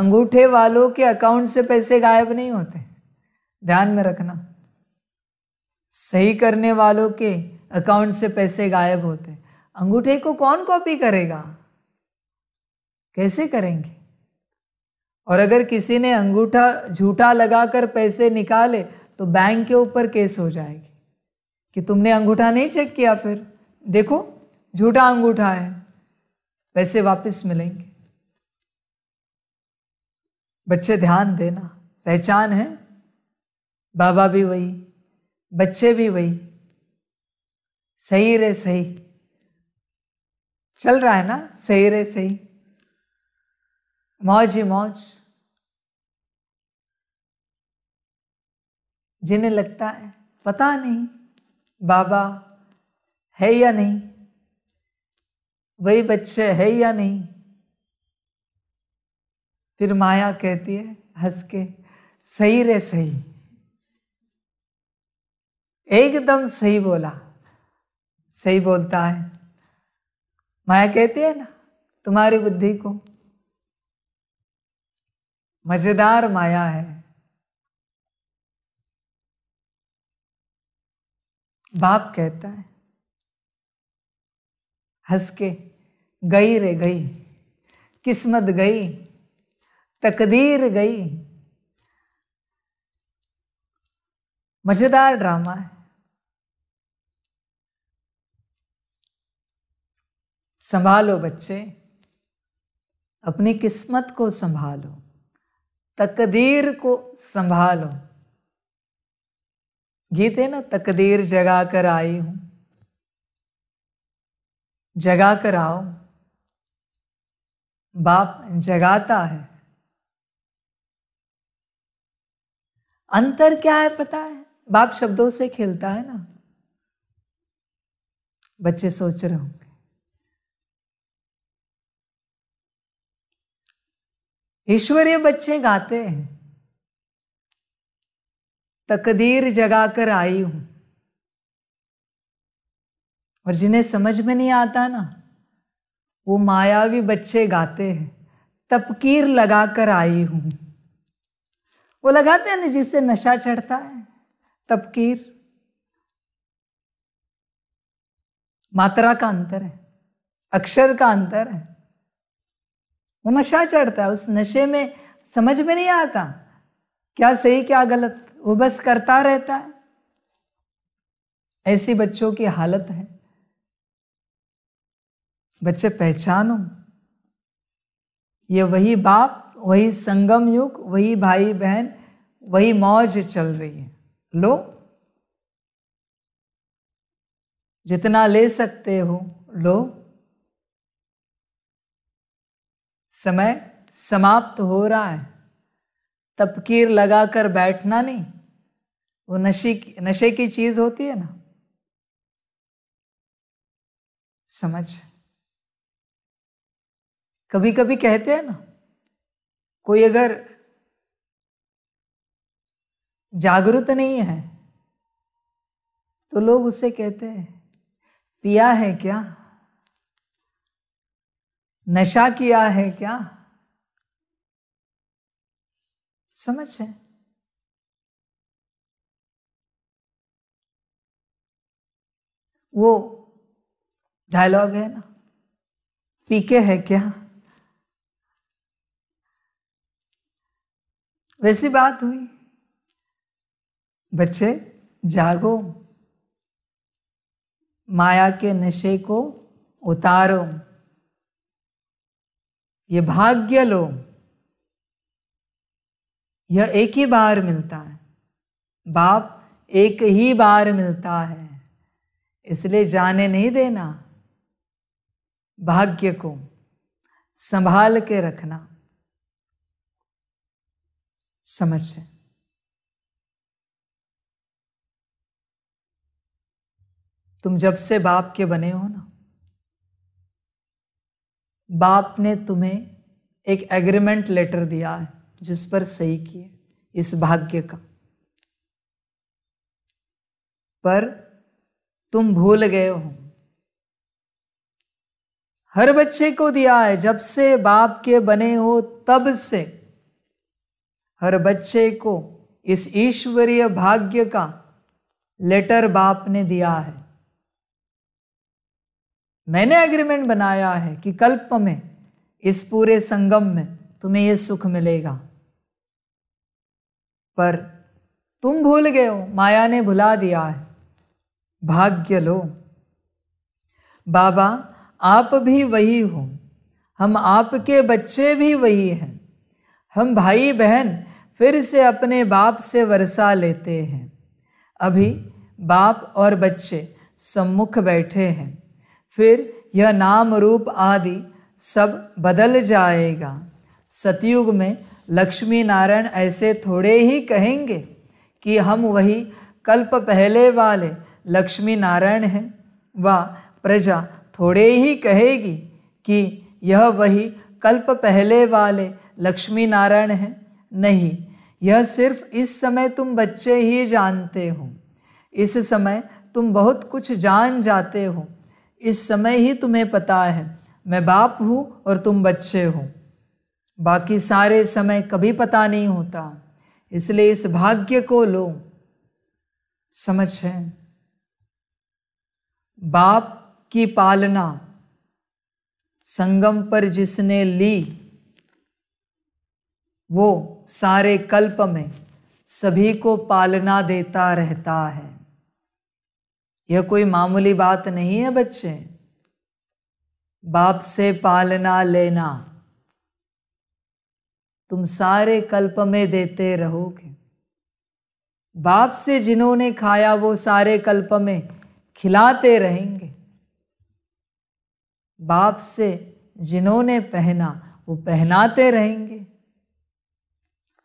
अंगूठे वालों के अकाउंट से पैसे गायब नहीं होते ध्यान में रखना सही करने वालों के अकाउंट से पैसे गायब होते अंगूठे को कौन कॉपी करेगा कैसे करेंगे और अगर किसी ने अंगूठा झूठा लगाकर पैसे निकाले तो बैंक के ऊपर केस हो जाएगी कि तुमने अंगूठा नहीं चेक किया फिर देखो झूठा अंगूठा है पैसे वापस मिलेंगे बच्चे ध्यान देना पहचान है बाबा भी वही बच्चे भी वही सही रे सही चल रहा है ना सही रे सही मौज ही मौज जिन्हें लगता है पता नहीं बाबा है या नहीं वही बच्चे है या नहीं फिर माया कहती है हंस के सही रे सही एकदम सही बोला सही बोलता है माया कहती है ना तुम्हारी बुद्धि को मजेदार माया है बाप कहता है हंस के गई रे गई किस्मत गई तकदीर गई मजेदार ड्रामा है संभालो बच्चे अपनी किस्मत को संभालो तकदीर को संभालो गीत है ना तकदीर जगा कर आई हूं जगा कर आओ बाप जगाता है अंतर क्या है पता है बाप शब्दों से खेलता है ना बच्चे सोच रहे होंगे ईश्वरीय बच्चे गाते हैं तकदीर जगाकर आई हूं और जिन्हें समझ में नहीं आता ना वो मायावी बच्चे गाते हैं तपकीर लगाकर आई हूं वो लगाते हैं ना जिससे नशा चढ़ता है तपकीर मात्रा का अंतर है अक्षर का अंतर है वो नशा चढ़ता है उस नशे में समझ में नहीं आता क्या सही क्या गलत वो बस करता रहता है ऐसी बच्चों की हालत है बच्चे पहचानो ये वही बाप वही संगम युग वही भाई बहन वही मौज चल रही है लो जितना ले सकते हो लो समय समाप्त हो रहा है तपकीर लगाकर बैठना नहीं वो नशे की नशे की चीज होती है ना समझ कभी कभी कहते हैं ना कोई अगर जागरूक नहीं है तो लोग उसे कहते हैं पिया है क्या नशा किया है क्या समझ है वो डायलॉग है ना पीके है क्या वैसी बात हुई बच्चे जागो माया के नशे को उतारो ये भाग्य लो यह एक ही बार मिलता है बाप एक ही बार मिलता है इसलिए जाने नहीं देना भाग्य को संभाल के रखना समझ है तुम जब से बाप के बने हो ना बाप ने तुम्हें एक एग्रीमेंट लेटर दिया है जिस पर सही किए इस भाग्य का पर तुम भूल गए हो हर बच्चे को दिया है जब से बाप के बने हो तब से हर बच्चे को इस ईश्वरीय भाग्य का लेटर बाप ने दिया है मैंने एग्रीमेंट बनाया है कि कल्प में इस पूरे संगम में तुम्हें ये सुख मिलेगा पर तुम भूल गए हो माया ने भुला दिया है भाग्य लो बाबा आप भी वही हो हम आपके बच्चे भी वही हैं हम भाई बहन फिर से अपने बाप से वर्षा लेते हैं अभी बाप और बच्चे सम्मुख बैठे हैं फिर यह नाम रूप आदि सब बदल जाएगा सतयुग में लक्ष्मी नारायण ऐसे थोड़े ही कहेंगे कि हम वही कल्प पहले वाले लक्ष्मी नारायण हैं व प्रजा थोड़े ही कहेगी कि यह वही कल्प पहले वाले लक्ष्मी नारायण हैं नहीं यह सिर्फ इस समय तुम बच्चे ही जानते हो इस समय तुम बहुत कुछ जान जाते हो इस समय ही तुम्हें पता है मैं बाप हूँ और तुम बच्चे हो बाकी सारे समय कभी पता नहीं होता इसलिए इस भाग्य को लो समझ है बाप की पालना संगम पर जिसने ली वो सारे कल्प में सभी को पालना देता रहता है यह कोई मामूली बात नहीं है बच्चे बाप से पालना लेना तुम सारे कल्प में देते रहोगे बाप से जिन्होंने खाया वो सारे कल्प में खिलाते रहेंगे बाप से जिन्होंने पहना वो पहनाते रहेंगे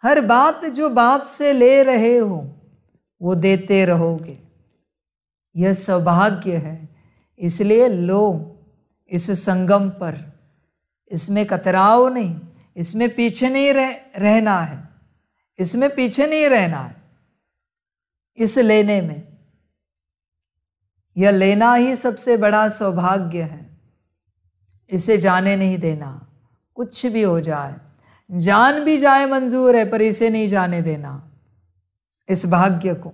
हर बात जो बाप से ले रहे हो वो देते रहोगे यह सौभाग्य है इसलिए लो इस संगम पर इसमें कतराव नहीं इसमें पीछे नहीं रह, रहना है इसमें पीछे नहीं रहना है इस लेने में यह लेना ही सबसे बड़ा सौभाग्य है इसे जाने नहीं देना कुछ भी हो जाए जान भी जाए मंजूर है पर इसे नहीं जाने देना इस भाग्य को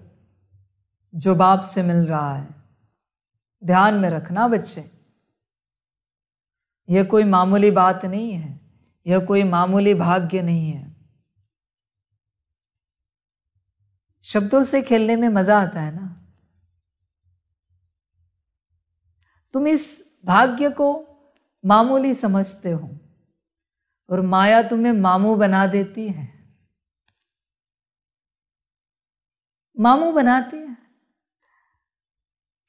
जो बाप से मिल रहा है ध्यान में रखना बच्चे यह कोई मामूली बात नहीं है यह कोई मामूली भाग्य नहीं है शब्दों से खेलने में मजा आता है ना तुम इस भाग्य को मामूली समझते हो और माया तुम्हें मामू बना देती है मामू बनाती है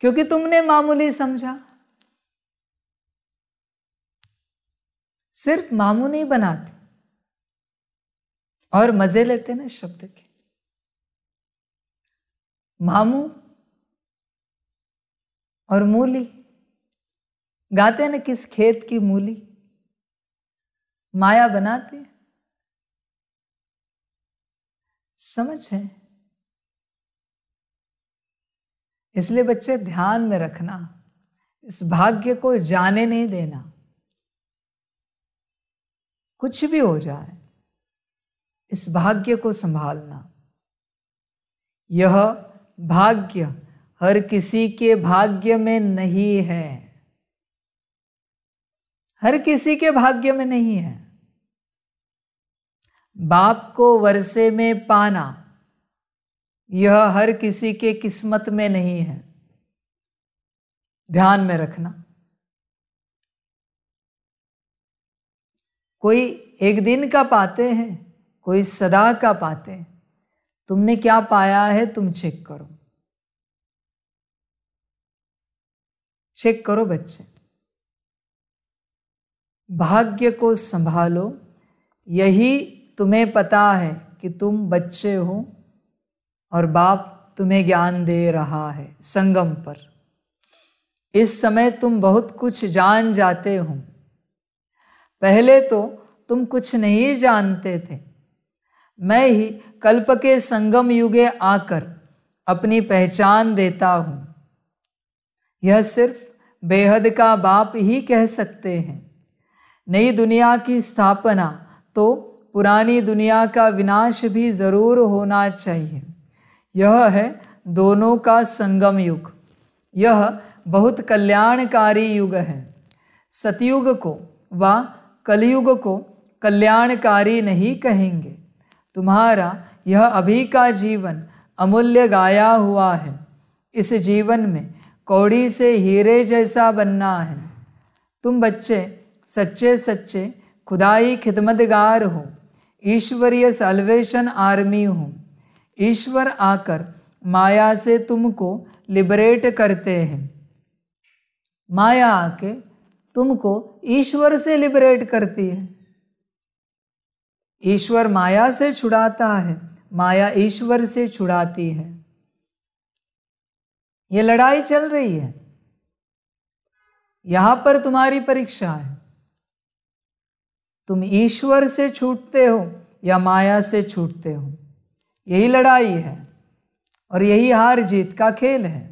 क्योंकि तुमने मामूली समझा सिर्फ मामू नहीं बनाते और मजे लेते ना शब्द के मामू और मूली गाते ना किस खेत की मूली माया बनाते समझ है इसलिए बच्चे ध्यान में रखना इस भाग्य को जाने नहीं देना कुछ भी हो जाए इस भाग्य को संभालना यह भाग्य हर किसी के भाग्य में नहीं है हर किसी के भाग्य में नहीं है बाप को वर्षे में पाना यह हर किसी के किस्मत में नहीं है ध्यान में रखना कोई एक दिन का पाते हैं कोई सदा का पाते हैं तुमने क्या पाया है तुम चेक करो चेक करो बच्चे भाग्य को संभालो यही तुम्हें पता है कि तुम बच्चे हो और बाप तुम्हें ज्ञान दे रहा है संगम पर इस समय तुम बहुत कुछ जान जाते हो पहले तो तुम कुछ नहीं जानते थे मैं ही कल्प के संगम युगे आकर अपनी पहचान देता हूँ यह सिर्फ बेहद का बाप ही कह सकते हैं नई दुनिया की स्थापना तो पुरानी दुनिया का विनाश भी ज़रूर होना चाहिए यह है दोनों का संगम युग यह बहुत कल्याणकारी युग है सतयुग को व कलयुग को कल्याणकारी नहीं कहेंगे तुम्हारा यह अभी का जीवन अमूल्य गाया हुआ है इस जीवन में कौड़ी से हीरे जैसा बनना है तुम बच्चे सच्चे सच्चे खुदाई खिदमतगार हो ईश्वरीय सल्वेशन आर्मी हूँ ईश्वर आकर माया से तुमको लिबरेट करते हैं माया आके तुमको ईश्वर से लिबरेट करती है ईश्वर माया से छुड़ाता है माया ईश्वर से छुड़ाती है ये लड़ाई चल रही है यहां पर तुम्हारी परीक्षा है तुम ईश्वर से छूटते हो या माया से छूटते हो यही लड़ाई है और यही हार जीत का खेल है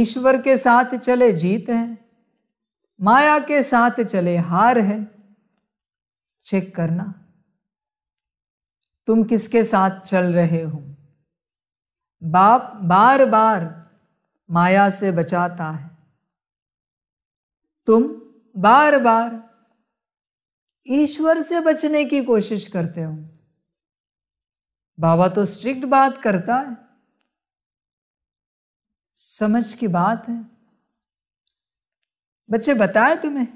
ईश्वर के साथ चले जीत है माया के साथ चले हार है चेक करना तुम किसके साथ चल रहे हो बाप बार बार माया से बचाता है तुम बार बार ईश्वर से बचने की कोशिश करते हो बाबा तो स्ट्रिक्ट बात करता है समझ की बात है बच्चे बताए तुम्हें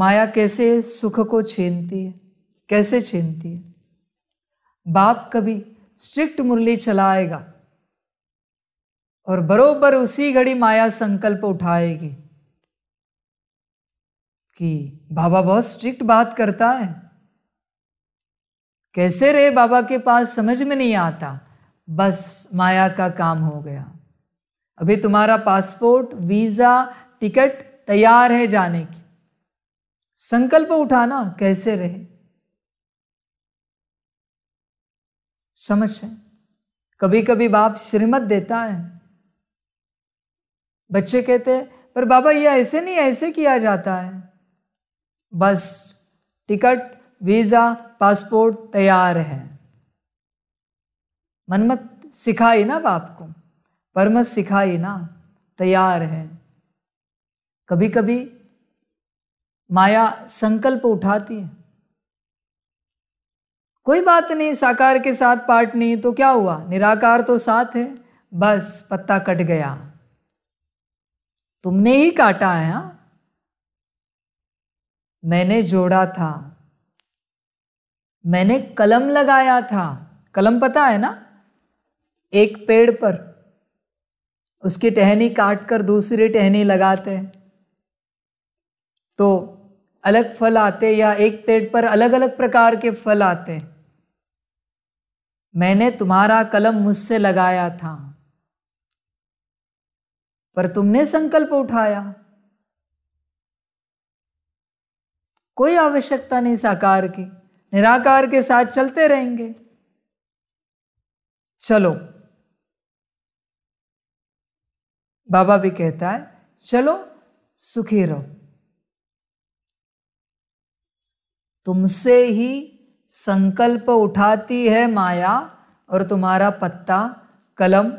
माया कैसे सुख को छीनती है कैसे छीनती है बाप कभी स्ट्रिक्ट मुरली चलाएगा और बरोबर उसी घड़ी माया संकल्प उठाएगी कि बाबा बहुत स्ट्रिक्ट बात करता है कैसे रहे बाबा के पास समझ में नहीं आता बस माया का काम हो गया अभी तुम्हारा पासपोर्ट वीज़ा टिकट तैयार है जाने की संकल्प उठाना कैसे रहे समझ है कभी कभी बाप श्रीमत देता है बच्चे कहते हैं पर बाबा ये ऐसे नहीं ऐसे किया जाता है बस टिकट वीज़ा पासपोर्ट तैयार है मनमत सिखाई ना बाप को परमत सिखाई ना तैयार है कभी कभी माया संकल्प उठाती है कोई बात नहीं साकार के साथ पार्ट नहीं तो क्या हुआ निराकार तो साथ है बस पत्ता कट गया तुमने ही काटा है हा? मैंने जोड़ा था मैंने कलम लगाया था कलम पता है ना एक पेड़ पर उसकी टहनी काट कर दूसरी टहनी लगाते तो अलग फल आते या एक पेड़ पर अलग अलग प्रकार के फल आते मैंने तुम्हारा कलम मुझसे लगाया था पर तुमने संकल्प उठाया कोई आवश्यकता नहीं साकार की निराकार के साथ चलते रहेंगे चलो बाबा भी कहता है चलो सुखी रहो तुमसे ही संकल्प उठाती है माया और तुम्हारा पत्ता कलम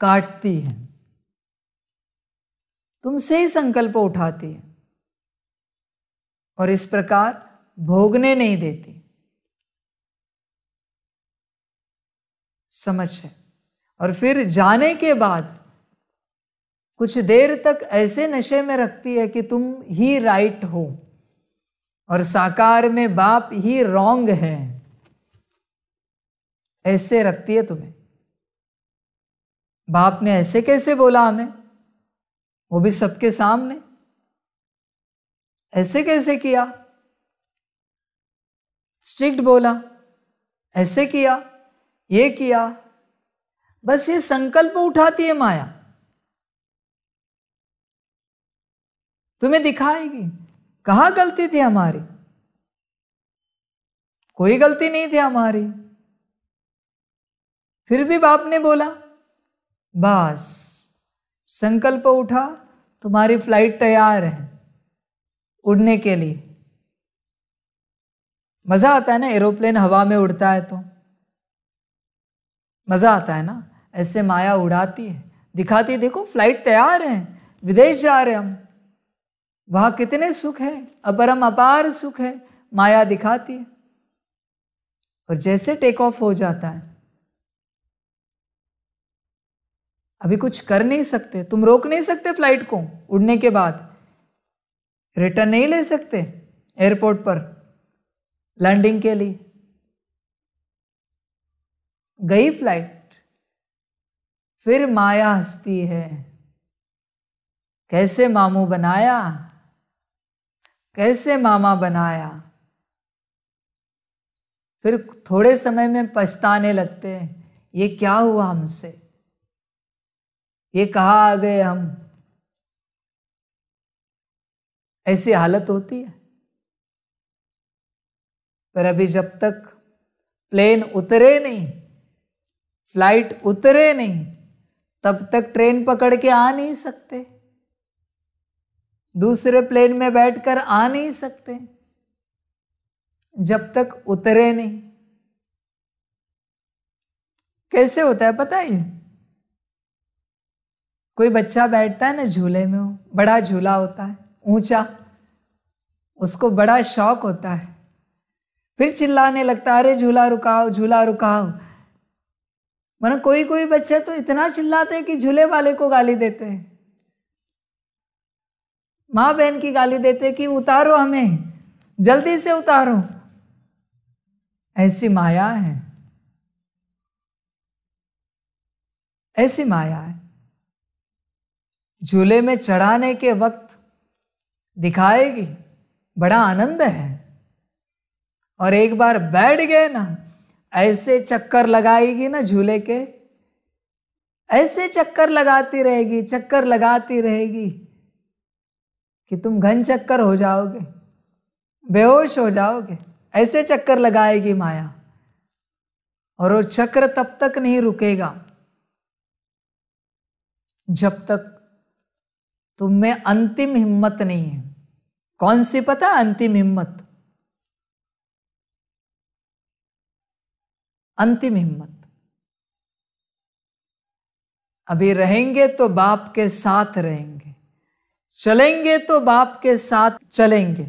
काटती है तुमसे ही संकल्प उठाती है और इस प्रकार भोगने नहीं देती समझ है और फिर जाने के बाद कुछ देर तक ऐसे नशे में रखती है कि तुम ही राइट हो और साकार में बाप ही रॉन्ग है ऐसे रखती है तुम्हें बाप ने ऐसे कैसे बोला हमें वो भी सबके सामने ऐसे कैसे किया स्ट्रिक्ट बोला ऐसे किया ये किया बस ये संकल्प उठाती है माया तुम्हें दिखाएगी कहा गलती थी हमारी कोई गलती नहीं थी हमारी फिर भी बाप ने बोला बस संकल्प उठा तुम्हारी फ्लाइट तैयार है उड़ने के लिए मज़ा आता है ना एरोप्लेन हवा में उड़ता है तो मज़ा आता है ना ऐसे माया उड़ाती है दिखाती है देखो फ्लाइट तैयार है विदेश जा रहे हम वहाँ कितने सुख है अपरम अपार सुख है माया दिखाती है और जैसे टेक ऑफ हो जाता है अभी कुछ कर नहीं सकते तुम रोक नहीं सकते फ्लाइट को उड़ने के बाद रिटर्न नहीं ले सकते एयरपोर्ट पर लैंडिंग के लिए गई फ्लाइट फिर माया हंसती है कैसे मामू बनाया कैसे मामा बनाया फिर थोड़े समय में पछताने लगते हैं ये क्या हुआ हमसे ये कहा आ गए हम ऐसी हालत होती है पर अभी जब तक प्लेन उतरे नहीं फ्लाइट उतरे नहीं तब तक ट्रेन पकड़ के आ नहीं सकते दूसरे प्लेन में बैठकर आ नहीं सकते जब तक उतरे नहीं कैसे होता है पता है कोई बच्चा बैठता है ना झूले में हो बड़ा झूला होता है ऊंचा उसको बड़ा शौक होता है फिर चिल्लाने लगता है अरे झूला रुकाओ झूला रुकाओ वरना कोई कोई बच्चे तो इतना चिल्लाते हैं कि झूले वाले को गाली देते हैं माँ बहन की गाली देते कि उतारो हमें जल्दी से उतारो ऐसी माया है ऐसी माया है झूले में चढ़ाने के वक्त दिखाएगी बड़ा आनंद है और एक बार बैठ गए ना ऐसे चक्कर लगाएगी ना झूले के ऐसे चक्कर लगाती रहेगी चक्कर लगाती रहेगी कि तुम घन चक्कर हो जाओगे बेहोश हो जाओगे ऐसे चक्कर लगाएगी माया और वो चक्र तब तक नहीं रुकेगा जब तक तुम में अंतिम हिम्मत नहीं है कौन सी पता अंतिम हिम्मत अंतिम हिम्मत अभी रहेंगे तो बाप के साथ रहेंगे चलेंगे तो बाप के साथ चलेंगे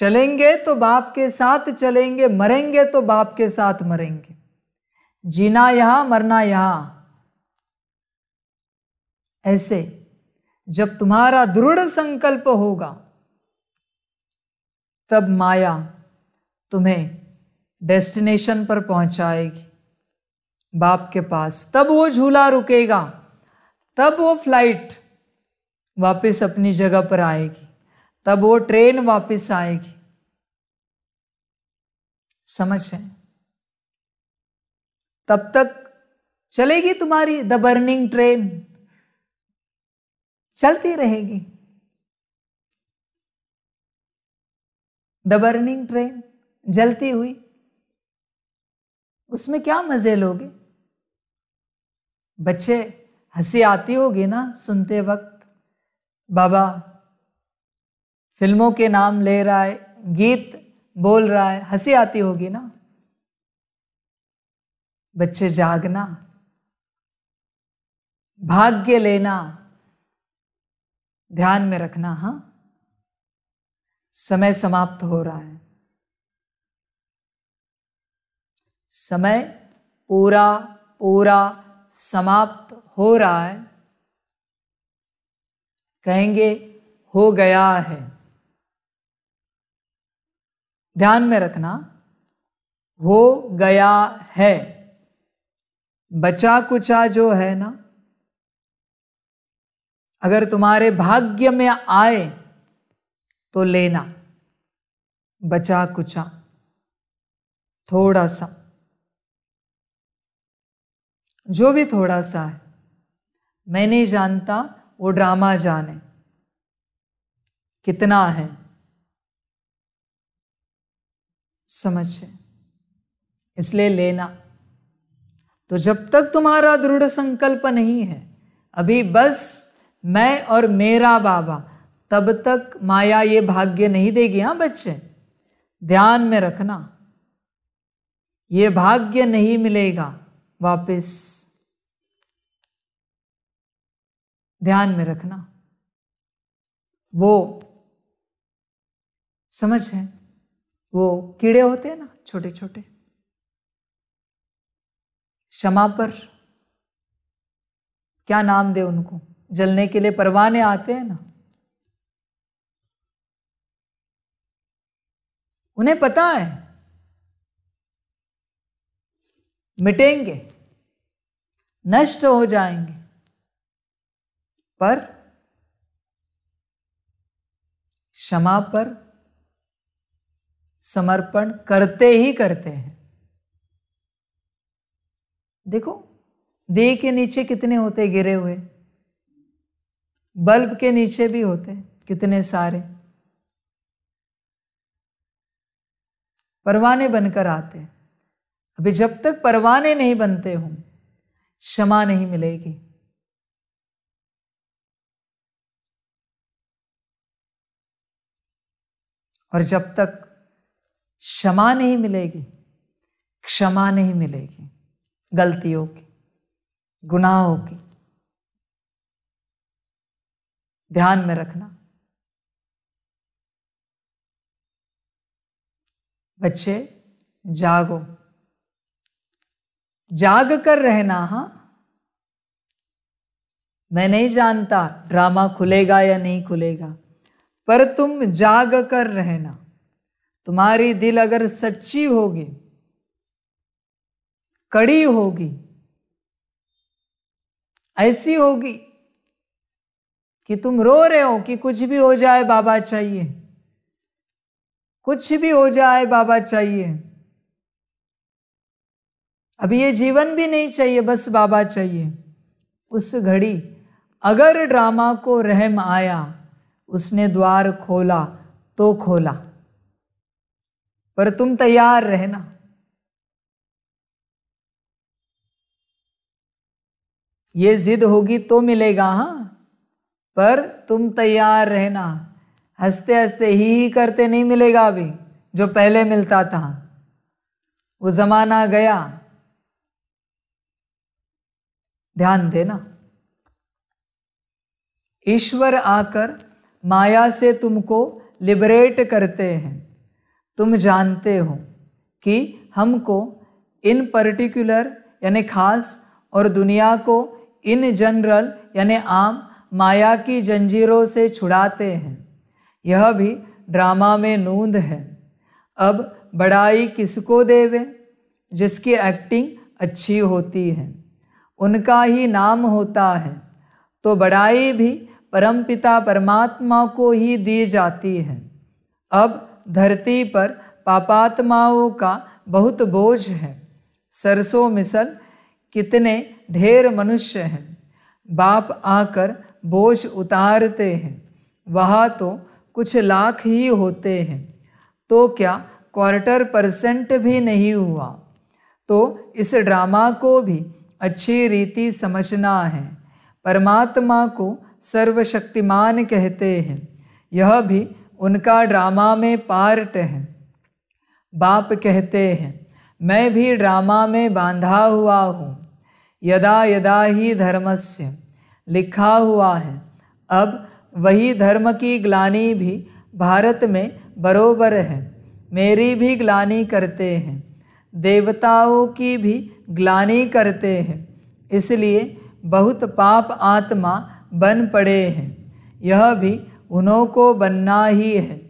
चलेंगे तो बाप के साथ चलेंगे मरेंगे तो बाप के साथ मरेंगे जीना यहां मरना यहां ऐसे जब तुम्हारा दृढ़ संकल्प होगा तब माया तुम्हें डेस्टिनेशन पर पहुंचाएगी बाप के पास तब वो झूला रुकेगा तब वो फ्लाइट वापस अपनी जगह पर आएगी तब वो ट्रेन वापस आएगी समझ है तब तक चलेगी तुम्हारी द बर्निंग ट्रेन चलती रहेगी द बर्निंग ट्रेन जलती हुई उसमें क्या मज़े लोगे बच्चे हंसी आती होगी ना सुनते वक्त बाबा फिल्मों के नाम ले रहा है गीत बोल रहा है हंसी आती होगी ना बच्चे जागना भाग्य लेना ध्यान में रखना हाँ समय समाप्त हो रहा है समय पूरा पूरा समाप्त हो रहा है कहेंगे हो गया है ध्यान में रखना हो गया है बचा कुचा जो है ना अगर तुम्हारे भाग्य में आए तो लेना बचा कुचा थोड़ा सा जो भी थोड़ा सा है मैं नहीं जानता वो ड्रामा जाने कितना है समझे इसलिए लेना तो जब तक तुम्हारा दृढ़ संकल्प नहीं है अभी बस मैं और मेरा बाबा तब तक माया ये भाग्य नहीं देगी हाँ बच्चे ध्यान में रखना ये भाग्य नहीं मिलेगा वापस ध्यान में रखना वो समझ है वो कीड़े होते हैं ना छोटे छोटे क्षमा पर क्या नाम दे उनको जलने के लिए परवाने आते हैं ना उन्हें पता है मिटेंगे नष्ट हो जाएंगे पर क्षमा पर समर्पण करते ही करते हैं देखो देह के नीचे कितने होते गिरे हुए बल्ब के नीचे भी होते कितने सारे परवाने बनकर आते हैं अभी जब तक परवाने नहीं बनते हो क्षमा नहीं मिलेगी और जब तक क्षमा नहीं मिलेगी क्षमा नहीं मिलेगी गलतियों की गुनाहों की ध्यान में रखना बच्चे जागो जाग कर रहना हाँ मैं नहीं जानता ड्रामा खुलेगा या नहीं खुलेगा पर तुम जाग कर रहना तुम्हारी दिल अगर सच्ची होगी कड़ी होगी ऐसी होगी कि तुम रो रहे हो कि कुछ भी हो जाए बाबा चाहिए कुछ भी हो जाए बाबा चाहिए अब ये जीवन भी नहीं चाहिए बस बाबा चाहिए उस घड़ी अगर ड्रामा को रहम आया उसने द्वार खोला तो खोला पर तुम तैयार रहना ये जिद होगी तो मिलेगा हाँ पर तुम तैयार रहना हंसते हंसते ही करते नहीं मिलेगा अभी जो पहले मिलता था वो ज़माना गया ध्यान देना ईश्वर आकर माया से तुमको लिबरेट करते हैं तुम जानते हो कि हमको इन पर्टिकुलर यानी खास और दुनिया को इन जनरल यानी आम माया की जंजीरों से छुड़ाते हैं यह भी ड्रामा में नूंद है अब बड़ाई किसको देवे जिसकी एक्टिंग अच्छी होती है उनका ही नाम होता है तो बड़ाई भी परमपिता परमात्मा को ही दी जाती है अब धरती पर पापात्माओं का बहुत बोझ है सरसों मिसल कितने ढेर मनुष्य हैं बाप आकर बोझ उतारते हैं वह तो कुछ लाख ही होते हैं तो क्या क्वार्टर परसेंट भी नहीं हुआ तो इस ड्रामा को भी अच्छी रीति समझना है परमात्मा को सर्वशक्तिमान कहते हैं यह भी उनका ड्रामा में पार्ट है बाप कहते हैं मैं भी ड्रामा में बांधा हुआ हूँ यदा यदा ही धर्मस्य लिखा हुआ है अब वही धर्म की ग्लानी भी भारत में बरोबर है मेरी भी ग्लानी करते हैं देवताओं की भी ग्लानि करते हैं इसलिए बहुत पाप आत्मा बन पड़े हैं यह भी उन्हों को बनना ही है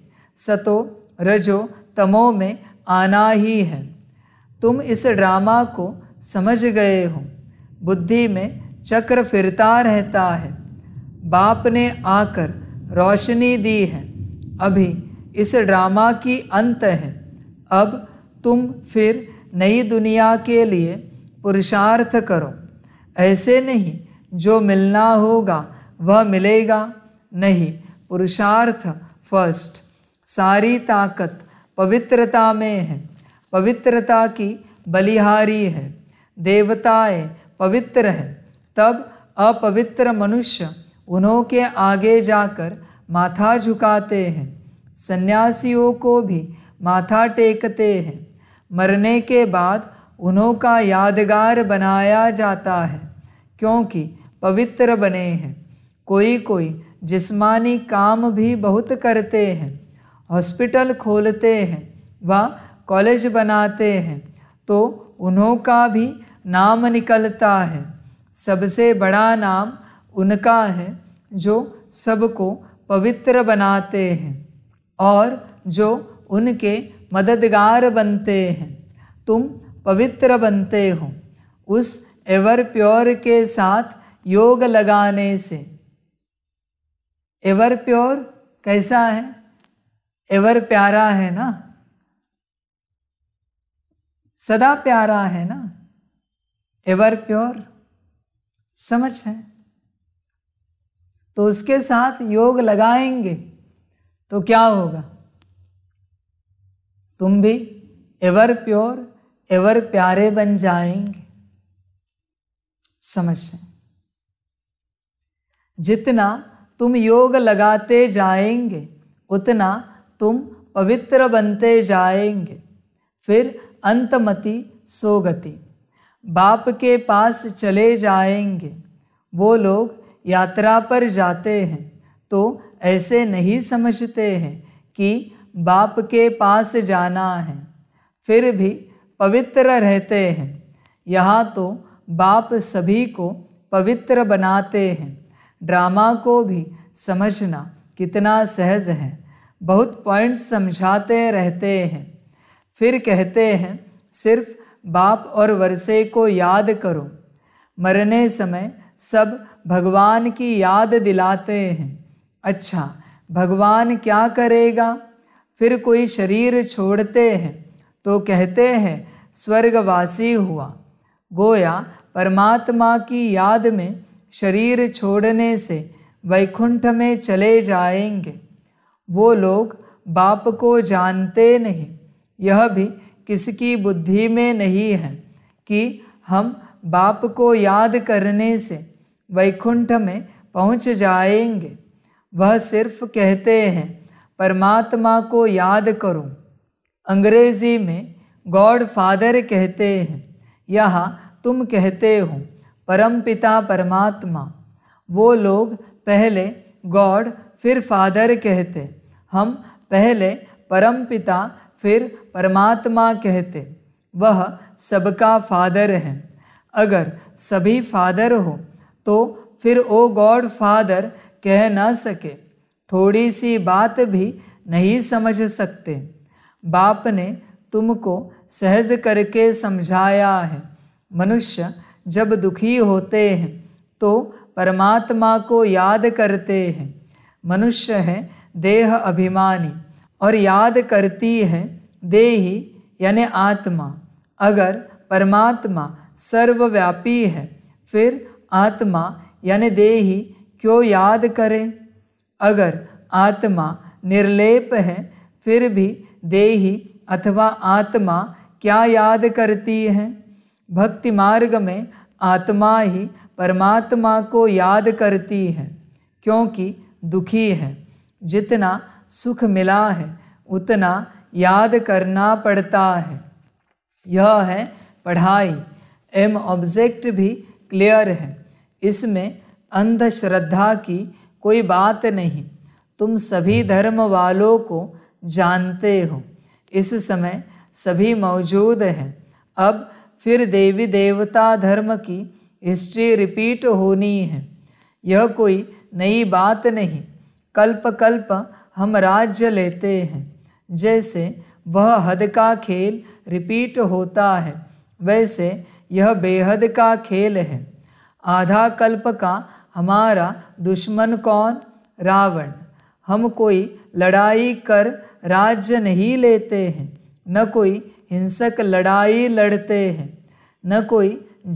सतो रजो तमो में आना ही है तुम इस ड्रामा को समझ गए हो बुद्धि में चक्र फिरता रहता है बाप ने आकर रोशनी दी है अभी इस ड्रामा की अंत है अब तुम फिर नई दुनिया के लिए पुरुषार्थ करो ऐसे नहीं जो मिलना होगा वह मिलेगा नहीं पुरुषार्थ फर्स्ट सारी ताकत पवित्रता में है पवित्रता की बलिहारी है देवताएं पवित्र हैं तब अपवित्र मनुष्य उन्हों के आगे जाकर माथा झुकाते हैं सन्यासियों को भी माथा टेकते हैं मरने के बाद उन्हों का यादगार बनाया जाता है क्योंकि पवित्र बने हैं कोई कोई जिस्मानी काम भी बहुत करते हैं हॉस्पिटल खोलते हैं व कॉलेज बनाते हैं तो उन्हों का भी नाम निकलता है सबसे बड़ा नाम उनका है जो सबको पवित्र बनाते हैं और जो उनके मददगार बनते हैं तुम पवित्र बनते हो उस एवर प्योर के साथ योग लगाने से एवर प्योर कैसा है एवर प्यारा है ना सदा प्यारा है ना एवर प्योर समझ है तो उसके साथ योग लगाएंगे तो क्या होगा तुम भी एवर प्योर एवर प्यारे बन जाएंगे समझें जितना तुम योग लगाते जाएंगे उतना तुम पवित्र बनते जाएंगे फिर अंतमति सोगति बाप के पास चले जाएंगे वो लोग यात्रा पर जाते हैं तो ऐसे नहीं समझते हैं कि बाप के पास जाना है फिर भी पवित्र रहते हैं यहाँ तो बाप सभी को पवित्र बनाते हैं ड्रामा को भी समझना कितना सहज है बहुत पॉइंट्स समझाते रहते हैं फिर कहते हैं सिर्फ बाप और वर्षे को याद करो मरने समय सब भगवान की याद दिलाते हैं अच्छा भगवान क्या करेगा फिर कोई शरीर छोड़ते हैं तो कहते हैं स्वर्गवासी हुआ गोया परमात्मा की याद में शरीर छोड़ने से वैकुंठ में चले जाएंगे वो लोग बाप को जानते नहीं यह भी किसकी बुद्धि में नहीं है कि हम बाप को याद करने से वैकुंठ में पहुंच जाएंगे वह सिर्फ कहते हैं परमात्मा को याद करो अंग्रेजी में गॉड फादर कहते हैं यह तुम कहते हो परम पिता परमात्मा वो लोग पहले गॉड फिर फादर कहते हम पहले परम पिता फिर परमात्मा कहते वह सबका फादर है अगर सभी फादर हो तो फिर ओ गॉड फादर कह ना सके थोड़ी सी बात भी नहीं समझ सकते बाप ने तुमको सहज करके समझाया है मनुष्य जब दुखी होते हैं तो परमात्मा को याद करते हैं मनुष्य है देह अभिमानी और याद करती है देही यानि आत्मा अगर परमात्मा सर्वव्यापी है फिर आत्मा यानि देही क्यों याद करें अगर आत्मा निर्लेप है फिर भी देही अथवा आत्मा क्या याद करती है भक्ति मार्ग में आत्मा ही परमात्मा को याद करती है क्योंकि दुखी है जितना सुख मिला है उतना याद करना पड़ता है यह है पढ़ाई एम ऑब्जेक्ट भी क्लियर है इसमें अंधश्रद्धा की कोई बात नहीं तुम सभी हम्म। धर्म वालों को जानते हो इस समय सभी मौजूद हैं अब फिर देवी देवता धर्म की हिस्ट्री रिपीट होनी है यह कोई नई बात नहीं कल्प कल्प हम राज्य लेते हैं जैसे वह हद का खेल रिपीट होता है वैसे यह बेहद का खेल है आधा कल्प का हमारा दुश्मन कौन रावण हम कोई लड़ाई कर राज्य नहीं लेते हैं न कोई हिंसक लड़ाई लड़ते हैं न कोई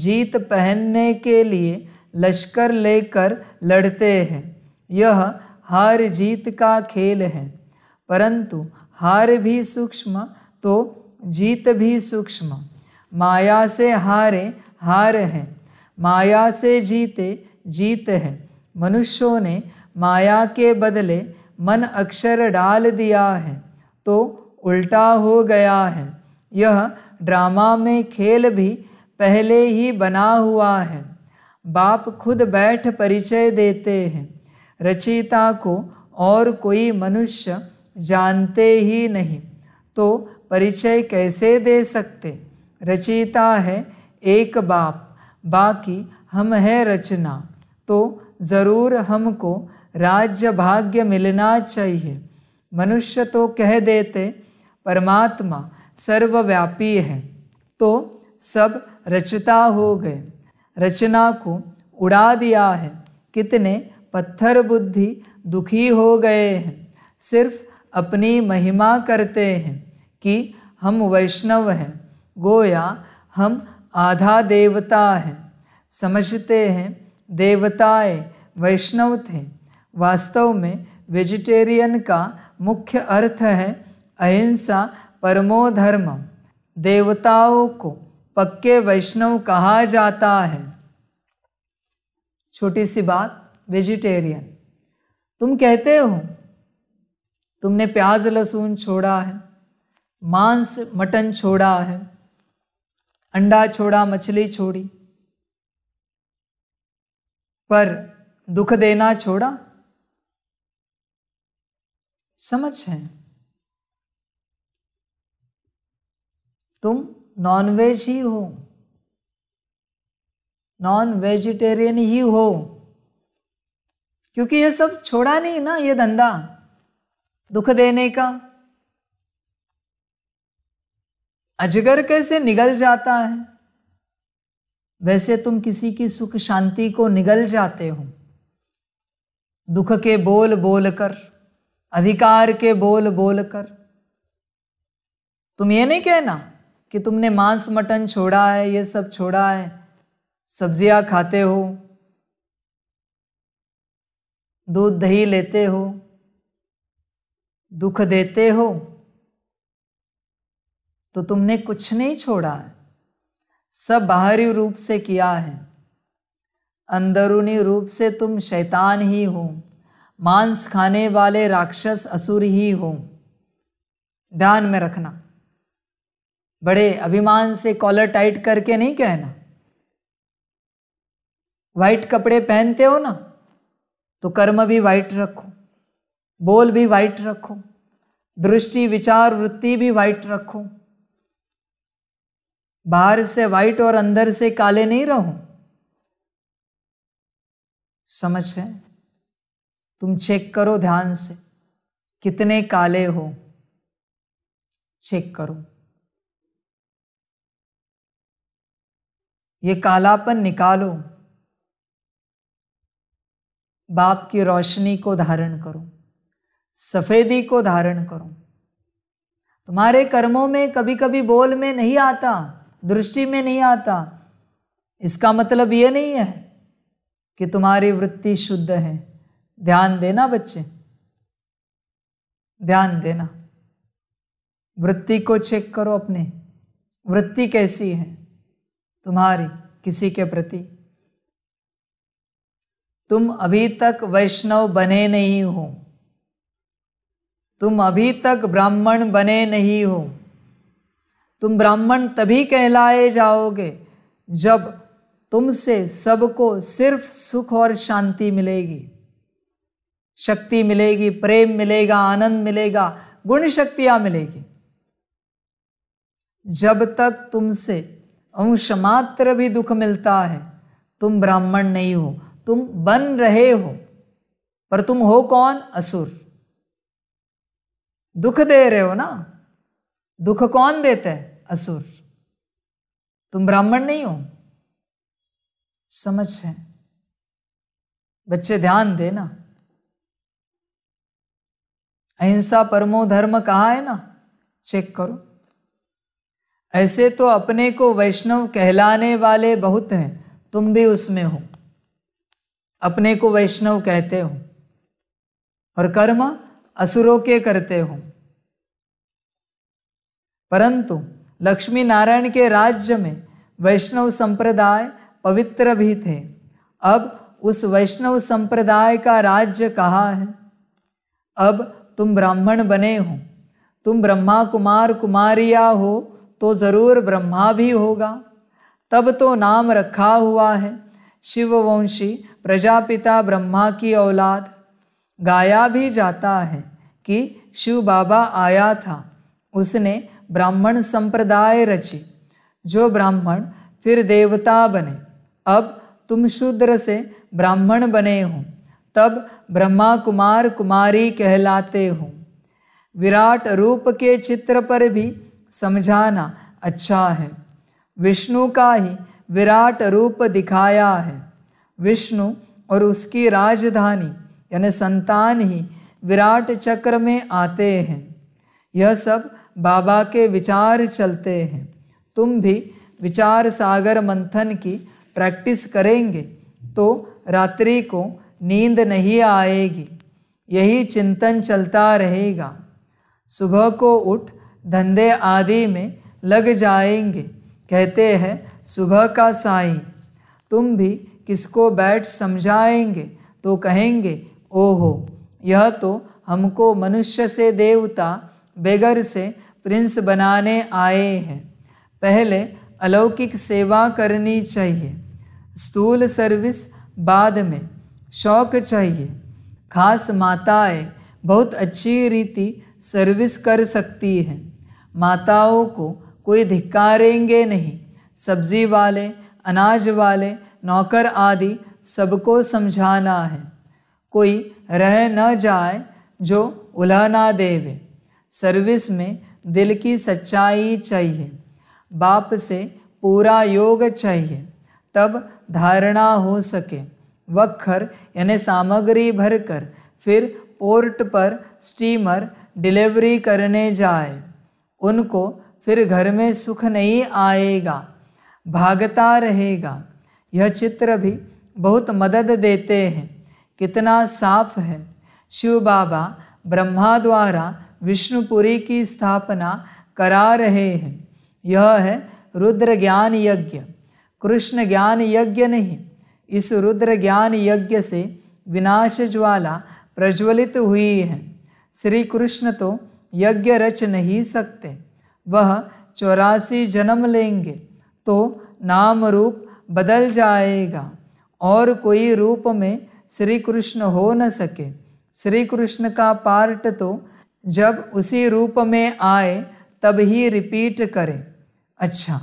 जीत पहनने के लिए लश्कर लेकर लड़ते हैं यह हार जीत का खेल है परंतु हार भी सूक्ष्म तो जीत भी सूक्ष्म माया से हारे हार हैं माया से जीते जीत है मनुष्यों ने माया के बदले मन अक्षर डाल दिया है तो उल्टा हो गया है यह ड्रामा में खेल भी पहले ही बना हुआ है बाप खुद बैठ परिचय देते हैं रचिता को और कोई मनुष्य जानते ही नहीं तो परिचय कैसे दे सकते रचिता है एक बाप बाकी हम है रचना तो ज़रूर हमको राज्य भाग्य मिलना चाहिए मनुष्य तो कह देते परमात्मा सर्वव्यापी है तो सब रचता हो गए रचना को उड़ा दिया है कितने पत्थर बुद्धि दुखी हो गए हैं सिर्फ अपनी महिमा करते हैं कि हम वैष्णव हैं गोया हम आधा देवता हैं समझते हैं देवताए वैष्णव थे वास्तव में वेजिटेरियन का मुख्य अर्थ है अहिंसा परमो धर्म देवताओं को पक्के वैष्णव कहा जाता है छोटी सी बात वेजिटेरियन तुम कहते हो तुमने प्याज लहसुन छोड़ा है मांस मटन छोड़ा है अंडा छोड़ा मछली छोड़ी पर दुख देना छोड़ा समझ है तुम नॉनवेज ही हो नॉन वेजिटेरियन ही हो क्योंकि ये सब छोड़ा नहीं ना ये धंधा दुख देने का अजगर कैसे निगल जाता है वैसे तुम किसी की सुख शांति को निगल जाते हो दुख के बोल बोल कर अधिकार के बोल बोल कर तुम ये नहीं कहना कि तुमने मांस मटन छोड़ा है ये सब छोड़ा है सब्जियां खाते हो दूध दही लेते हो दुख देते हो तो तुमने कुछ नहीं छोड़ा है सब बाहरी रूप से किया है अंदरूनी रूप से तुम शैतान ही हो मांस खाने वाले राक्षस असुर ही हो ध्यान में रखना बड़े अभिमान से कॉलर टाइट करके नहीं कहना व्हाइट कपड़े पहनते हो ना तो कर्म भी वाइट रखो बोल भी वाइट रखो दृष्टि विचार वृत्ति भी वाइट रखो बाहर से वाइट और अंदर से काले नहीं रहो समझ है तुम चेक करो ध्यान से कितने काले हो चेक करो ये कालापन निकालो बाप की रोशनी को धारण करो सफेदी को धारण करो तुम्हारे कर्मों में कभी कभी बोल में नहीं आता दृष्टि में नहीं आता इसका मतलब यह नहीं है कि तुम्हारी वृत्ति शुद्ध है ध्यान देना बच्चे ध्यान देना वृत्ति को चेक करो अपने वृत्ति कैसी है तुम्हारी किसी के प्रति तुम अभी तक वैष्णव बने नहीं हो तुम अभी तक ब्राह्मण बने नहीं हो तुम ब्राह्मण तभी कहलाए जाओगे जब तुमसे सबको सिर्फ सुख और शांति मिलेगी शक्ति मिलेगी प्रेम मिलेगा आनंद मिलेगा गुण शक्तियां मिलेगी जब तक तुमसे अंश मात्र भी दुख मिलता है तुम ब्राह्मण नहीं हो तुम बन रहे हो पर तुम हो कौन असुर दुख दे रहे हो ना दुख कौन देता है असुर तुम ब्राह्मण नहीं हो समझ है बच्चे ध्यान देना अहिंसा परमो धर्म कहा है ना चेक करो ऐसे तो अपने को वैष्णव कहलाने वाले बहुत हैं तुम भी उसमें हो अपने को वैष्णव कहते हो और कर्म असुरों के करते हो परंतु लक्ष्मी नारायण के राज्य में वैष्णव संप्रदाय पवित्र भी थे अब उस वैष्णव संप्रदाय का राज्य कहाँ है अब तुम ब्राह्मण बने हो तुम ब्रह्मा कुमार कुमारिया हो तो ज़रूर ब्रह्मा भी होगा तब तो नाम रखा हुआ है शिववंशी प्रजापिता ब्रह्मा की औलाद गाया भी जाता है कि शिव बाबा आया था उसने ब्राह्मण संप्रदाय रची जो ब्राह्मण फिर देवता बने अब तुम शूद्र से ब्राह्मण बने हो तब ब्रह्मा कुमार कुमारी कहलाते हो विराट रूप के चित्र पर भी समझाना अच्छा है विष्णु का ही विराट रूप दिखाया है विष्णु और उसकी राजधानी यानी संतान ही विराट चक्र में आते हैं यह सब बाबा के विचार चलते हैं तुम भी विचार सागर मंथन की प्रैक्टिस करेंगे तो रात्रि को नींद नहीं आएगी यही चिंतन चलता रहेगा सुबह को उठ धंधे आदि में लग जाएंगे कहते हैं सुबह का साई तुम भी किसको बैठ समझाएंगे तो कहेंगे ओहो यह तो हमको मनुष्य से देवता बेगर से प्रिंस बनाने आए हैं पहले अलौकिक सेवा करनी चाहिए स्थूल सर्विस बाद में शौक चाहिए खास माताएं बहुत अच्छी रीति सर्विस कर सकती हैं माताओं को कोई धिक्कारेंगे नहीं सब्जी वाले अनाज वाले नौकर आदि सबको समझाना है कोई रह न जाए जो उलह ना देवे सर्विस में दिल की सच्चाई चाहिए बाप से पूरा योग चाहिए तब धारणा हो सके वक्खर यानी सामग्री भरकर फिर पोर्ट पर स्टीमर डिलीवरी करने जाए उनको फिर घर में सुख नहीं आएगा भागता रहेगा यह चित्र भी बहुत मदद देते हैं कितना साफ है शिव बाबा ब्रह्मा द्वारा विष्णुपुरी की स्थापना करा रहे हैं यह है रुद्र ज्ञान यज्ञ कृष्ण ज्ञान यज्ञ नहीं इस रुद्र ज्ञान यज्ञ से विनाश ज्वाला प्रज्वलित हुई है श्री कृष्ण तो यज्ञ रच नहीं सकते वह चौरासी जन्म लेंगे तो नाम रूप बदल जाएगा और कोई रूप में श्री कृष्ण हो न सके श्री कृष्ण का पार्ट तो जब उसी रूप में आए तब ही रिपीट करें अच्छा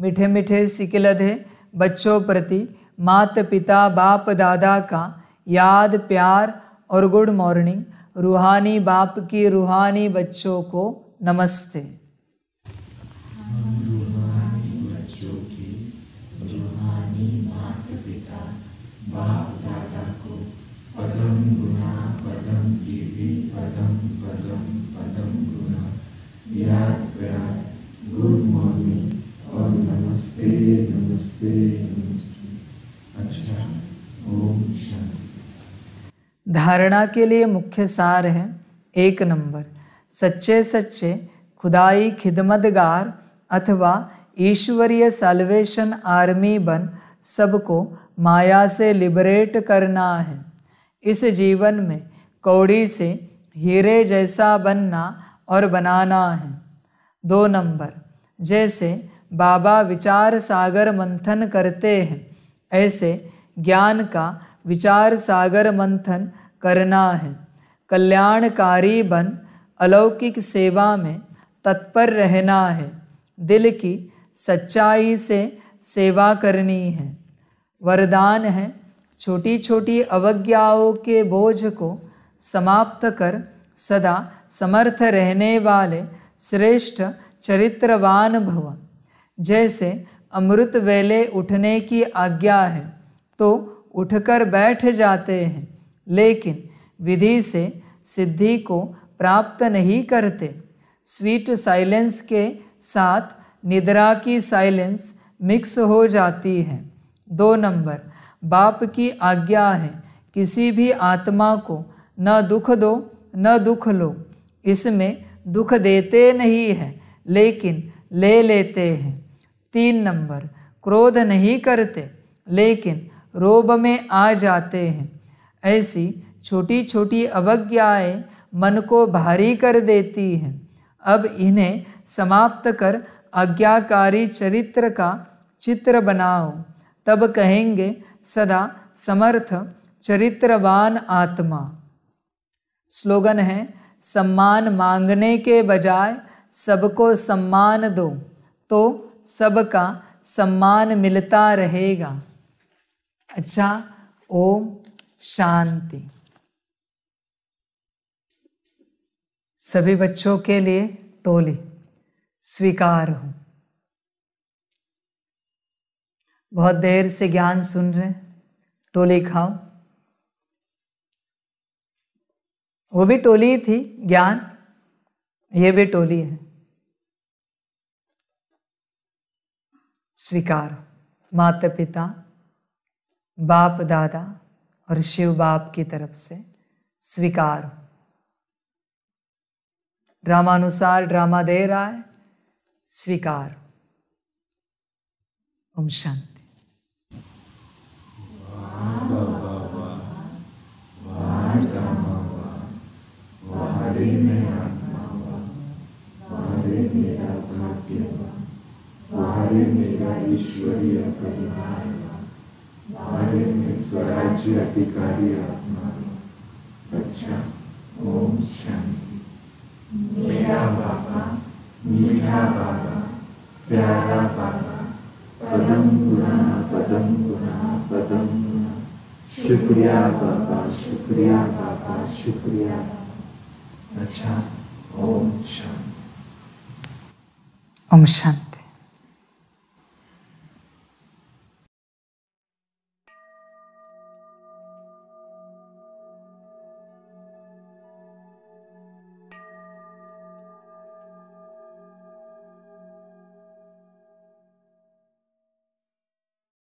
मीठे मीठे सिकलधे बच्चों प्रति मात पिता बाप दादा का याद प्यार और गुड मॉर्निंग रूहानी बाप की रूहानी बच्चों को नमस्ते धारणा के लिए मुख्य सार है एक नंबर सच्चे सच्चे खुदाई खिदमतगार अथवा ईश्वरीय सल्वेशन आर्मी बन सबको माया से लिबरेट करना है इस जीवन में कौड़ी से हीरे जैसा बनना और बनाना है दो नंबर जैसे बाबा विचार सागर मंथन करते हैं ऐसे ज्ञान का विचार सागर मंथन करना है कल्याणकारी बन अलौकिक सेवा में तत्पर रहना है दिल की सच्चाई से सेवा करनी है वरदान है छोटी छोटी अवज्ञाओं के बोझ को समाप्त कर सदा समर्थ रहने वाले श्रेष्ठ चरित्रवान भव जैसे अमृत वेले उठने की आज्ञा है तो उठकर बैठ जाते हैं लेकिन विधि से सिद्धि को प्राप्त नहीं करते स्वीट साइलेंस के साथ निद्रा की साइलेंस मिक्स हो जाती है दो नंबर बाप की आज्ञा है किसी भी आत्मा को न दुख दो न दुख लो इसमें दुख देते नहीं है लेकिन ले लेते हैं तीन नंबर क्रोध नहीं करते लेकिन रोब में आ जाते हैं ऐसी छोटी छोटी अवज्ञाएं मन को भारी कर देती हैं अब इन्हें समाप्त कर आज्ञाकारी चरित्र का चित्र बनाओ तब कहेंगे सदा समर्थ चरित्रवान आत्मा स्लोगन है सम्मान मांगने के बजाय सबको सम्मान दो तो सबका सम्मान मिलता रहेगा अच्छा ओम शांति सभी बच्चों के लिए टोली स्वीकार हो बहुत देर से ज्ञान सुन रहे टोली खाओ वो भी टोली थी ज्ञान ये भी टोली है स्वीकार माता पिता बाप दादा और शिव बाप की तरफ से स्वीकार हो ड्रामानुसार ड्रामा दे रहा है स्वीकार ओम शांति मेरा ईश्वरीय स्वराज्य अधिकारी आत्मा अच्छा ओम शांति मेरा बाबा मीठा बाबा प्यारा बाबा पदम गुना पदम गुना पदम गुना शुक्रिया बाबा शुक्रिया बाबा शुक्रिया अच्छा ओम शांति ओम शांति